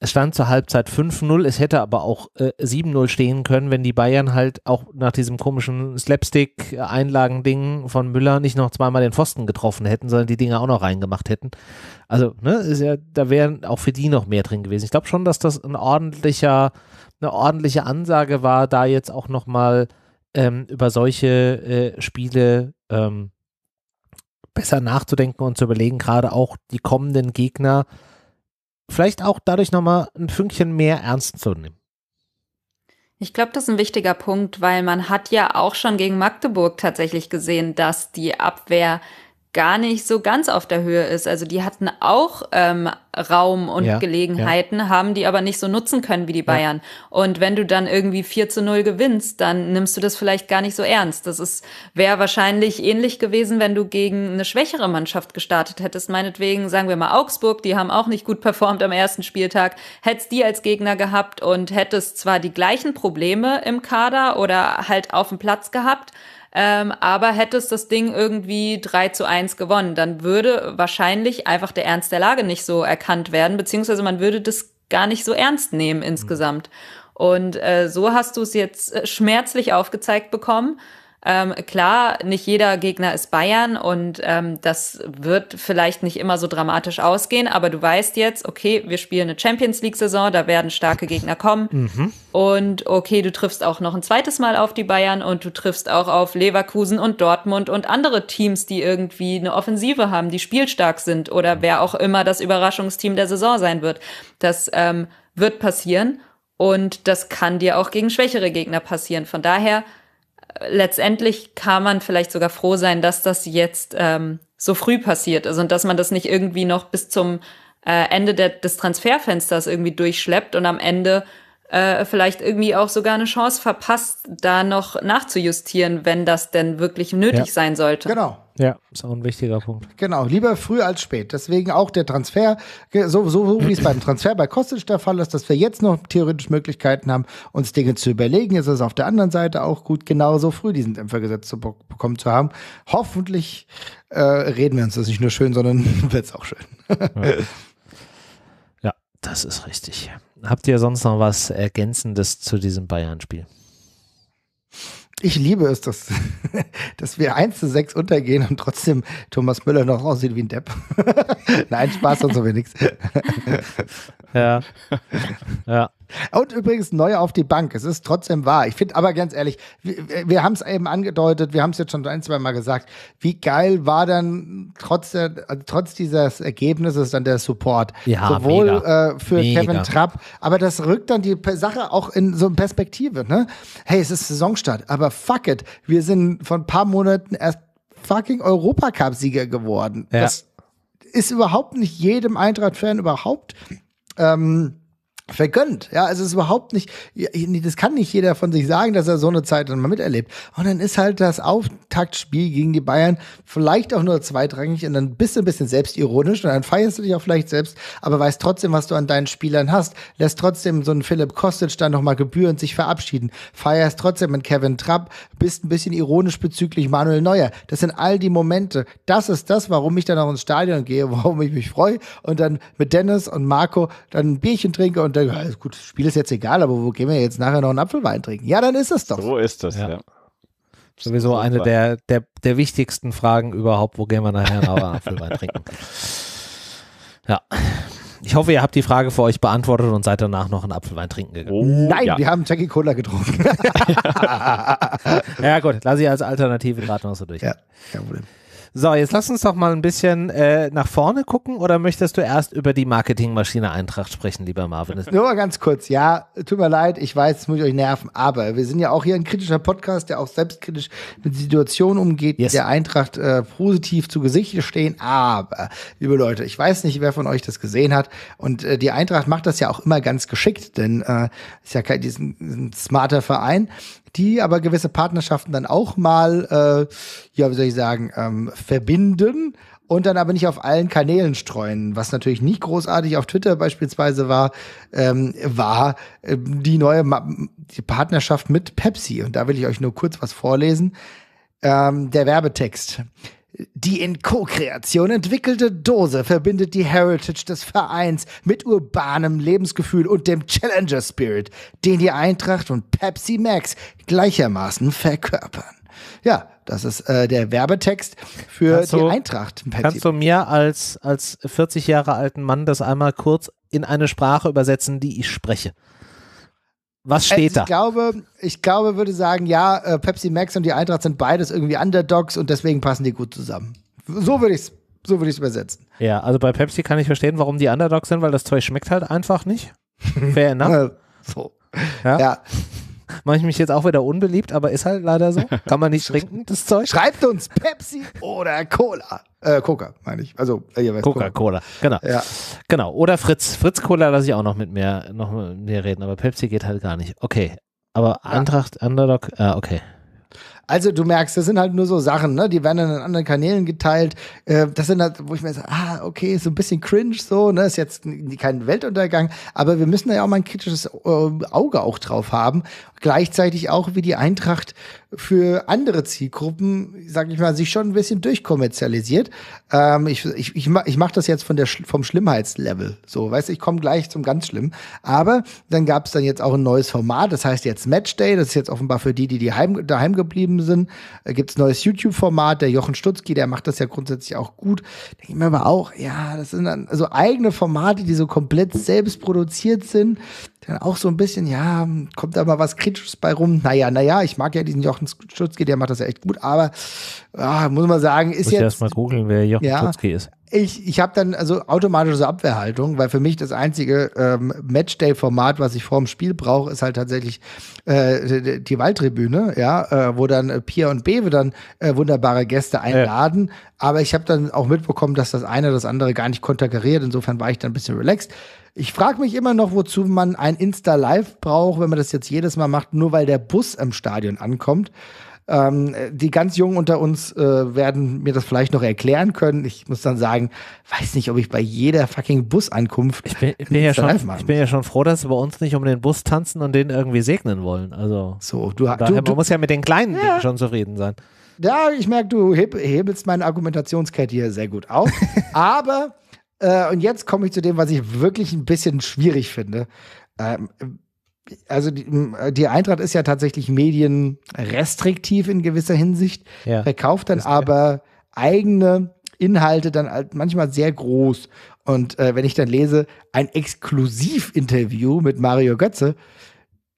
es stand zur Halbzeit 5-0, es hätte aber auch äh, 7-0 stehen können, wenn die Bayern halt auch nach diesem komischen Slapstick-Einlagending von Müller nicht noch zweimal den Pfosten getroffen hätten, sondern die Dinger auch noch reingemacht hätten. Also, ne, ist ja, da wären auch für die noch mehr drin gewesen. Ich glaube schon, dass das ein ordentlicher, eine ordentliche Ansage war, da jetzt auch nochmal ähm, über solche äh, Spiele ähm, besser nachzudenken und zu überlegen, gerade auch die kommenden Gegner vielleicht auch dadurch nochmal ein Fünkchen mehr ernst zu nehmen. Ich glaube, das ist ein wichtiger Punkt, weil man hat ja auch schon gegen Magdeburg tatsächlich gesehen, dass die Abwehr gar nicht so ganz auf der Höhe ist. Also die hatten auch ähm, Raum und ja, Gelegenheiten, ja. haben die aber nicht so nutzen können wie die Bayern. Ja. Und wenn du dann irgendwie 4 zu 0 gewinnst, dann nimmst du das vielleicht gar nicht so ernst. Das ist wäre wahrscheinlich ähnlich gewesen, wenn du gegen eine schwächere Mannschaft gestartet hättest. Meinetwegen, sagen wir mal Augsburg, die haben auch nicht gut performt am ersten Spieltag. Hättest die als Gegner gehabt und hättest zwar die gleichen Probleme im Kader oder halt auf dem Platz gehabt, ähm, aber hättest das Ding irgendwie 3 zu 1 gewonnen, dann würde wahrscheinlich einfach der Ernst der Lage nicht so erkannt werden, beziehungsweise man würde das gar nicht so ernst nehmen hm. insgesamt. Und äh, so hast du es jetzt äh, schmerzlich aufgezeigt bekommen. Ähm, klar, nicht jeder Gegner ist Bayern und ähm, das wird vielleicht nicht immer so dramatisch ausgehen, aber du weißt jetzt, okay, wir spielen eine Champions League-Saison, da werden starke Gegner kommen. Mhm. Und okay, du triffst auch noch ein zweites Mal auf die Bayern und du triffst auch auf Leverkusen und Dortmund und andere Teams, die irgendwie eine Offensive haben, die spielstark sind oder wer auch immer das Überraschungsteam der Saison sein wird. Das ähm, wird passieren und das kann dir auch gegen schwächere Gegner passieren. Von daher letztendlich kann man vielleicht sogar froh sein, dass das jetzt ähm, so früh passiert ist und dass man das nicht irgendwie noch bis zum äh, Ende der, des Transferfensters irgendwie durchschleppt und am Ende äh, vielleicht irgendwie auch sogar eine Chance verpasst, da noch nachzujustieren, wenn das denn wirklich nötig ja. sein sollte. Genau. Ja, ist auch ein wichtiger Punkt. Genau, lieber früh als spät. Deswegen auch der Transfer, so, so, so wie es beim Transfer bei Kostic der Fall ist, dass wir jetzt noch theoretisch Möglichkeiten haben, uns Dinge zu überlegen. Ist es auf der anderen Seite auch gut, genauso früh diesen Dämpfer gesetzt zu bekommen zu haben. Hoffentlich äh, reden wir uns das nicht nur schön, sondern wird es auch schön. ja. ja, das ist richtig habt ihr sonst noch was Ergänzendes zu diesem Bayern-Spiel? Ich liebe es, dass, dass wir 1 zu 6 untergehen und trotzdem Thomas Müller noch aussieht wie ein Depp. Nein, Spaß und so wenig. ja. Ja. Und übrigens neu auf die Bank. Es ist trotzdem wahr. Ich finde aber ganz ehrlich, wir, wir haben es eben angedeutet, wir haben es jetzt schon ein, zwei Mal gesagt. Wie geil war dann trotz, der, also trotz dieses Ergebnisses dann der Support? Ja, Sowohl äh, für mega. Kevin Trapp, aber das rückt dann die Sache auch in so eine Perspektive. Ne? Hey, es ist Saisonstart, aber fuck it. Wir sind vor ein paar Monaten erst fucking Europacup-Sieger geworden. Ja. Das ist überhaupt nicht jedem Eintracht-Fan überhaupt. Ähm, vergönnt. Ja, also es ist überhaupt nicht, das kann nicht jeder von sich sagen, dass er so eine Zeit dann mal miterlebt. Und dann ist halt das Auftaktspiel gegen die Bayern vielleicht auch nur zweitrangig und dann bist du ein bisschen selbstironisch und dann feierst du dich auch vielleicht selbst, aber weißt trotzdem, was du an deinen Spielern hast. Lässt trotzdem so einen Philipp Kostic dann nochmal gebührend sich verabschieden. Feierst trotzdem mit Kevin Trapp, bist ein bisschen ironisch bezüglich Manuel Neuer. Das sind all die Momente. Das ist das, warum ich dann auch ins Stadion gehe, warum ich mich freue und dann mit Dennis und Marco dann ein Bierchen trinke und Mutter, ja, gut, Spiel ist jetzt egal, aber wo gehen wir jetzt nachher noch einen Apfelwein trinken? Ja, dann ist das doch. So ist das, ja. ja. Sowieso Super. eine der, der, der wichtigsten Fragen überhaupt, wo gehen wir nachher noch einen Apfelwein trinken? Ja. Ich hoffe, ihr habt die Frage für euch beantwortet und seid danach noch einen Apfelwein trinken gegangen. Oh, Nein, ja. wir haben Jackie Cola getroffen. ja gut, lasse ich als Alternative gerade noch so durch. Ja, kein Problem. So, jetzt lass uns doch mal ein bisschen äh, nach vorne gucken oder möchtest du erst über die Marketingmaschine Eintracht sprechen, lieber Marvin? Nur mal ganz kurz, ja, tut mir leid, ich weiß, es muss ich euch nerven, aber wir sind ja auch hier ein kritischer Podcast, der auch selbstkritisch mit Situationen umgeht, yes. der Eintracht äh, positiv zu Gesicht stehen, aber, liebe Leute, ich weiß nicht, wer von euch das gesehen hat und äh, die Eintracht macht das ja auch immer ganz geschickt, denn äh, ist ja kein, diesen, diesen smarter Verein, die aber gewisse Partnerschaften dann auch mal, äh, ja, wie soll ich sagen, ähm, verbinden und dann aber nicht auf allen Kanälen streuen, was natürlich nicht großartig auf Twitter beispielsweise war, ähm, war ähm, die neue Ma die Partnerschaft mit Pepsi. Und da will ich euch nur kurz was vorlesen. Ähm, der Werbetext. Die in Co-Kreation entwickelte Dose verbindet die Heritage des Vereins mit urbanem Lebensgefühl und dem Challenger Spirit, den die Eintracht und Pepsi Max gleichermaßen verkörpern. Ja, das ist äh, der Werbetext für kannst die du, Eintracht. Pepsi kannst du mir als, als 40 Jahre alten Mann das einmal kurz in eine Sprache übersetzen, die ich spreche? Was äh, steht also, da? Ich glaube, ich glaube, würde sagen, ja, äh, Pepsi Max und die Eintracht sind beides irgendwie Underdogs und deswegen passen die gut zusammen. So würde ich es so würd übersetzen. Ja, also bei Pepsi kann ich verstehen, warum die Underdogs sind, weil das Zeug schmeckt halt einfach nicht. Fair enough. so. Ja. ja. Mache ich mich jetzt auch wieder unbeliebt, aber ist halt leider so. Kann man nicht trinken, das Zeug. Schreibt uns Pepsi oder Cola. Äh, Coca, meine ich. Also, äh, Coca-Cola, genau. Ja. Genau. Oder Fritz. Fritz Cola lasse ich auch noch mit mir, noch mit mir reden, aber Pepsi geht halt gar nicht. Okay. Aber Antracht, Underdog, ah, okay. Also du merkst, das sind halt nur so Sachen, ne? Die werden dann in anderen Kanälen geteilt. Äh, das sind halt, wo ich mir sage, ah, okay, so ein bisschen cringe so, ne? Ist jetzt kein Weltuntergang, aber wir müssen da ja auch mal ein kritisches äh, Auge auch drauf haben. Gleichzeitig auch, wie die Eintracht für andere Zielgruppen, sag ich mal, sich schon ein bisschen durchkommerzialisiert. Ähm, ich ich, ich, mach, ich mache das jetzt von der, vom Schlimmheitslevel. So, weißt du, ich komme gleich zum ganz Schlimm. Aber dann gab es dann jetzt auch ein neues Format, das heißt jetzt Matchday. Das ist jetzt offenbar für die, die, die heim, daheim geblieben dem Sinn. Äh, Gibt es neues YouTube-Format, der Jochen Stutzki, der macht das ja grundsätzlich auch gut. Denke ich mir aber auch, ja, das sind dann so eigene Formate, die so komplett selbst produziert sind, dann auch so ein bisschen, ja, kommt da mal was Kritisches bei rum. Naja, naja, ich mag ja diesen Jochen Schutzki, der macht das ja echt gut, aber ah, muss man sagen, ist muss jetzt. Ich erst mal googeln, wer Jochen ja, Schutzke ist. Ich, ich habe dann also automatisch so Abwehrhaltung, weil für mich das einzige ähm, Matchday-Format, was ich vor dem Spiel brauche, ist halt tatsächlich äh, die, die Waldtribüne, ja, äh, wo dann Pia und Bewe dann äh, wunderbare Gäste einladen. Ja. Aber ich habe dann auch mitbekommen, dass das eine das andere gar nicht konterkariert. Insofern war ich dann ein bisschen relaxed. Ich frage mich immer noch, wozu man ein Insta-Live braucht, wenn man das jetzt jedes Mal macht, nur weil der Bus im Stadion ankommt. Ähm, die ganz Jungen unter uns äh, werden mir das vielleicht noch erklären können. Ich muss dann sagen, weiß nicht, ob ich bei jeder fucking Busankunft. Ich bin, ich bin ja, schon, ich bin ja schon froh, dass sie bei uns nicht um den Bus tanzen und den irgendwie segnen wollen. Also, so, du, daher, du, du, muss ja mit den Kleinen ja. schon zufrieden sein. Ja, ich merke, du heb, hebelst meine Argumentationskette hier sehr gut auf. Aber äh, und jetzt komme ich zu dem, was ich wirklich ein bisschen schwierig finde. Ähm, also die, die, Eintracht ist ja tatsächlich medienrestriktiv in gewisser Hinsicht, ja. verkauft dann ist aber ja. eigene Inhalte dann halt manchmal sehr groß. Und äh, wenn ich dann lese, ein Exklusivinterview mit Mario Götze,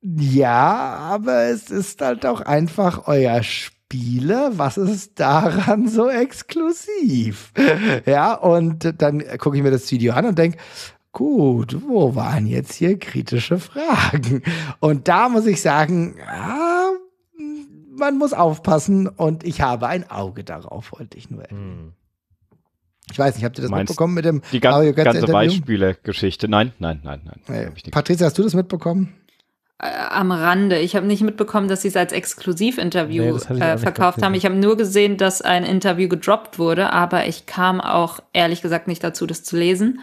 ja, aber es ist halt auch einfach euer Spiel. Spiele, was ist daran so exklusiv? Ja, und dann gucke ich mir das Video an und denke, gut, wo waren jetzt hier kritische Fragen? Und da muss ich sagen, ja, man muss aufpassen und ich habe ein Auge darauf, wollte ich nur erwähnen. Hm. Ich weiß nicht, habt ihr das Meinst mitbekommen mit dem die ganz, ganze Beispiele-Geschichte? Nein, nein, nein, nein. Nee. Patrizia, hast du das mitbekommen? Äh, am Rande. Ich habe nicht mitbekommen, dass sie es als Exklusivinterview nee, äh, verkauft haben. Ich habe nur gesehen, dass ein Interview gedroppt wurde, aber ich kam auch ehrlich gesagt nicht dazu, das zu lesen.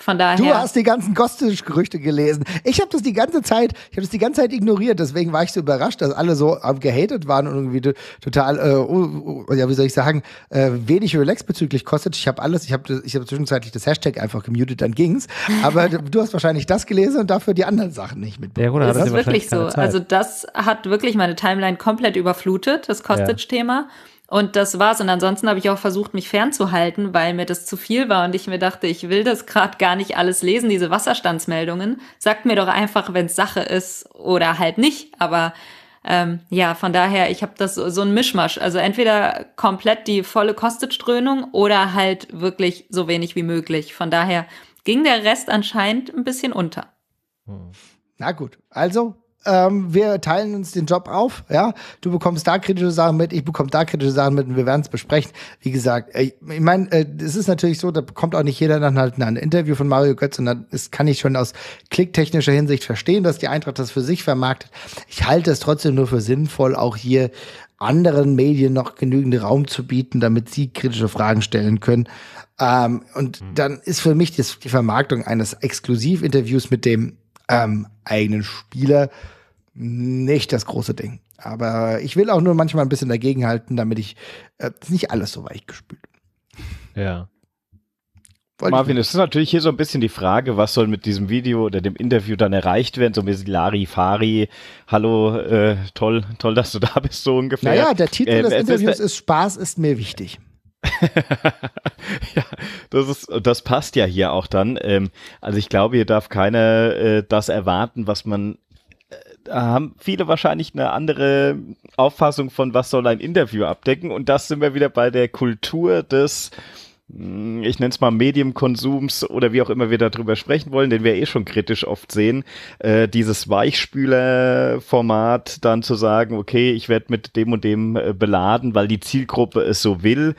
Von daher. Du hast die ganzen Gostisch-Gerüchte gelesen. Ich habe das die ganze Zeit, ich habe das die ganze Zeit ignoriert. Deswegen war ich so überrascht, dass alle so äh, gehatet waren und irgendwie total, äh, uh, uh, ja, wie soll ich sagen, äh, wenig relaxed bezüglich Kostic. Ich habe alles, ich habe ich hab zwischenzeitlich das Hashtag einfach gemutet, dann ging's. Aber du hast wahrscheinlich das gelesen und dafür die anderen Sachen nicht mitbekommen. Ja, das ist wirklich so. Also das hat wirklich meine Timeline komplett überflutet, das Kostic-Thema. Ja. Und das war's. Und ansonsten habe ich auch versucht, mich fernzuhalten, weil mir das zu viel war und ich mir dachte, ich will das gerade gar nicht alles lesen, diese Wasserstandsmeldungen. Sagt mir doch einfach, wenn es Sache ist oder halt nicht. Aber ähm, ja, von daher, ich habe das so, so ein Mischmasch. Also entweder komplett die volle Kostetströhnung oder halt wirklich so wenig wie möglich. Von daher ging der Rest anscheinend ein bisschen unter. Hm. Na gut, also ähm, wir teilen uns den Job auf, ja. Du bekommst da kritische Sachen mit, ich bekomme da kritische Sachen mit und wir werden es besprechen. Wie gesagt, äh, ich meine, äh, es ist natürlich so, da bekommt auch nicht jeder dann halt ein Interview von Mario Götz und dann ist, kann ich schon aus klicktechnischer Hinsicht verstehen, dass die Eintracht das für sich vermarktet. Ich halte es trotzdem nur für sinnvoll, auch hier anderen Medien noch genügend Raum zu bieten, damit sie kritische Fragen stellen können. Ähm, und hm. dann ist für mich das, die Vermarktung eines Exklusivinterviews mit dem ähm, eigenen Spieler nicht das große Ding. Aber ich will auch nur manchmal ein bisschen dagegenhalten, damit ich äh, nicht alles so weich gespült. Ja. Wollte Marvin, es ist natürlich hier so ein bisschen die Frage, was soll mit diesem Video oder dem Interview dann erreicht werden? So ein bisschen Larifari, hallo, äh, toll, toll, dass du da bist, so ungefähr. Naja, der Titel ähm, des Interviews ist, ist Spaß ist mir wichtig. ja, das ist, das passt ja hier auch dann. Ähm, also ich glaube, hier darf keiner äh, das erwarten, was man. Äh, da haben viele wahrscheinlich eine andere Auffassung von, was soll ein Interview abdecken. Und das sind wir wieder bei der Kultur des hm, ich nenne es mal Medium-Konsums oder wie auch immer wir darüber sprechen wollen, den wir eh schon kritisch oft sehen, äh, dieses Weichspüler-Format dann zu sagen, okay, ich werde mit dem und dem äh, beladen, weil die Zielgruppe es so will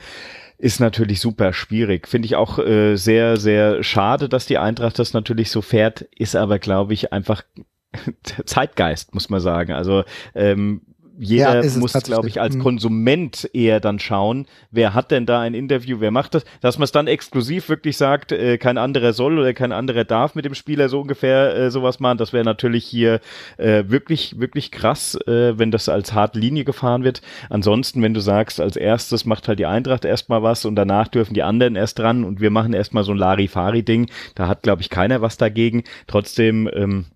ist natürlich super schwierig. Finde ich auch äh, sehr, sehr schade, dass die Eintracht das natürlich so fährt, ist aber, glaube ich, einfach Zeitgeist, muss man sagen. Also ähm, jeder ja, muss, glaube ich, als mhm. Konsument eher dann schauen, wer hat denn da ein Interview, wer macht das, dass man es dann exklusiv wirklich sagt, äh, kein anderer soll oder kein anderer darf mit dem Spieler so ungefähr äh, sowas machen, das wäre natürlich hier äh, wirklich, wirklich krass, äh, wenn das als harte Linie gefahren wird. Ansonsten, wenn du sagst, als erstes macht halt die Eintracht erstmal was und danach dürfen die anderen erst dran und wir machen erstmal so ein Larifari-Ding, da hat, glaube ich, keiner was dagegen. Trotzdem, ähm,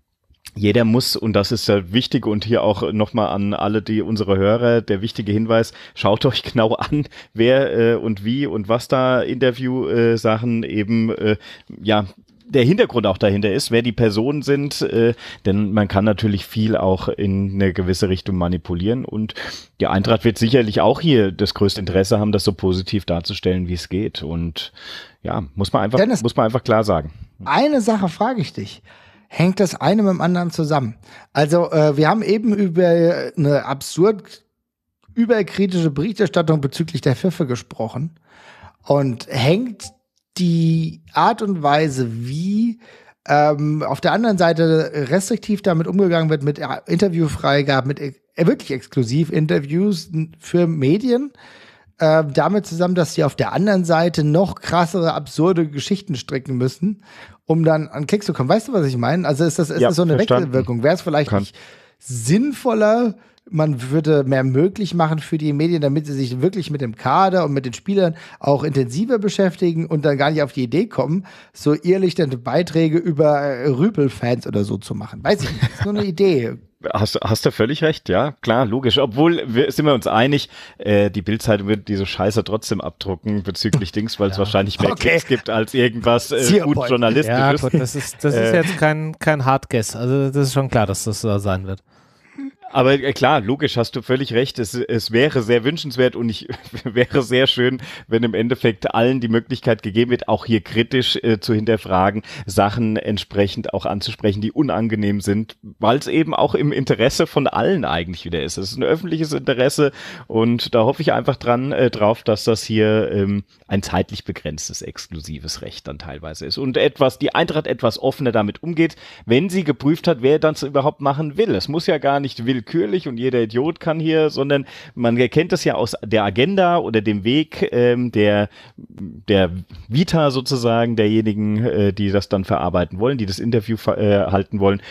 jeder muss, und das ist ja wichtig, und hier auch nochmal an alle die unsere Hörer, der wichtige Hinweis, schaut euch genau an, wer äh, und wie und was da Interview-Sachen äh, eben äh, ja der Hintergrund auch dahinter ist, wer die Personen sind, äh, denn man kann natürlich viel auch in eine gewisse Richtung manipulieren und die Eintracht wird sicherlich auch hier das größte Interesse haben, das so positiv darzustellen, wie es geht und ja, muss man einfach, Dennis, muss man einfach klar sagen. Eine Sache frage ich dich hängt das eine mit dem anderen zusammen. Also äh, wir haben eben über äh, eine absurd überkritische Berichterstattung bezüglich der Pfiffe gesprochen. Und hängt die Art und Weise, wie ähm, auf der anderen Seite restriktiv damit umgegangen wird, mit Interviewfreigaben, mit äh, wirklich exklusiv Interviews für Medien, äh, damit zusammen, dass sie auf der anderen Seite noch krassere, absurde Geschichten stricken müssen, um dann an Klicks zu kommen. Weißt du, was ich meine? Also ist das, ist ja, das so eine Wechselwirkung? Wäre es vielleicht Kann. nicht sinnvoller, man würde mehr möglich machen für die Medien, damit sie sich wirklich mit dem Kader und mit den Spielern auch intensiver beschäftigen und dann gar nicht auf die Idee kommen, so ehrlich denn Beiträge über äh, Rüpel-Fans oder so zu machen. Weiß ich nicht, ist nur eine Idee. Hast, hast du völlig recht, ja, klar, logisch. Obwohl, wir, sind wir uns einig, äh, die Bildzeitung wird diese Scheiße trotzdem abdrucken bezüglich Dings, weil es ja. wahrscheinlich mehr okay. Klicks gibt als irgendwas äh, gut Journalistisches. Ja, gut, das ist, das ist äh. jetzt kein, kein Hard Guess. Also das ist schon klar, dass das so sein wird. Aber äh, klar, logisch, hast du völlig recht. Es, es wäre sehr wünschenswert und ich wäre sehr schön, wenn im Endeffekt allen die Möglichkeit gegeben wird, auch hier kritisch äh, zu hinterfragen, Sachen entsprechend auch anzusprechen, die unangenehm sind, weil es eben auch im Interesse von allen eigentlich wieder ist. Es ist ein öffentliches Interesse und da hoffe ich einfach dran äh, drauf, dass das hier ähm, ein zeitlich begrenztes exklusives Recht dann teilweise ist und etwas die Eintracht etwas offener damit umgeht, wenn sie geprüft hat, wer dann überhaupt machen will. Es muss ja gar nicht will willkürlich und jeder Idiot kann hier, sondern man erkennt das ja aus der Agenda oder dem Weg ähm, der, der Vita sozusagen derjenigen, äh, die das dann verarbeiten wollen, die das Interview äh, halten wollen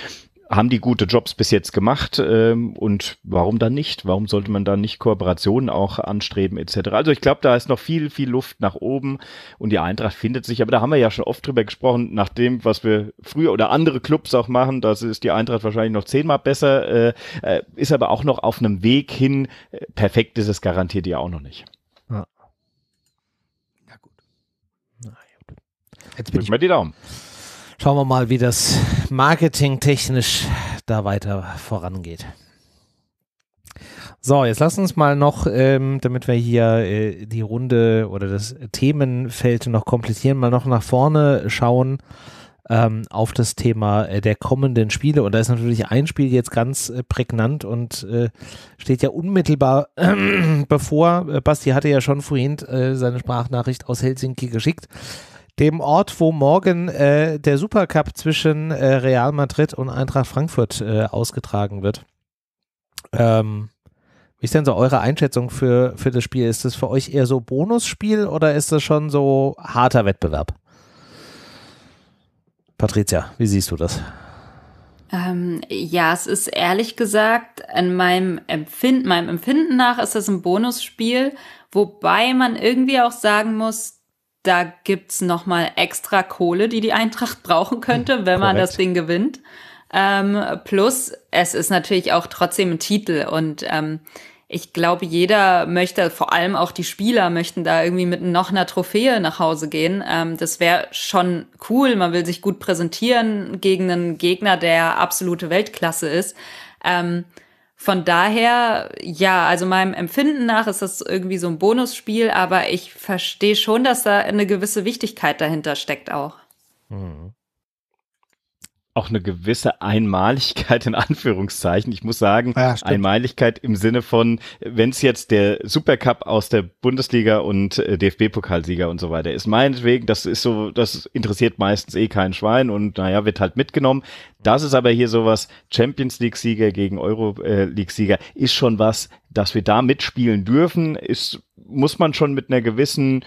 haben die gute Jobs bis jetzt gemacht ähm, und warum dann nicht? Warum sollte man da nicht Kooperationen auch anstreben etc.? Also ich glaube, da ist noch viel, viel Luft nach oben und die Eintracht findet sich, aber da haben wir ja schon oft drüber gesprochen, nach dem, was wir früher oder andere Clubs auch machen, da ist die Eintracht wahrscheinlich noch zehnmal besser, äh, äh, ist aber auch noch auf einem Weg hin. Perfekt ist es garantiert ja auch noch nicht. Ja. Na gut. Na, gut. Jetzt bin ich, ich mal die Daumen. Schauen wir mal, wie das marketingtechnisch da weiter vorangeht. So, jetzt lass uns mal noch, ähm, damit wir hier äh, die Runde oder das Themenfeld noch komplizieren, mal noch nach vorne schauen ähm, auf das Thema äh, der kommenden Spiele. Und da ist natürlich ein Spiel jetzt ganz äh, prägnant und äh, steht ja unmittelbar bevor. Äh, Basti hatte ja schon vorhin äh, seine Sprachnachricht aus Helsinki geschickt dem Ort, wo morgen äh, der Supercup zwischen äh, Real Madrid und Eintracht Frankfurt äh, ausgetragen wird. Ähm, wie ist denn so eure Einschätzung für, für das Spiel? Ist das für euch eher so Bonusspiel oder ist das schon so harter Wettbewerb? Patricia, wie siehst du das? Ähm, ja, es ist ehrlich gesagt, in meinem Empfinden, meinem Empfinden nach ist das ein Bonusspiel, wobei man irgendwie auch sagen muss, da gibt's noch mal extra Kohle, die die Eintracht brauchen könnte, hm, wenn man das Ding gewinnt. Ähm, plus, es ist natürlich auch trotzdem ein Titel und ähm, ich glaube, jeder möchte, vor allem auch die Spieler möchten da irgendwie mit noch einer Trophäe nach Hause gehen. Ähm, das wäre schon cool. Man will sich gut präsentieren gegen einen Gegner, der absolute Weltklasse ist. Ähm, von daher, ja, also meinem Empfinden nach ist das irgendwie so ein Bonusspiel, aber ich verstehe schon, dass da eine gewisse Wichtigkeit dahinter steckt auch. Mhm auch eine gewisse Einmaligkeit in Anführungszeichen. Ich muss sagen, ja, Einmaligkeit im Sinne von, wenn es jetzt der Supercup aus der Bundesliga und äh, DFB-Pokalsieger und so weiter ist, meinetwegen, das ist so, das interessiert meistens eh keinen Schwein und naja, wird halt mitgenommen. Das ist aber hier sowas, Champions League-Sieger gegen Euro äh, League-Sieger ist schon was, dass wir da mitspielen dürfen, ist, muss man schon mit einer gewissen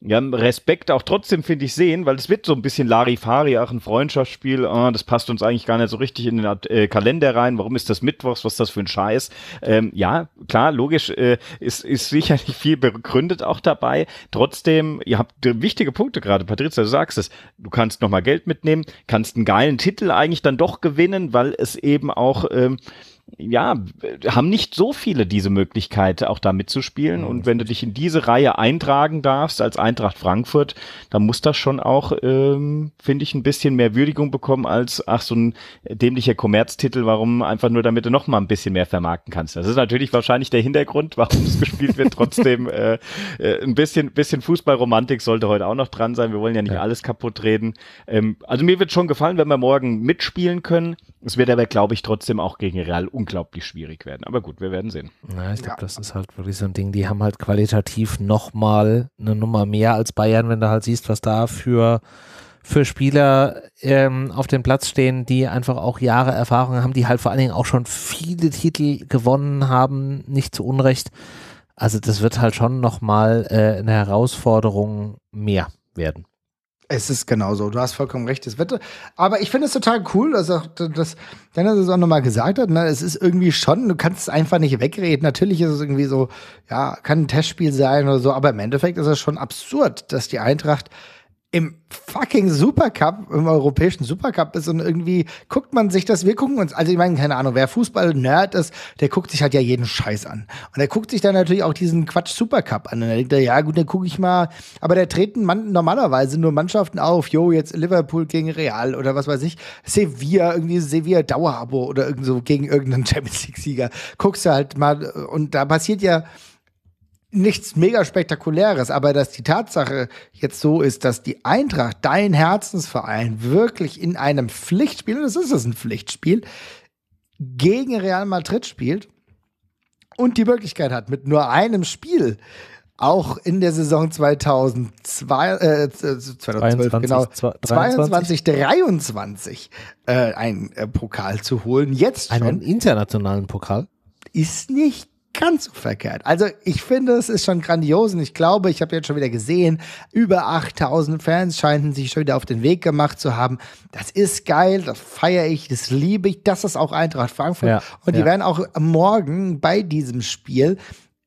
ja, Respekt auch trotzdem, finde ich, sehen, weil es wird so ein bisschen Larifari, auch ein Freundschaftsspiel, oh, das passt uns eigentlich gar nicht so richtig in den äh, Kalender rein, warum ist das Mittwochs, was ist das für ein Scheiß? Ähm, ja, klar, logisch, äh, ist, ist sicherlich viel begründet auch dabei, trotzdem, ihr habt wichtige Punkte gerade, Patrizia, du sagst es, du kannst nochmal Geld mitnehmen, kannst einen geilen Titel eigentlich dann doch gewinnen, weil es eben auch... Ähm, ja, haben nicht so viele diese Möglichkeit, auch da mitzuspielen. Und mhm. wenn du dich in diese Reihe eintragen darfst als Eintracht Frankfurt, dann muss das schon auch, ähm, finde ich, ein bisschen mehr Würdigung bekommen als, ach, so ein dämlicher Kommerztitel, warum einfach nur damit du noch mal ein bisschen mehr vermarkten kannst. Das ist natürlich wahrscheinlich der Hintergrund, warum es gespielt wird. Trotzdem, äh, äh, ein bisschen, bisschen Fußballromantik sollte heute auch noch dran sein. Wir wollen ja nicht ja. alles kaputt reden. Ähm, also mir wird schon gefallen, wenn wir morgen mitspielen können. Es wird aber, glaube ich, trotzdem auch gegen Real unglaublich schwierig werden. Aber gut, wir werden sehen. Ja, ich glaube, ja. das ist halt wirklich so ein Ding. Die haben halt qualitativ nochmal eine Nummer mehr als Bayern, wenn du halt siehst, was da für für Spieler ähm, auf dem Platz stehen, die einfach auch Jahre Erfahrung haben, die halt vor allen Dingen auch schon viele Titel gewonnen haben, nicht zu Unrecht. Also das wird halt schon nochmal äh, eine Herausforderung mehr werden. Es ist genauso. Du hast vollkommen recht, das Wetter. Aber ich finde es total cool, dass auch dass Dennis es auch nochmal gesagt hat. Ne? Es ist irgendwie schon, du kannst es einfach nicht wegreden. Natürlich ist es irgendwie so, ja, kann ein Testspiel sein oder so, aber im Endeffekt ist es schon absurd, dass die Eintracht im fucking Supercup, im europäischen Supercup ist und irgendwie guckt man sich das, wir gucken uns, also ich meine, keine Ahnung, wer Fußball-Nerd ist, der guckt sich halt ja jeden Scheiß an. Und er guckt sich dann natürlich auch diesen Quatsch Supercup an. Und er denkt ja gut, dann gucke ich mal. Aber da treten man, normalerweise nur Mannschaften auf, jo, jetzt Liverpool gegen Real oder was weiß ich, Sevilla, irgendwie Sevilla Dauerabo oder irgend so gegen irgendeinen Champions League-Sieger. Guckst du halt mal und da passiert ja nichts mega spektakuläres, aber dass die Tatsache jetzt so ist, dass die Eintracht, dein Herzensverein, wirklich in einem Pflichtspiel, und das ist es ein Pflichtspiel, gegen Real Madrid spielt und die Möglichkeit hat, mit nur einem Spiel auch in der Saison 2022, äh, 2012, 22, genau, äh, einen äh, Pokal zu holen. Jetzt schon. Einen internationalen Pokal? Ist nicht ganz so verkehrt. Also ich finde, es ist schon grandios und ich glaube, ich habe jetzt schon wieder gesehen, über 8000 Fans scheinen sich schon wieder auf den Weg gemacht zu haben. Das ist geil, das feiere ich, das liebe ich, das ist auch Eintracht Frankfurt. Ja, und die ja. werden auch morgen bei diesem Spiel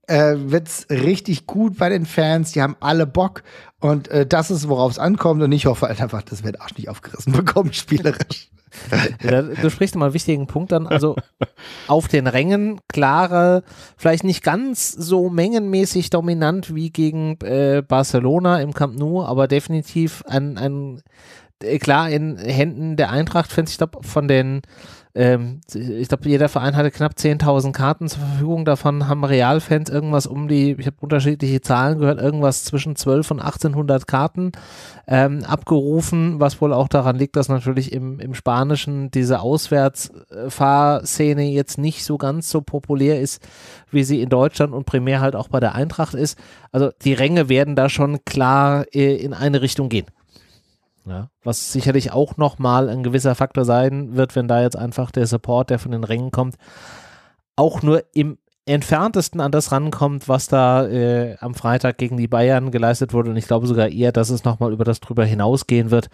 äh, wird es richtig gut bei den Fans. Die haben alle Bock. Und äh, das ist, worauf es ankommt. Und ich hoffe einfach, das wird Arsch nicht aufgerissen bekommen, spielerisch. du sprichst immer einen wichtigen Punkt an. Also auf den Rängen klare, vielleicht nicht ganz so mengenmäßig dominant wie gegen äh, Barcelona im Camp Nou, aber definitiv ein, ein äh, klar in Händen der Eintracht-Fans. Ich glaube, von den ähm, ich glaube, jeder Verein hatte knapp 10.000 Karten zur Verfügung. Davon haben Realfans irgendwas um die, ich habe unterschiedliche Zahlen gehört, irgendwas zwischen 12 und 1800 Karten ähm, abgerufen, was wohl auch daran liegt, dass natürlich im, im Spanischen diese Auswärtsfahrszene jetzt nicht so ganz so populär ist, wie sie in Deutschland und primär halt auch bei der Eintracht ist. Also die Ränge werden da schon klar äh, in eine Richtung gehen. Ja, was sicherlich auch nochmal ein gewisser Faktor sein wird, wenn da jetzt einfach der Support, der von den Rängen kommt, auch nur im entferntesten an das rankommt, was da äh, am Freitag gegen die Bayern geleistet wurde. Und ich glaube sogar eher, dass es nochmal über das drüber hinausgehen wird.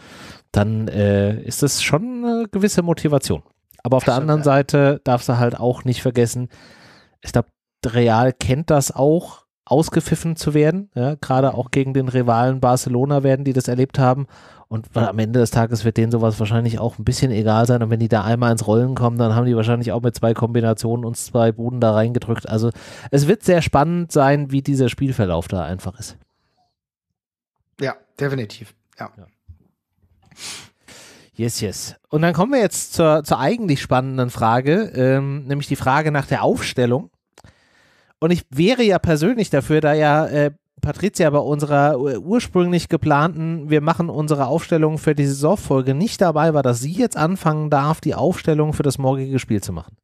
Dann äh, ist das schon eine gewisse Motivation. Aber auf der anderen Seite darfst du halt auch nicht vergessen, ich glaube, Real kennt das auch ausgepfiffen zu werden. Ja, gerade auch gegen den Rivalen Barcelona werden, die das erlebt haben. Und am Ende des Tages wird denen sowas wahrscheinlich auch ein bisschen egal sein. Und wenn die da einmal ins Rollen kommen, dann haben die wahrscheinlich auch mit zwei Kombinationen uns zwei Buden da reingedrückt. Also es wird sehr spannend sein, wie dieser Spielverlauf da einfach ist. Ja, definitiv. ja. ja. Yes, yes. Und dann kommen wir jetzt zur, zur eigentlich spannenden Frage, ähm, nämlich die Frage nach der Aufstellung. Und ich wäre ja persönlich dafür, da ja äh, Patricia bei unserer äh, ursprünglich geplanten, wir machen unsere Aufstellung für die Saisonfolge nicht dabei war, dass sie jetzt anfangen darf, die Aufstellung für das morgige Spiel zu machen.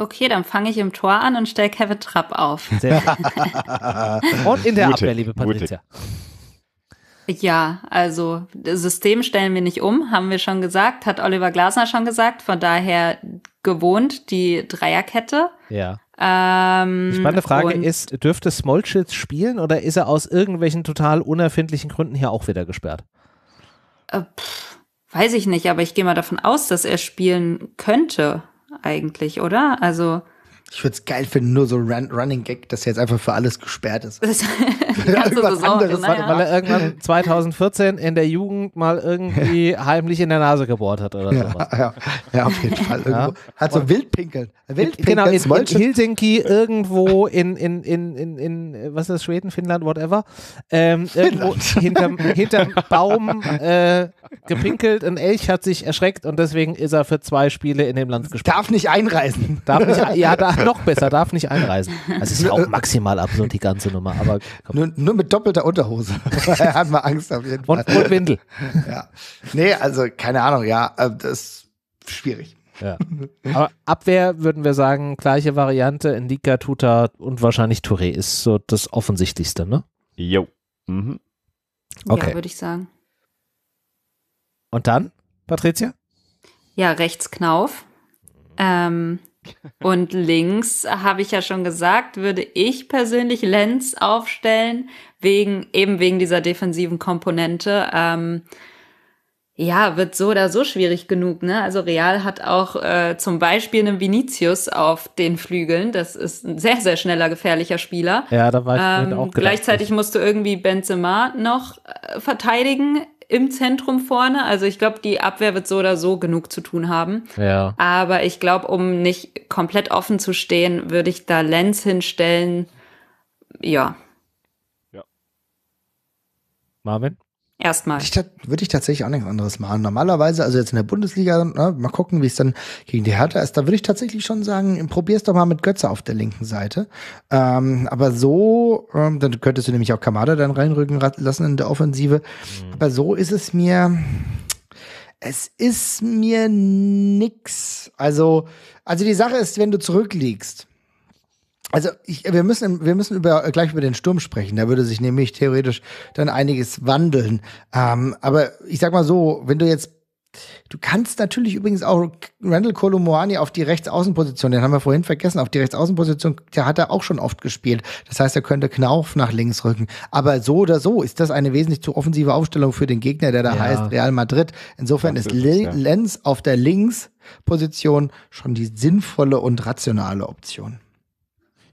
Okay, dann fange ich im Tor an und stelle Kevin Trapp auf. Sehr und in der mutig, Abwehr, liebe Patricia. Mutig. Ja, also System stellen wir nicht um, haben wir schon gesagt, hat Oliver Glasner schon gesagt, von daher gewohnt die Dreierkette. Ja. Ähm, Die spannende Frage ist, dürfte Smolchitz spielen oder ist er aus irgendwelchen total unerfindlichen Gründen hier auch wieder gesperrt? Äh, pff, weiß ich nicht, aber ich gehe mal davon aus, dass er spielen könnte eigentlich, oder? Also ich würde es geil finden, nur so Run Running Gag, dass er jetzt einfach für alles gesperrt ist. Das irgendwas Saison, anderes, naja. weil er irgendwann 2014 in der Jugend mal irgendwie heimlich in der Nase gebohrt hat oder ja, sowas. Ja, ja auf jeden Fall. Ja. Hat so Wildpinkeln. Wildpinkeln. Genau, in, in Helsinki irgendwo in, in, in, in, in, was ist das, Schweden, Finnland, whatever. Ähm, irgendwo Finnland. hinterm, hinterm Baum äh, gepinkelt. Ein Elch hat sich erschreckt und deswegen ist er für zwei Spiele in dem Land gesperrt. Darf nicht einreisen. Darf nicht, ja, da, noch besser, darf nicht einreisen. Das also ist ja auch maximal absurd, die ganze Nummer. Aber nur, nur, mit doppelter Unterhose. er hat mal Angst auf jeden Fall. Und, und Windel. Ja. Nee, also keine Ahnung, ja, äh, das ist schwierig. Ja. Aber Abwehr würden wir sagen, gleiche Variante, Indika, Tuta und wahrscheinlich Touré ist so das Offensichtlichste, ne? Jo. Mhm. Okay. Ja, würde ich sagen. Und dann, Patricia? Ja, rechts Knauf. Ähm, und links, habe ich ja schon gesagt, würde ich persönlich Lenz aufstellen, wegen, eben wegen dieser defensiven Komponente. Ähm, ja, wird so oder so schwierig genug, ne? Also Real hat auch äh, zum Beispiel einen Vinicius auf den Flügeln. Das ist ein sehr, sehr schneller, gefährlicher Spieler. Ja, da war ich ähm, auch gedacht, Gleichzeitig musst du irgendwie Benzema noch äh, verteidigen im Zentrum vorne. Also ich glaube, die Abwehr wird so oder so genug zu tun haben. Ja. Aber ich glaube, um nicht komplett offen zu stehen, würde ich da Lenz hinstellen. Ja. Ja. Marvin? Erstmal. Würde ich, tatsächlich auch nichts anderes machen. Normalerweise, also jetzt in der Bundesliga, na, ne, mal gucken, wie es dann gegen die Hertha ist. Da würde ich tatsächlich schon sagen, probier's doch mal mit Götze auf der linken Seite. Ähm, aber so, ähm, dann könntest du nämlich auch Kamada dann reinrücken lassen in der Offensive. Mhm. Aber so ist es mir, es ist mir nix. Also, also die Sache ist, wenn du zurückliegst, also ich, wir müssen wir müssen über gleich über den Sturm sprechen. Da würde sich nämlich theoretisch dann einiges wandeln. Ähm, aber ich sag mal so, wenn du jetzt Du kannst natürlich übrigens auch Randall Colomuani auf die Rechtsaußenposition, den haben wir vorhin vergessen, auf die Rechtsaußenposition, der hat er auch schon oft gespielt. Das heißt, er könnte Knauf nach links rücken. Aber so oder so ist das eine wesentlich zu offensive Aufstellung für den Gegner, der da ja. heißt Real Madrid. Insofern das ist, ist ja. Lenz auf der Linksposition schon die sinnvolle und rationale Option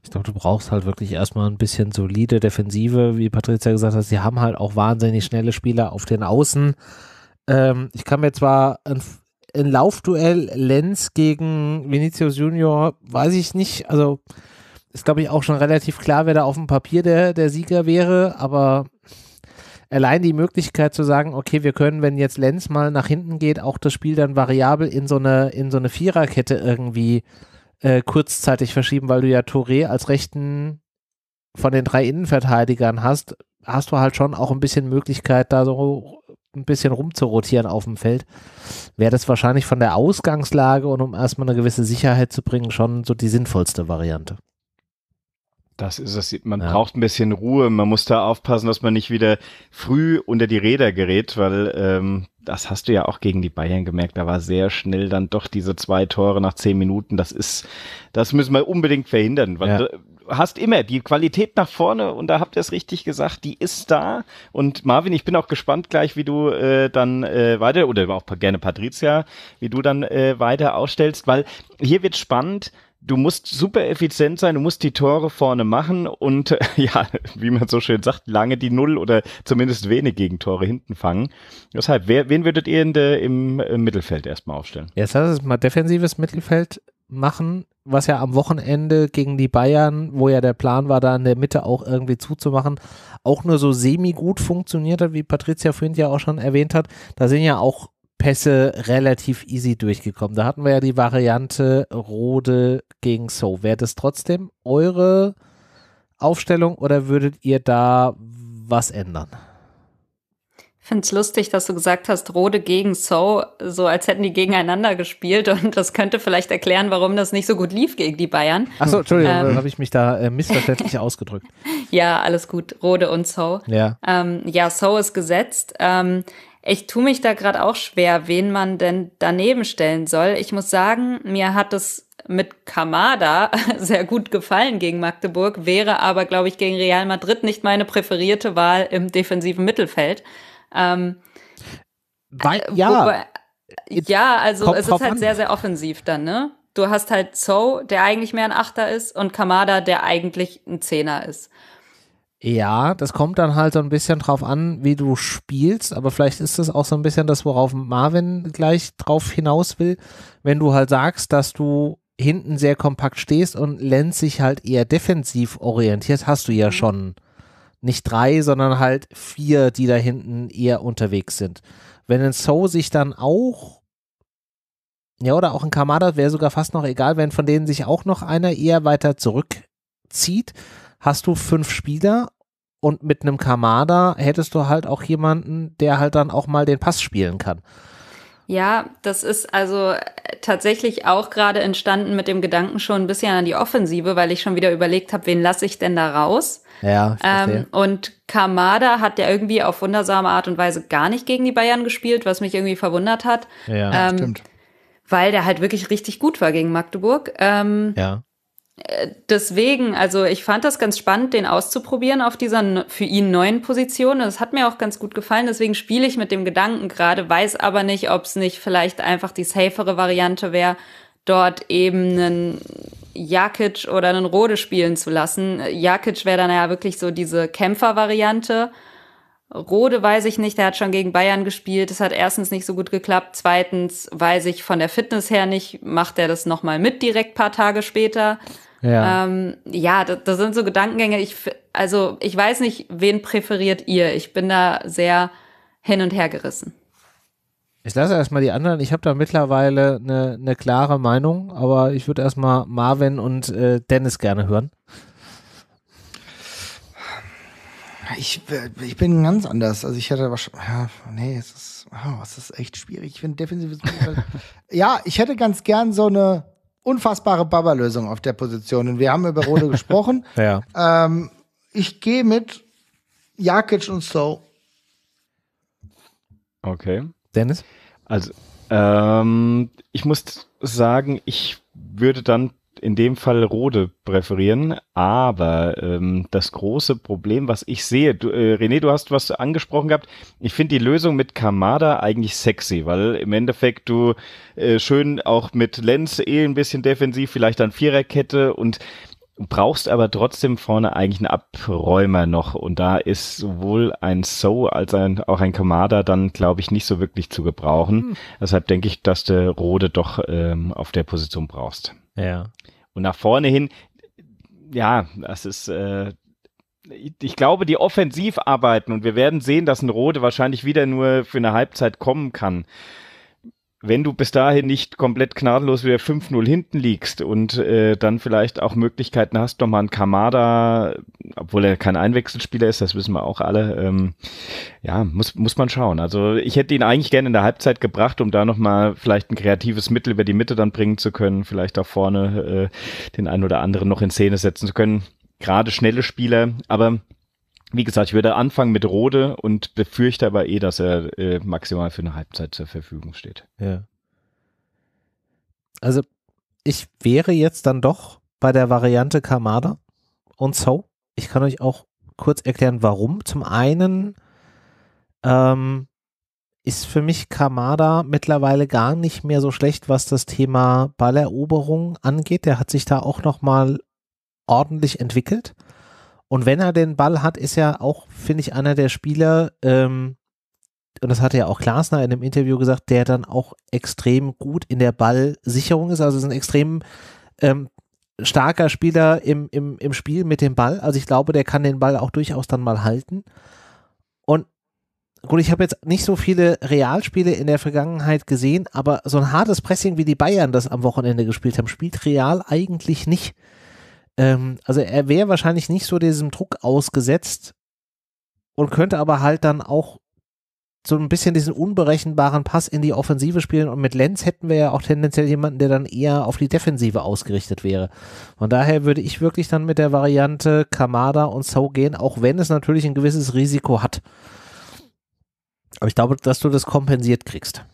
ich glaube, du brauchst halt wirklich erstmal ein bisschen solide Defensive, wie Patricia gesagt hat. Sie haben halt auch wahnsinnig schnelle Spieler auf den Außen. Ähm, ich kann mir zwar ein, ein Laufduell Lenz gegen Vinicius Junior, weiß ich nicht, also ist glaube ich auch schon relativ klar, wer da auf dem Papier der, der Sieger wäre, aber allein die Möglichkeit zu sagen, okay, wir können, wenn jetzt Lenz mal nach hinten geht, auch das Spiel dann variabel in so eine, in so eine Viererkette irgendwie äh, äh, kurzzeitig verschieben, weil du ja Touré als rechten von den drei Innenverteidigern hast, hast du halt schon auch ein bisschen Möglichkeit, da so ein bisschen rumzurotieren auf dem Feld, wäre das wahrscheinlich von der Ausgangslage und um erstmal eine gewisse Sicherheit zu bringen, schon so die sinnvollste Variante. Das ist es. Man ja. braucht ein bisschen Ruhe. Man muss da aufpassen, dass man nicht wieder früh unter die Räder gerät, weil ähm, das hast du ja auch gegen die Bayern gemerkt. Da war sehr schnell dann doch diese zwei Tore nach zehn Minuten. Das ist, das müssen wir unbedingt verhindern, weil ja. du hast immer die Qualität nach vorne und da habt ihr es richtig gesagt, die ist da. Und Marvin, ich bin auch gespannt gleich, wie du äh, dann äh, weiter oder auch gerne Patricia, wie du dann äh, weiter ausstellst, weil hier wird spannend du musst super effizient sein, du musst die Tore vorne machen und äh, ja, wie man so schön sagt, lange die Null oder zumindest wenig Gegentore hinten fangen. Deshalb, wer, wen würdet ihr in der, im, im äh, Mittelfeld erstmal aufstellen? Jetzt lass es mal defensives Mittelfeld machen, was ja am Wochenende gegen die Bayern, wo ja der Plan war, da in der Mitte auch irgendwie zuzumachen, auch nur so semi-gut funktioniert hat, wie Patricia vorhin ja auch schon erwähnt hat. Da sind ja auch Pässe relativ easy durchgekommen. Da hatten wir ja die Variante Rode gegen So. Wäre das trotzdem eure Aufstellung oder würdet ihr da was ändern? Ich finde es lustig, dass du gesagt hast, Rode gegen So, so als hätten die gegeneinander gespielt und das könnte vielleicht erklären, warum das nicht so gut lief gegen die Bayern. Achso, Entschuldigung, ähm, dann habe ich mich da äh, missverständlich ausgedrückt. Ja, alles gut, Rode und So. Ja, ähm, ja So ist gesetzt. Ähm, ich tue mich da gerade auch schwer, wen man denn daneben stellen soll. Ich muss sagen, mir hat es mit Kamada sehr gut gefallen gegen Magdeburg, wäre aber, glaube ich, gegen Real Madrid nicht meine präferierte Wahl im defensiven Mittelfeld. Ähm, Weil, äh, ja. Wobei, ja, also es ist halt an. sehr, sehr offensiv dann, ne? Du hast halt So, der eigentlich mehr ein Achter ist, und Kamada, der eigentlich ein Zehner ist. Ja, das kommt dann halt so ein bisschen drauf an, wie du spielst, aber vielleicht ist das auch so ein bisschen das, worauf Marvin gleich drauf hinaus will, wenn du halt sagst, dass du hinten sehr kompakt stehst und Lenz sich halt eher defensiv orientiert, hast du ja mhm. schon nicht drei, sondern halt vier, die da hinten eher unterwegs sind. Wenn ein So sich dann auch ja, oder auch ein Kamada wäre sogar fast noch egal, wenn von denen sich auch noch einer eher weiter zurückzieht, hast du fünf Spieler und mit einem Kamada hättest du halt auch jemanden, der halt dann auch mal den Pass spielen kann. Ja, das ist also äh, tatsächlich auch gerade entstanden mit dem Gedanken schon ein bisschen an die Offensive, weil ich schon wieder überlegt habe, wen lasse ich denn da raus? Ja. Ähm, und Kamada hat ja irgendwie auf wundersame Art und Weise gar nicht gegen die Bayern gespielt, was mich irgendwie verwundert hat. Ja, ähm, stimmt. Weil der halt wirklich richtig gut war gegen Magdeburg. Ähm, ja deswegen, also ich fand das ganz spannend, den auszuprobieren auf dieser für ihn neuen Position. Das hat mir auch ganz gut gefallen. Deswegen spiele ich mit dem Gedanken gerade, weiß aber nicht, ob es nicht vielleicht einfach die safere Variante wäre, dort eben einen Jakic oder einen Rode spielen zu lassen. Jakic wäre dann ja wirklich so diese Kämpfer-Variante. Rode weiß ich nicht, der hat schon gegen Bayern gespielt. Das hat erstens nicht so gut geklappt. Zweitens weiß ich von der Fitness her nicht, macht er das nochmal mit direkt paar Tage später. Ja, ähm, ja das, das sind so Gedankengänge. Ich, also ich weiß nicht, wen präferiert ihr? Ich bin da sehr hin und her gerissen. Ich lasse erstmal die anderen. Ich habe da mittlerweile eine, eine klare Meinung, aber ich würde erstmal Marvin und äh, Dennis gerne hören. Ich, äh, ich bin ganz anders. Also ich hätte wahrscheinlich. Ja, nee, es ist, oh, es ist echt schwierig. Ich finde defensives Mittelfeld. ja, ich hätte ganz gern so eine unfassbare Baba-Lösung auf der Position. Und wir haben über Rode gesprochen. Ja. Ähm, ich gehe mit Jakic und So. Okay. Dennis? Also, ähm, ich muss sagen, ich würde dann in dem Fall Rode präferieren, aber ähm, das große Problem, was ich sehe, du, äh, René, du hast was angesprochen gehabt. Ich finde die Lösung mit Kamada eigentlich sexy, weil im Endeffekt du äh, schön auch mit Lenz eh ein bisschen defensiv, vielleicht dann Viererkette und brauchst aber trotzdem vorne eigentlich einen Abräumer noch und da ist sowohl ein So als ein, auch ein Kamada dann, glaube ich, nicht so wirklich zu gebrauchen. Hm. Deshalb denke ich, dass du Rode doch ähm, auf der Position brauchst. Ja. Und nach vorne hin, ja, das ist, äh, ich glaube, die Offensivarbeiten und wir werden sehen, dass ein Rode wahrscheinlich wieder nur für eine Halbzeit kommen kann wenn du bis dahin nicht komplett gnadenlos wieder 5-0 hinten liegst und äh, dann vielleicht auch Möglichkeiten hast, nochmal einen Kamada, obwohl er kein Einwechselspieler ist, das wissen wir auch alle, ähm, ja, muss, muss man schauen. Also ich hätte ihn eigentlich gerne in der Halbzeit gebracht, um da nochmal vielleicht ein kreatives Mittel über die Mitte dann bringen zu können, vielleicht auch vorne äh, den einen oder anderen noch in Szene setzen zu können. Gerade schnelle Spieler, aber wie gesagt, ich würde anfangen mit Rode und befürchte aber eh, dass er äh, maximal für eine Halbzeit zur Verfügung steht. Ja. Also ich wäre jetzt dann doch bei der Variante Kamada und so. Ich kann euch auch kurz erklären, warum. Zum einen ähm, ist für mich Kamada mittlerweile gar nicht mehr so schlecht, was das Thema Balleroberung angeht. Der hat sich da auch noch mal ordentlich entwickelt. Und wenn er den Ball hat, ist er auch, finde ich, einer der Spieler, ähm, und das hatte ja auch Glasner in dem Interview gesagt, der dann auch extrem gut in der Ballsicherung ist. Also ist ein extrem ähm, starker Spieler im, im, im Spiel mit dem Ball. Also ich glaube, der kann den Ball auch durchaus dann mal halten. Und gut, ich habe jetzt nicht so viele Realspiele in der Vergangenheit gesehen, aber so ein hartes Pressing, wie die Bayern das am Wochenende gespielt haben, spielt Real eigentlich nicht. Ähm, also er wäre wahrscheinlich nicht so diesem Druck ausgesetzt und könnte aber halt dann auch so ein bisschen diesen unberechenbaren Pass in die Offensive spielen und mit Lenz hätten wir ja auch tendenziell jemanden, der dann eher auf die Defensive ausgerichtet wäre. Von daher würde ich wirklich dann mit der Variante Kamada und So gehen, auch wenn es natürlich ein gewisses Risiko hat. Aber ich glaube, dass du das kompensiert kriegst.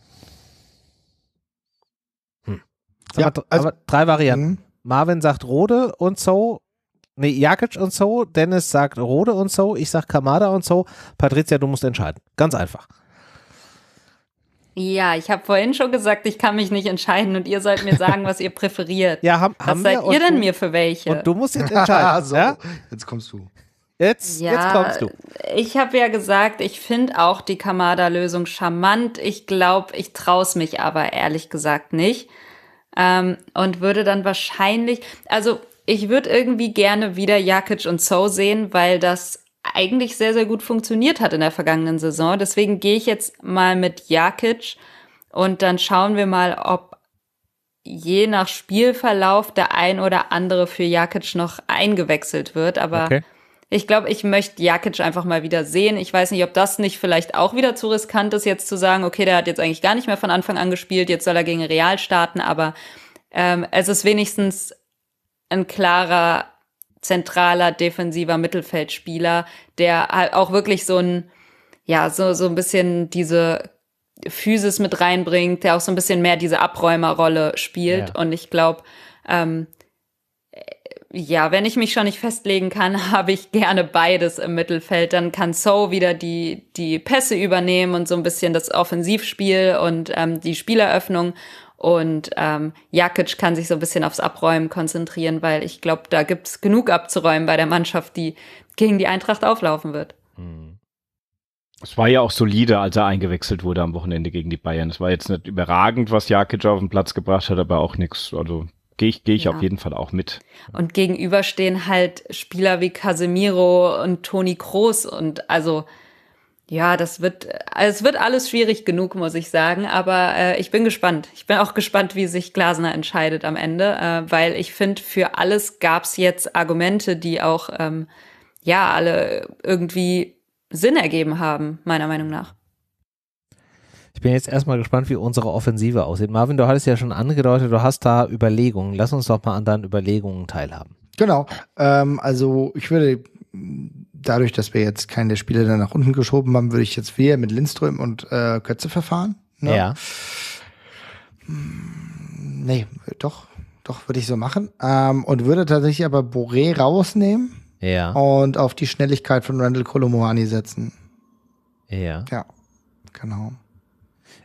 Hm. Ja, aber, also, aber drei Varianten. Mhm. Marvin sagt Rode und so. Nee, Jakic und so. Dennis sagt Rode und so. Ich sag Kamada und so. Patricia, du musst entscheiden. Ganz einfach. Ja, ich habe vorhin schon gesagt, ich kann mich nicht entscheiden und ihr sollt mir sagen, was ihr präferiert. ja, haben, was haben seid ihr denn du, mir für welche? Und du musst jetzt entscheiden. so, ja? Jetzt kommst du. Jetzt, ja, jetzt kommst du. Ich habe ja gesagt, ich finde auch die Kamada-Lösung charmant. Ich glaube, ich traue es mich aber ehrlich gesagt nicht. Ähm, und würde dann wahrscheinlich, also ich würde irgendwie gerne wieder Jakic und So sehen, weil das eigentlich sehr, sehr gut funktioniert hat in der vergangenen Saison. Deswegen gehe ich jetzt mal mit Jakic und dann schauen wir mal, ob je nach Spielverlauf der ein oder andere für Jakic noch eingewechselt wird. Aber okay. Ich glaube, ich möchte Jakic einfach mal wieder sehen. Ich weiß nicht, ob das nicht vielleicht auch wieder zu riskant ist, jetzt zu sagen, okay, der hat jetzt eigentlich gar nicht mehr von Anfang an gespielt, jetzt soll er gegen Real starten, aber ähm, es ist wenigstens ein klarer, zentraler, defensiver Mittelfeldspieler, der halt auch wirklich so ein, ja, so, so ein bisschen diese Physis mit reinbringt, der auch so ein bisschen mehr diese Abräumerrolle spielt. Ja. Und ich glaube, ähm, ja, wenn ich mich schon nicht festlegen kann, habe ich gerne beides im Mittelfeld. Dann kann So wieder die, die Pässe übernehmen und so ein bisschen das Offensivspiel und ähm, die Spieleröffnung. Und ähm, Jakic kann sich so ein bisschen aufs Abräumen konzentrieren, weil ich glaube, da gibt es genug abzuräumen bei der Mannschaft, die gegen die Eintracht auflaufen wird. Hm. Es war ja auch solide, als er eingewechselt wurde am Wochenende gegen die Bayern. Es war jetzt nicht überragend, was Jakic auf den Platz gebracht hat, aber auch nichts. Also gehe ich, geh ich ja. auf jeden Fall auch mit. Und gegenüber stehen halt Spieler wie Casemiro und Toni Kroos und also ja, das wird, also es wird alles schwierig genug, muss ich sagen. Aber äh, ich bin gespannt. Ich bin auch gespannt, wie sich Glasner entscheidet am Ende, äh, weil ich finde, für alles gab es jetzt Argumente, die auch ähm, ja alle irgendwie Sinn ergeben haben, meiner Meinung nach bin jetzt erstmal gespannt, wie unsere Offensive aussieht. Marvin, du hattest ja schon angedeutet, du hast da Überlegungen. Lass uns doch mal an deinen Überlegungen teilhaben. Genau. Ähm, also ich würde dadurch, dass wir jetzt keinen der Spieler dann nach unten geschoben haben, würde ich jetzt wieder mit Lindström und äh, Kötze verfahren. Ne? Ja. Hm, nee, doch, doch, würde ich so machen. Ähm, und würde tatsächlich aber Boré rausnehmen. Ja. Und auf die Schnelligkeit von Randall Colomwani setzen. Ja. Ja, genau.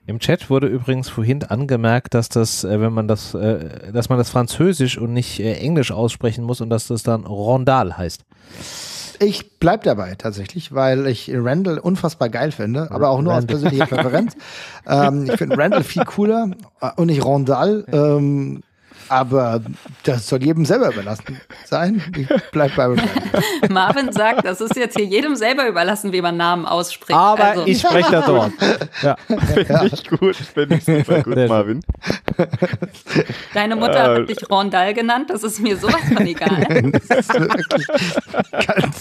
Im Chat wurde übrigens vorhin angemerkt, dass das, äh, wenn man das, äh, dass man das Französisch und nicht äh, Englisch aussprechen muss und dass das dann Rondal heißt. Ich bleib dabei tatsächlich, weil ich Randall unfassbar geil finde, aber auch nur Randall. aus persönlicher Präferenz. ähm, ich finde Randall viel cooler und nicht Rondal. Ähm, aber das soll jedem selber überlassen sein. Ich bleib bei mir. Marvin sagt, das ist jetzt hier jedem selber überlassen, wie man Namen ausspricht. Aber also. ich spreche das Wort. Ja. Finde ich gut. Finde ich super gut, Marvin. Deine Mutter äh. hat dich Rondal genannt. Das ist mir sowas von egal. kann,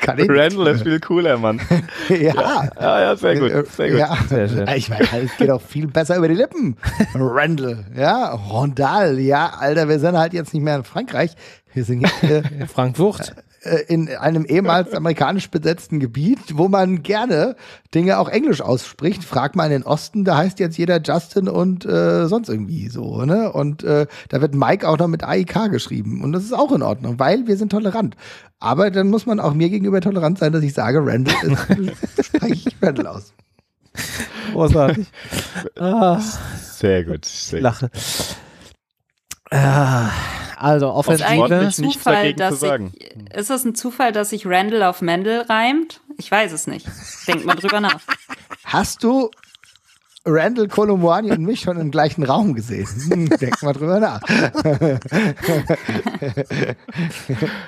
kann Randall ist viel cooler, Mann. ja. ja. Ja, sehr gut. Sehr gut. Ja. Sehr ich meine, es geht auch viel besser über die Lippen. Randall, ja. Rondal, ja ja, Alter, wir sind halt jetzt nicht mehr in Frankreich, wir sind jetzt äh, in Frankfurt. Äh, äh, in einem ehemals amerikanisch besetzten Gebiet, wo man gerne Dinge auch Englisch ausspricht. Frag mal in den Osten, da heißt jetzt jeder Justin und äh, sonst irgendwie so. Ne? Und äh, da wird Mike auch noch mit AIK geschrieben. Und das ist auch in Ordnung, weil wir sind tolerant. Aber dann muss man auch mir gegenüber tolerant sein, dass ich sage, Randall ist, spreche ich Randall aus. Großartig. Ah. Sehr gut. Sehr Lache. Gut. Äh, also offensichtlich Ist, ein Zufall, dass ich, ist es ein Zufall, dass sich Randall auf Mendel reimt? Ich weiß es nicht. Denkt mal drüber nach. Hast du Randall Colomwani und mich schon im gleichen Raum gesehen. Hm, denk mal drüber nach. oh,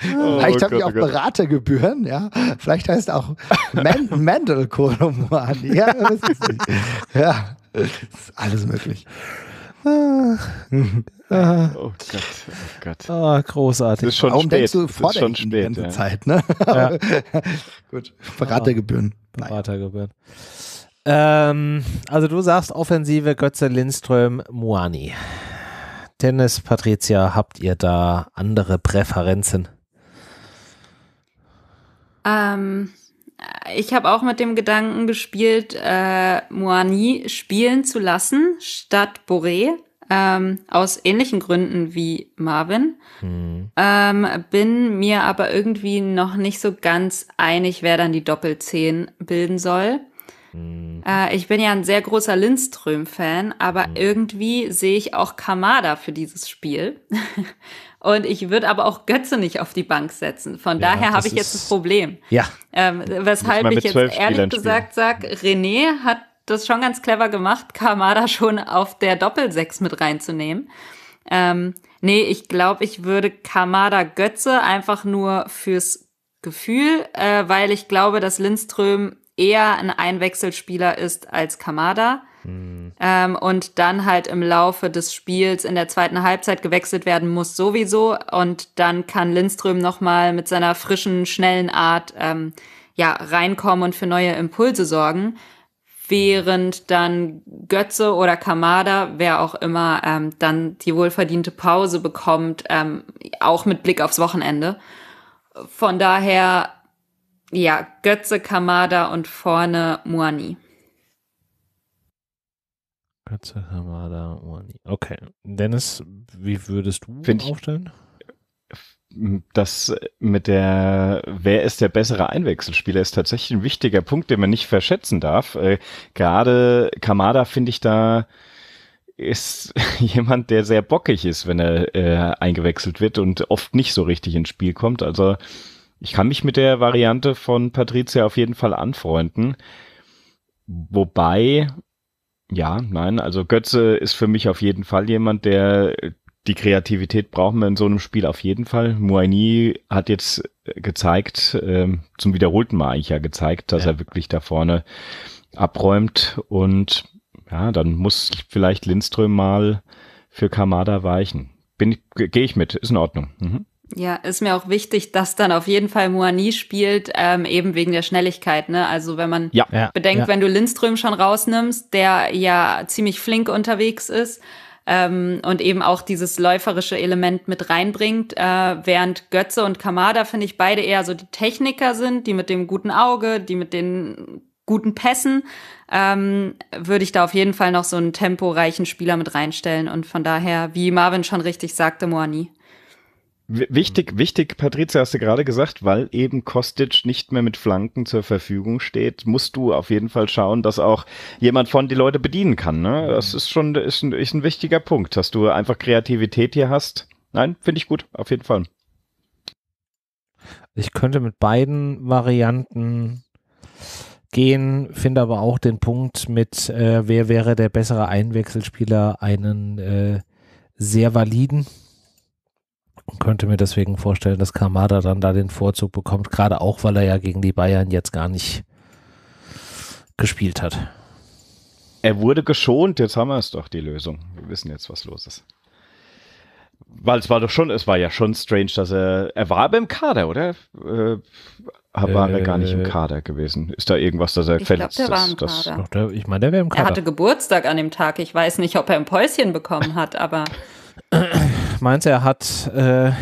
Vielleicht haben ich oh auch Beratergebühren, ja. Vielleicht heißt auch Man Mandel Colomwani. Ja, ja, ist alles möglich. Oh Gott, oh Gott. Ah, großartig. Das ist schon Warum spät. denkst du schon spät, die ganze ja. Zeit, ne? Ja. Gut, Beratergebühren. Ah, Beratergebühren. Ähm, also du sagst Offensive Götze, Lindström, Moani. Dennis, Patricia, habt ihr da andere Präferenzen? Ähm, ich habe auch mit dem Gedanken gespielt, äh, Moani spielen zu lassen statt Boré ähm, aus ähnlichen Gründen wie Marvin. Mhm. Ähm, bin mir aber irgendwie noch nicht so ganz einig, wer dann die Doppelzehn bilden soll. Mhm. Äh, ich bin ja ein sehr großer Lindström-Fan, aber mhm. irgendwie sehe ich auch Kamada für dieses Spiel. Und ich würde aber auch Götze nicht auf die Bank setzen. Von ja, daher habe ich jetzt ein Problem. Ja. Ähm, weshalb ich jetzt ehrlich gesagt sage, René hat das schon ganz clever gemacht, Kamada schon auf der Doppelsechs mit reinzunehmen. Ähm, nee, ich glaube, ich würde Kamada Götze einfach nur fürs Gefühl, äh, weil ich glaube, dass Lindström eher ein Einwechselspieler ist als Kamada. Mhm. Ähm, und dann halt im Laufe des Spiels in der zweiten Halbzeit gewechselt werden muss sowieso. Und dann kann Lindström nochmal mit seiner frischen, schnellen Art ähm, ja, reinkommen und für neue Impulse sorgen während dann Götze oder Kamada, wer auch immer, ähm, dann die wohlverdiente Pause bekommt, ähm, auch mit Blick aufs Wochenende. Von daher, ja, Götze, Kamada und vorne Muani. Götze, Kamada, Muani. Okay. Dennis, wie würdest du Find aufstellen? Ich das mit der, wer ist der bessere Einwechselspieler, ist tatsächlich ein wichtiger Punkt, den man nicht verschätzen darf. Äh, Gerade Kamada finde ich da ist jemand, der sehr bockig ist, wenn er äh, eingewechselt wird und oft nicht so richtig ins Spiel kommt. Also ich kann mich mit der Variante von Patricia auf jeden Fall anfreunden. Wobei, ja, nein, also Götze ist für mich auf jeden Fall jemand, der die Kreativität brauchen wir in so einem Spiel auf jeden Fall. Muaini hat jetzt äh, gezeigt, ähm, zum wiederholten Mal eigentlich ja gezeigt, dass ja. er wirklich da vorne abräumt und ja, dann muss vielleicht Lindström mal für Kamada weichen. Bin ich, gehe ich mit, ist in Ordnung. Mhm. Ja, ist mir auch wichtig, dass dann auf jeden Fall Moani spielt, ähm, eben wegen der Schnelligkeit. Ne? Also wenn man ja, bedenkt, ja. wenn du Lindström schon rausnimmst, der ja ziemlich flink unterwegs ist, ähm, und eben auch dieses läuferische Element mit reinbringt, äh, während Götze und Kamada, finde ich, beide eher so die Techniker sind, die mit dem guten Auge, die mit den guten Pässen, ähm, würde ich da auf jeden Fall noch so einen temporeichen Spieler mit reinstellen. Und von daher, wie Marvin schon richtig sagte, Moani. Wichtig, wichtig, Patricia, hast du gerade gesagt, weil eben Kostic nicht mehr mit Flanken zur Verfügung steht, musst du auf jeden Fall schauen, dass auch jemand von die Leute bedienen kann. Ne? Mhm. Das ist schon ist ein, ist ein wichtiger Punkt, dass du einfach Kreativität hier hast. Nein, finde ich gut, auf jeden Fall. Ich könnte mit beiden Varianten gehen, finde aber auch den Punkt mit, äh, wer wäre der bessere Einwechselspieler, einen äh, sehr validen und könnte mir deswegen vorstellen, dass Kamada dann da den Vorzug bekommt, gerade auch, weil er ja gegen die Bayern jetzt gar nicht gespielt hat. Er wurde geschont, jetzt haben wir es doch, die Lösung. Wir wissen jetzt, was los ist. Weil es war doch schon, es war ja schon strange, dass er, er war aber im Kader, oder? Äh, war äh, er gar nicht im äh. Kader gewesen? Ist da irgendwas, dass er ich verletzt glaub, der War im Kader. Das, doch, der, ich meine, der wäre im Kader. Er hatte Geburtstag an dem Tag. Ich weiß nicht, ob er ein Päuschen bekommen hat, aber Meinst du, er hat äh,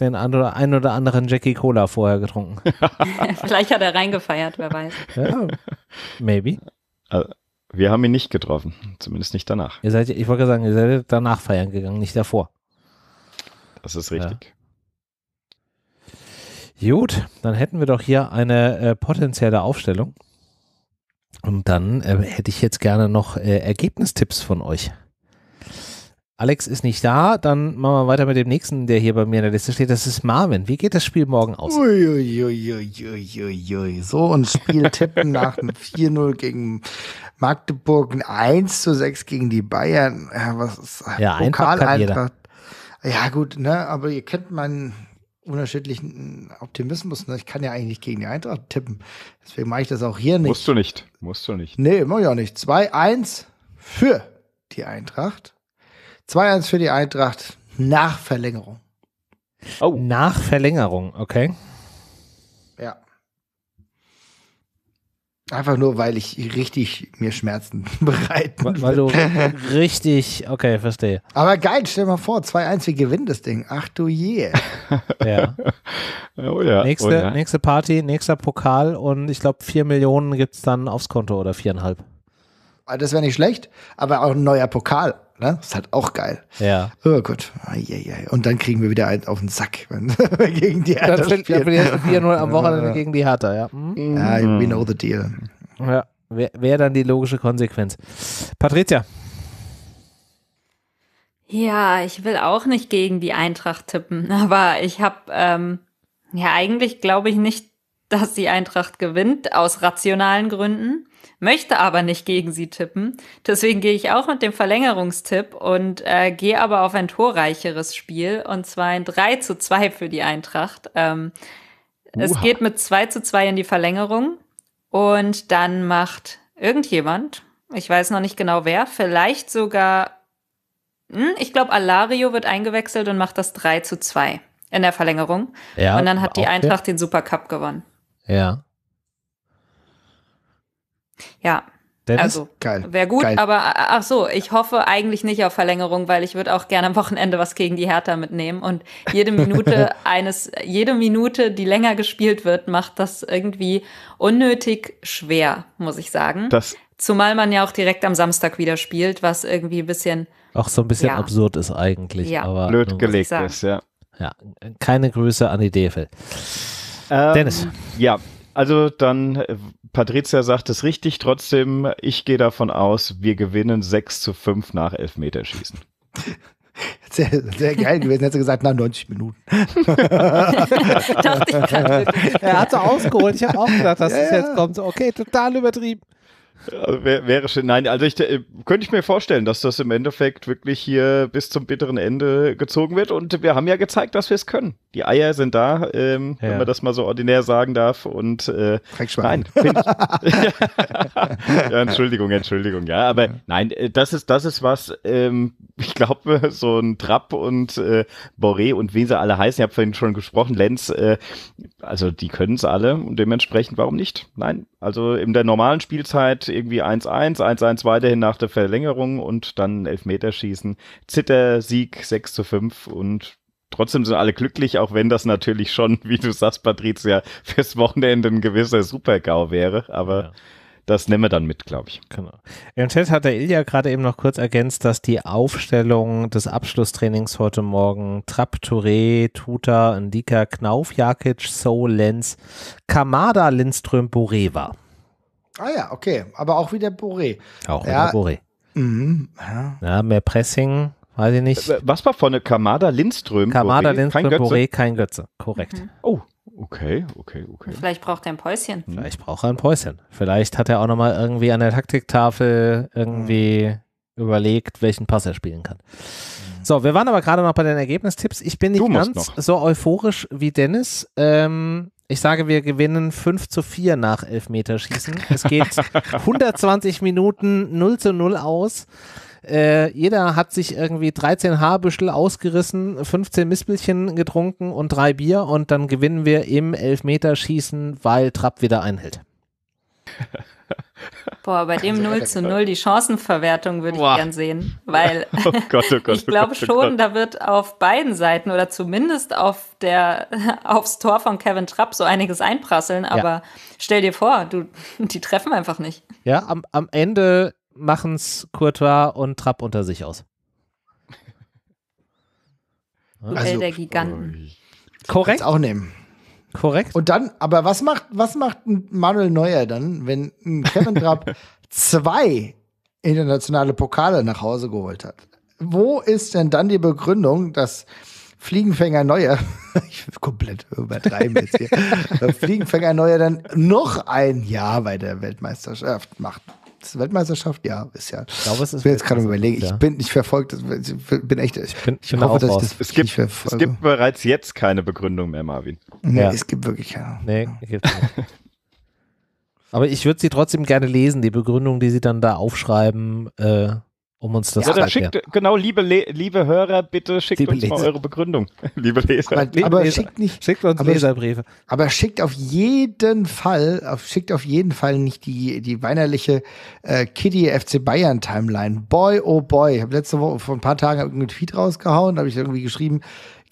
den ein oder, ein oder anderen Jackie Cola vorher getrunken? Vielleicht hat er reingefeiert, wer weiß. Ja, maybe. Also, wir haben ihn nicht getroffen, zumindest nicht danach. Ihr seid, ich wollte sagen, ihr seid danach feiern gegangen, nicht davor. Das ist richtig. Ja. Gut, dann hätten wir doch hier eine äh, potenzielle Aufstellung. Und dann äh, hätte ich jetzt gerne noch äh, Ergebnistipps von euch. Alex ist nicht da, dann machen wir weiter mit dem nächsten, der hier bei mir in der Liste steht. Das ist Marvin. Wie geht das Spiel morgen aus? Uiuiuiuiui. Ui, ui, ui, so ein Spiel tippen nach einem 4-0 gegen Magdeburg, ein 1 zu 6 gegen die Bayern. Ja, was ist ja, Pokal einfach Ja, gut, ne, aber ihr kennt meinen unterschiedlichen Optimismus. Ne? Ich kann ja eigentlich gegen die Eintracht tippen. Deswegen mache ich das auch hier nicht. Musst du nicht. Musst du nicht. Nee, mach ich auch nicht. 2-1 für die Eintracht. 2-1 für die Eintracht nach Verlängerung. Oh. Nach Verlängerung, okay. Ja. Einfach nur, weil ich richtig mir Schmerzen bereiten will. Weil du richtig, okay, verstehe. Aber geil, stell dir mal vor, 2-1, wir gewinnen das Ding. Ach du je. Yeah. ja. Oh ja. Oh nächste, oh ja. nächste Party, nächster Pokal und ich glaube, 4 Millionen gibt es dann aufs Konto oder viereinhalb. Ah, das wäre nicht schlecht, aber auch ein neuer Pokal. Ne? Ist halt auch geil. Ja. Oh Gott. Und dann kriegen wir wieder einen auf den Sack, wenn wir gegen die Hertha spielen. Dann wir 4-0 am Wochenende gegen die Hertha, ja. Mhm. Ja, we know the deal. Ja, wäre wär dann die logische Konsequenz. Patricia. Ja, ich will auch nicht gegen die Eintracht tippen, aber ich habe, ähm, ja, eigentlich glaube ich nicht, dass die Eintracht gewinnt, aus rationalen Gründen möchte aber nicht gegen sie tippen. Deswegen gehe ich auch mit dem Verlängerungstipp und äh, gehe aber auf ein torreicheres Spiel und zwar ein 3 zu 2 für die Eintracht. Ähm, es geht mit 2 zu 2 in die Verlängerung und dann macht irgendjemand, ich weiß noch nicht genau wer, vielleicht sogar, hm, ich glaube, Alario wird eingewechselt und macht das 3 zu 2 in der Verlängerung. Ja, und dann hat die Eintracht fair. den Supercup gewonnen. Ja, ja. Dennis? Also, wäre gut, Geil. aber ach so, ich hoffe eigentlich nicht auf Verlängerung, weil ich würde auch gerne am Wochenende was gegen die Hertha mitnehmen und jede Minute eines, jede Minute, die länger gespielt wird, macht das irgendwie unnötig schwer, muss ich sagen. Das Zumal man ja auch direkt am Samstag wieder spielt, was irgendwie ein bisschen auch so ein bisschen ja. absurd ist eigentlich, ja. aber blöd gelegt ist, ja. Ja, keine Grüße an die DFL. Ähm, Dennis. Ja, also dann äh, Patricia sagt es richtig, trotzdem, ich gehe davon aus, wir gewinnen 6 zu 5 nach Elfmeterschießen. Sehr, sehr geil gewesen, hätte gesagt, nach 90 Minuten. Dachte ich er hat so ausgeholt, ich habe auch gedacht, dass ja, es jetzt kommt. Okay, total übertrieben. Also wäre, wäre schön. Nein, also ich äh, könnte ich mir vorstellen, dass das im Endeffekt wirklich hier bis zum bitteren Ende gezogen wird. Und wir haben ja gezeigt, dass wir es können. Die Eier sind da, ähm, ja. wenn man das mal so ordinär sagen darf. Und äh, nein, ja, Entschuldigung, Entschuldigung. Ja, aber nein, äh, das ist das ist was. Ähm, ich glaube, so ein Trapp und äh, Boré und wie sie alle heißen. Ich habe vorhin schon gesprochen, Lenz. Äh, also die können es alle und dementsprechend warum nicht? Nein, also in der normalen Spielzeit irgendwie 1-1, 1-1 weiterhin nach der Verlängerung und dann Elfmeterschießen. Zitter, Sieg 6 5 und trotzdem sind alle glücklich, auch wenn das natürlich schon, wie du sagst, Patricia, fürs Wochenende ein gewisser Super-GAU wäre, aber ja. Das nehmen wir dann mit, glaube ich. Genau. Im Chat hat der Ilja gerade eben noch kurz ergänzt, dass die Aufstellung des Abschlusstrainings heute Morgen Trapp, Touré, Tuta, Ndika, Knauf, Jakic, So, Lenz, Kamada, Lindström, Boré war. Ah ja, okay. Aber auch wieder Boré. Auch ja. wieder Boré. Mhm, ja. ja, mehr Pressing, weiß ich nicht. Äh, was war vorne? Kamada, Lindström, Kamada, Lindström, kein Boré, kein Götze. Korrekt. Mhm. Oh, okay, okay, okay. Vielleicht braucht er ein Päuschen. Mhm. Vielleicht braucht er ein Päuschen. Vielleicht hat er auch nochmal irgendwie an der Taktiktafel irgendwie mhm. überlegt, welchen Pass er spielen kann. Mhm. So, wir waren aber gerade noch bei den Ergebnistipps. Ich bin nicht ganz noch. so euphorisch wie Dennis. Ähm, ich sage, wir gewinnen 5 zu 4 nach Elfmeterschießen. Es geht 120 Minuten 0 zu 0 aus. Äh, jeder hat sich irgendwie 13 Haarbüschel ausgerissen, 15 Mispelchen getrunken und drei Bier und dann gewinnen wir im Elfmeterschießen, weil Trapp wieder einhält. Boah, bei dem 0 zu 0 die Chancenverwertung würde ich gern sehen, weil oh Gott, oh Gott, ich oh glaube oh schon, Gott. da wird auf beiden Seiten oder zumindest auf der, aufs Tor von Kevin Trapp so einiges einprasseln, aber ja. stell dir vor, du, die treffen einfach nicht. Ja, am, am Ende machen es Courtois und Trapp unter sich aus. Duell also, der Giganten. Korrekt. Auch nehmen. Korrekt. Und dann, aber was macht, was macht Manuel Neuer dann, wenn Kevin Trapp zwei internationale Pokale nach Hause geholt hat? Wo ist denn dann die Begründung, dass Fliegenfänger Neuer, ich will komplett übertreiben jetzt hier, Fliegenfänger Neuer dann noch ein Jahr bei der Weltmeisterschaft macht? Weltmeisterschaft? Ja, ist ja. Ich glaube, es ist. Ich bin jetzt gerade überlegen. Ich bin nicht verfolgt. Ich bin echt. Ich, bin, ich, ich hoffe, dass ich das es gibt, Es gibt bereits jetzt keine Begründung mehr, Marvin. Nee, ja. es gibt wirklich keine. Nee, gibt nicht. Aber ich würde sie trotzdem gerne lesen, die Begründung, die sie dann da aufschreiben. Äh, um uns das ja, dann schickt, genau, liebe, Le liebe Hörer, bitte schickt liebe uns Leser. mal eure Begründung. liebe Leser. Aber, liebe aber Leser. schickt nicht, schickt uns aber, Leserbriefe. Aber schickt auf jeden Fall, auf, schickt auf jeden Fall nicht die, die weinerliche äh, Kitty FC Bayern Timeline. Boy, oh boy. Ich habe letzte Woche, vor ein paar Tagen, einen Tweet rausgehauen, habe ich irgendwie geschrieben,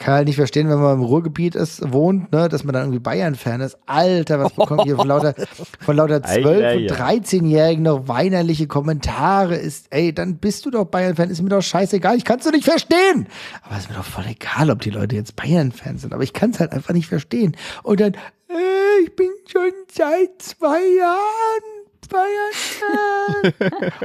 kann halt nicht verstehen, wenn man im Ruhrgebiet ist, wohnt, ne, dass man dann irgendwie Bayern-Fan ist. Alter, was bekommt ihr von lauter, von lauter 12- und 13-Jährigen noch weinerliche Kommentare? Ist, ey, dann bist du doch Bayern-Fan, ist mir doch scheißegal, ich kann es doch nicht verstehen. Aber ist mir doch voll egal, ob die Leute jetzt Bayern-Fan sind, aber ich kann es halt einfach nicht verstehen. Und dann, äh, ich bin schon seit zwei Jahren Bayern.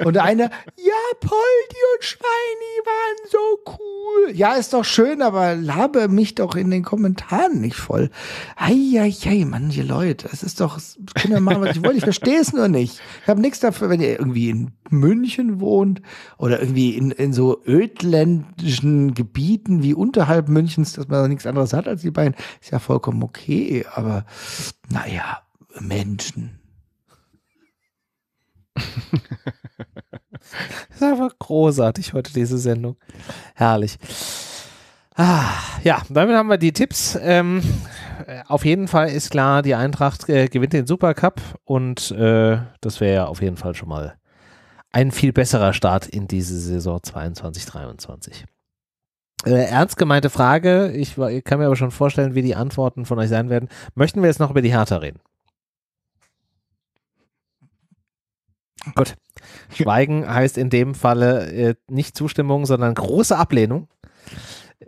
und der eine, ja, Poldi und Schweini waren so cool. Ja, ist doch schön, aber labe mich doch in den Kommentaren nicht voll. Eieiei, manche Leute, es ist doch, können ja machen, was ich wollte. Ich verstehe es nur nicht. Ich habe nichts dafür, wenn ihr irgendwie in München wohnt oder irgendwie in, in so ödländischen Gebieten wie unterhalb Münchens, dass man da nichts anderes hat als die beiden. Ist ja vollkommen okay, aber naja, Menschen das ist einfach großartig heute diese Sendung. Herrlich. Ah, ja, damit haben wir die Tipps. Ähm, äh, auf jeden Fall ist klar, die Eintracht äh, gewinnt den Supercup und äh, das wäre ja auf jeden Fall schon mal ein viel besserer Start in diese Saison 22-23. Äh, ernst gemeinte Frage, ich kann mir aber schon vorstellen, wie die Antworten von euch sein werden. Möchten wir jetzt noch über die Hertha reden? Gut. Schweigen heißt in dem Falle äh, nicht Zustimmung, sondern große Ablehnung.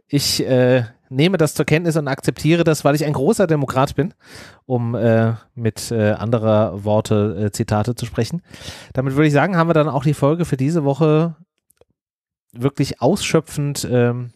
Ich äh, nehme das zur Kenntnis und akzeptiere das, weil ich ein großer Demokrat bin, um äh, mit äh, anderer Worte äh, Zitate zu sprechen. Damit würde ich sagen, haben wir dann auch die Folge für diese Woche wirklich ausschöpfend ähm,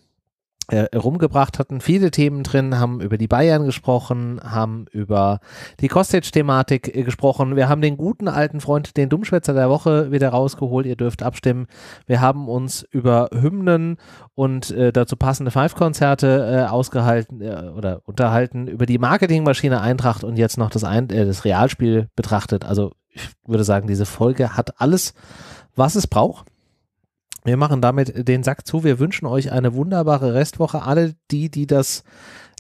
äh, rumgebracht hatten. Viele Themen drin, haben über die Bayern gesprochen, haben über die costage thematik äh, gesprochen. Wir haben den guten alten Freund, den Dummschwätzer der Woche, wieder rausgeholt. Ihr dürft abstimmen. Wir haben uns über Hymnen und äh, dazu passende Five-Konzerte äh, ausgehalten äh, oder unterhalten, über die Marketingmaschine Eintracht und jetzt noch das, Ein äh, das Realspiel betrachtet. Also ich würde sagen, diese Folge hat alles, was es braucht. Wir machen damit den Sack zu. Wir wünschen euch eine wunderbare Restwoche. Alle die, die das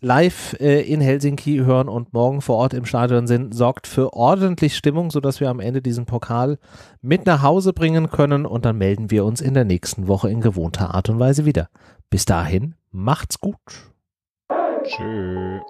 live äh, in Helsinki hören und morgen vor Ort im Stadion sind, sorgt für ordentlich Stimmung, sodass wir am Ende diesen Pokal mit nach Hause bringen können. Und dann melden wir uns in der nächsten Woche in gewohnter Art und Weise wieder. Bis dahin, macht's gut. Tschüss.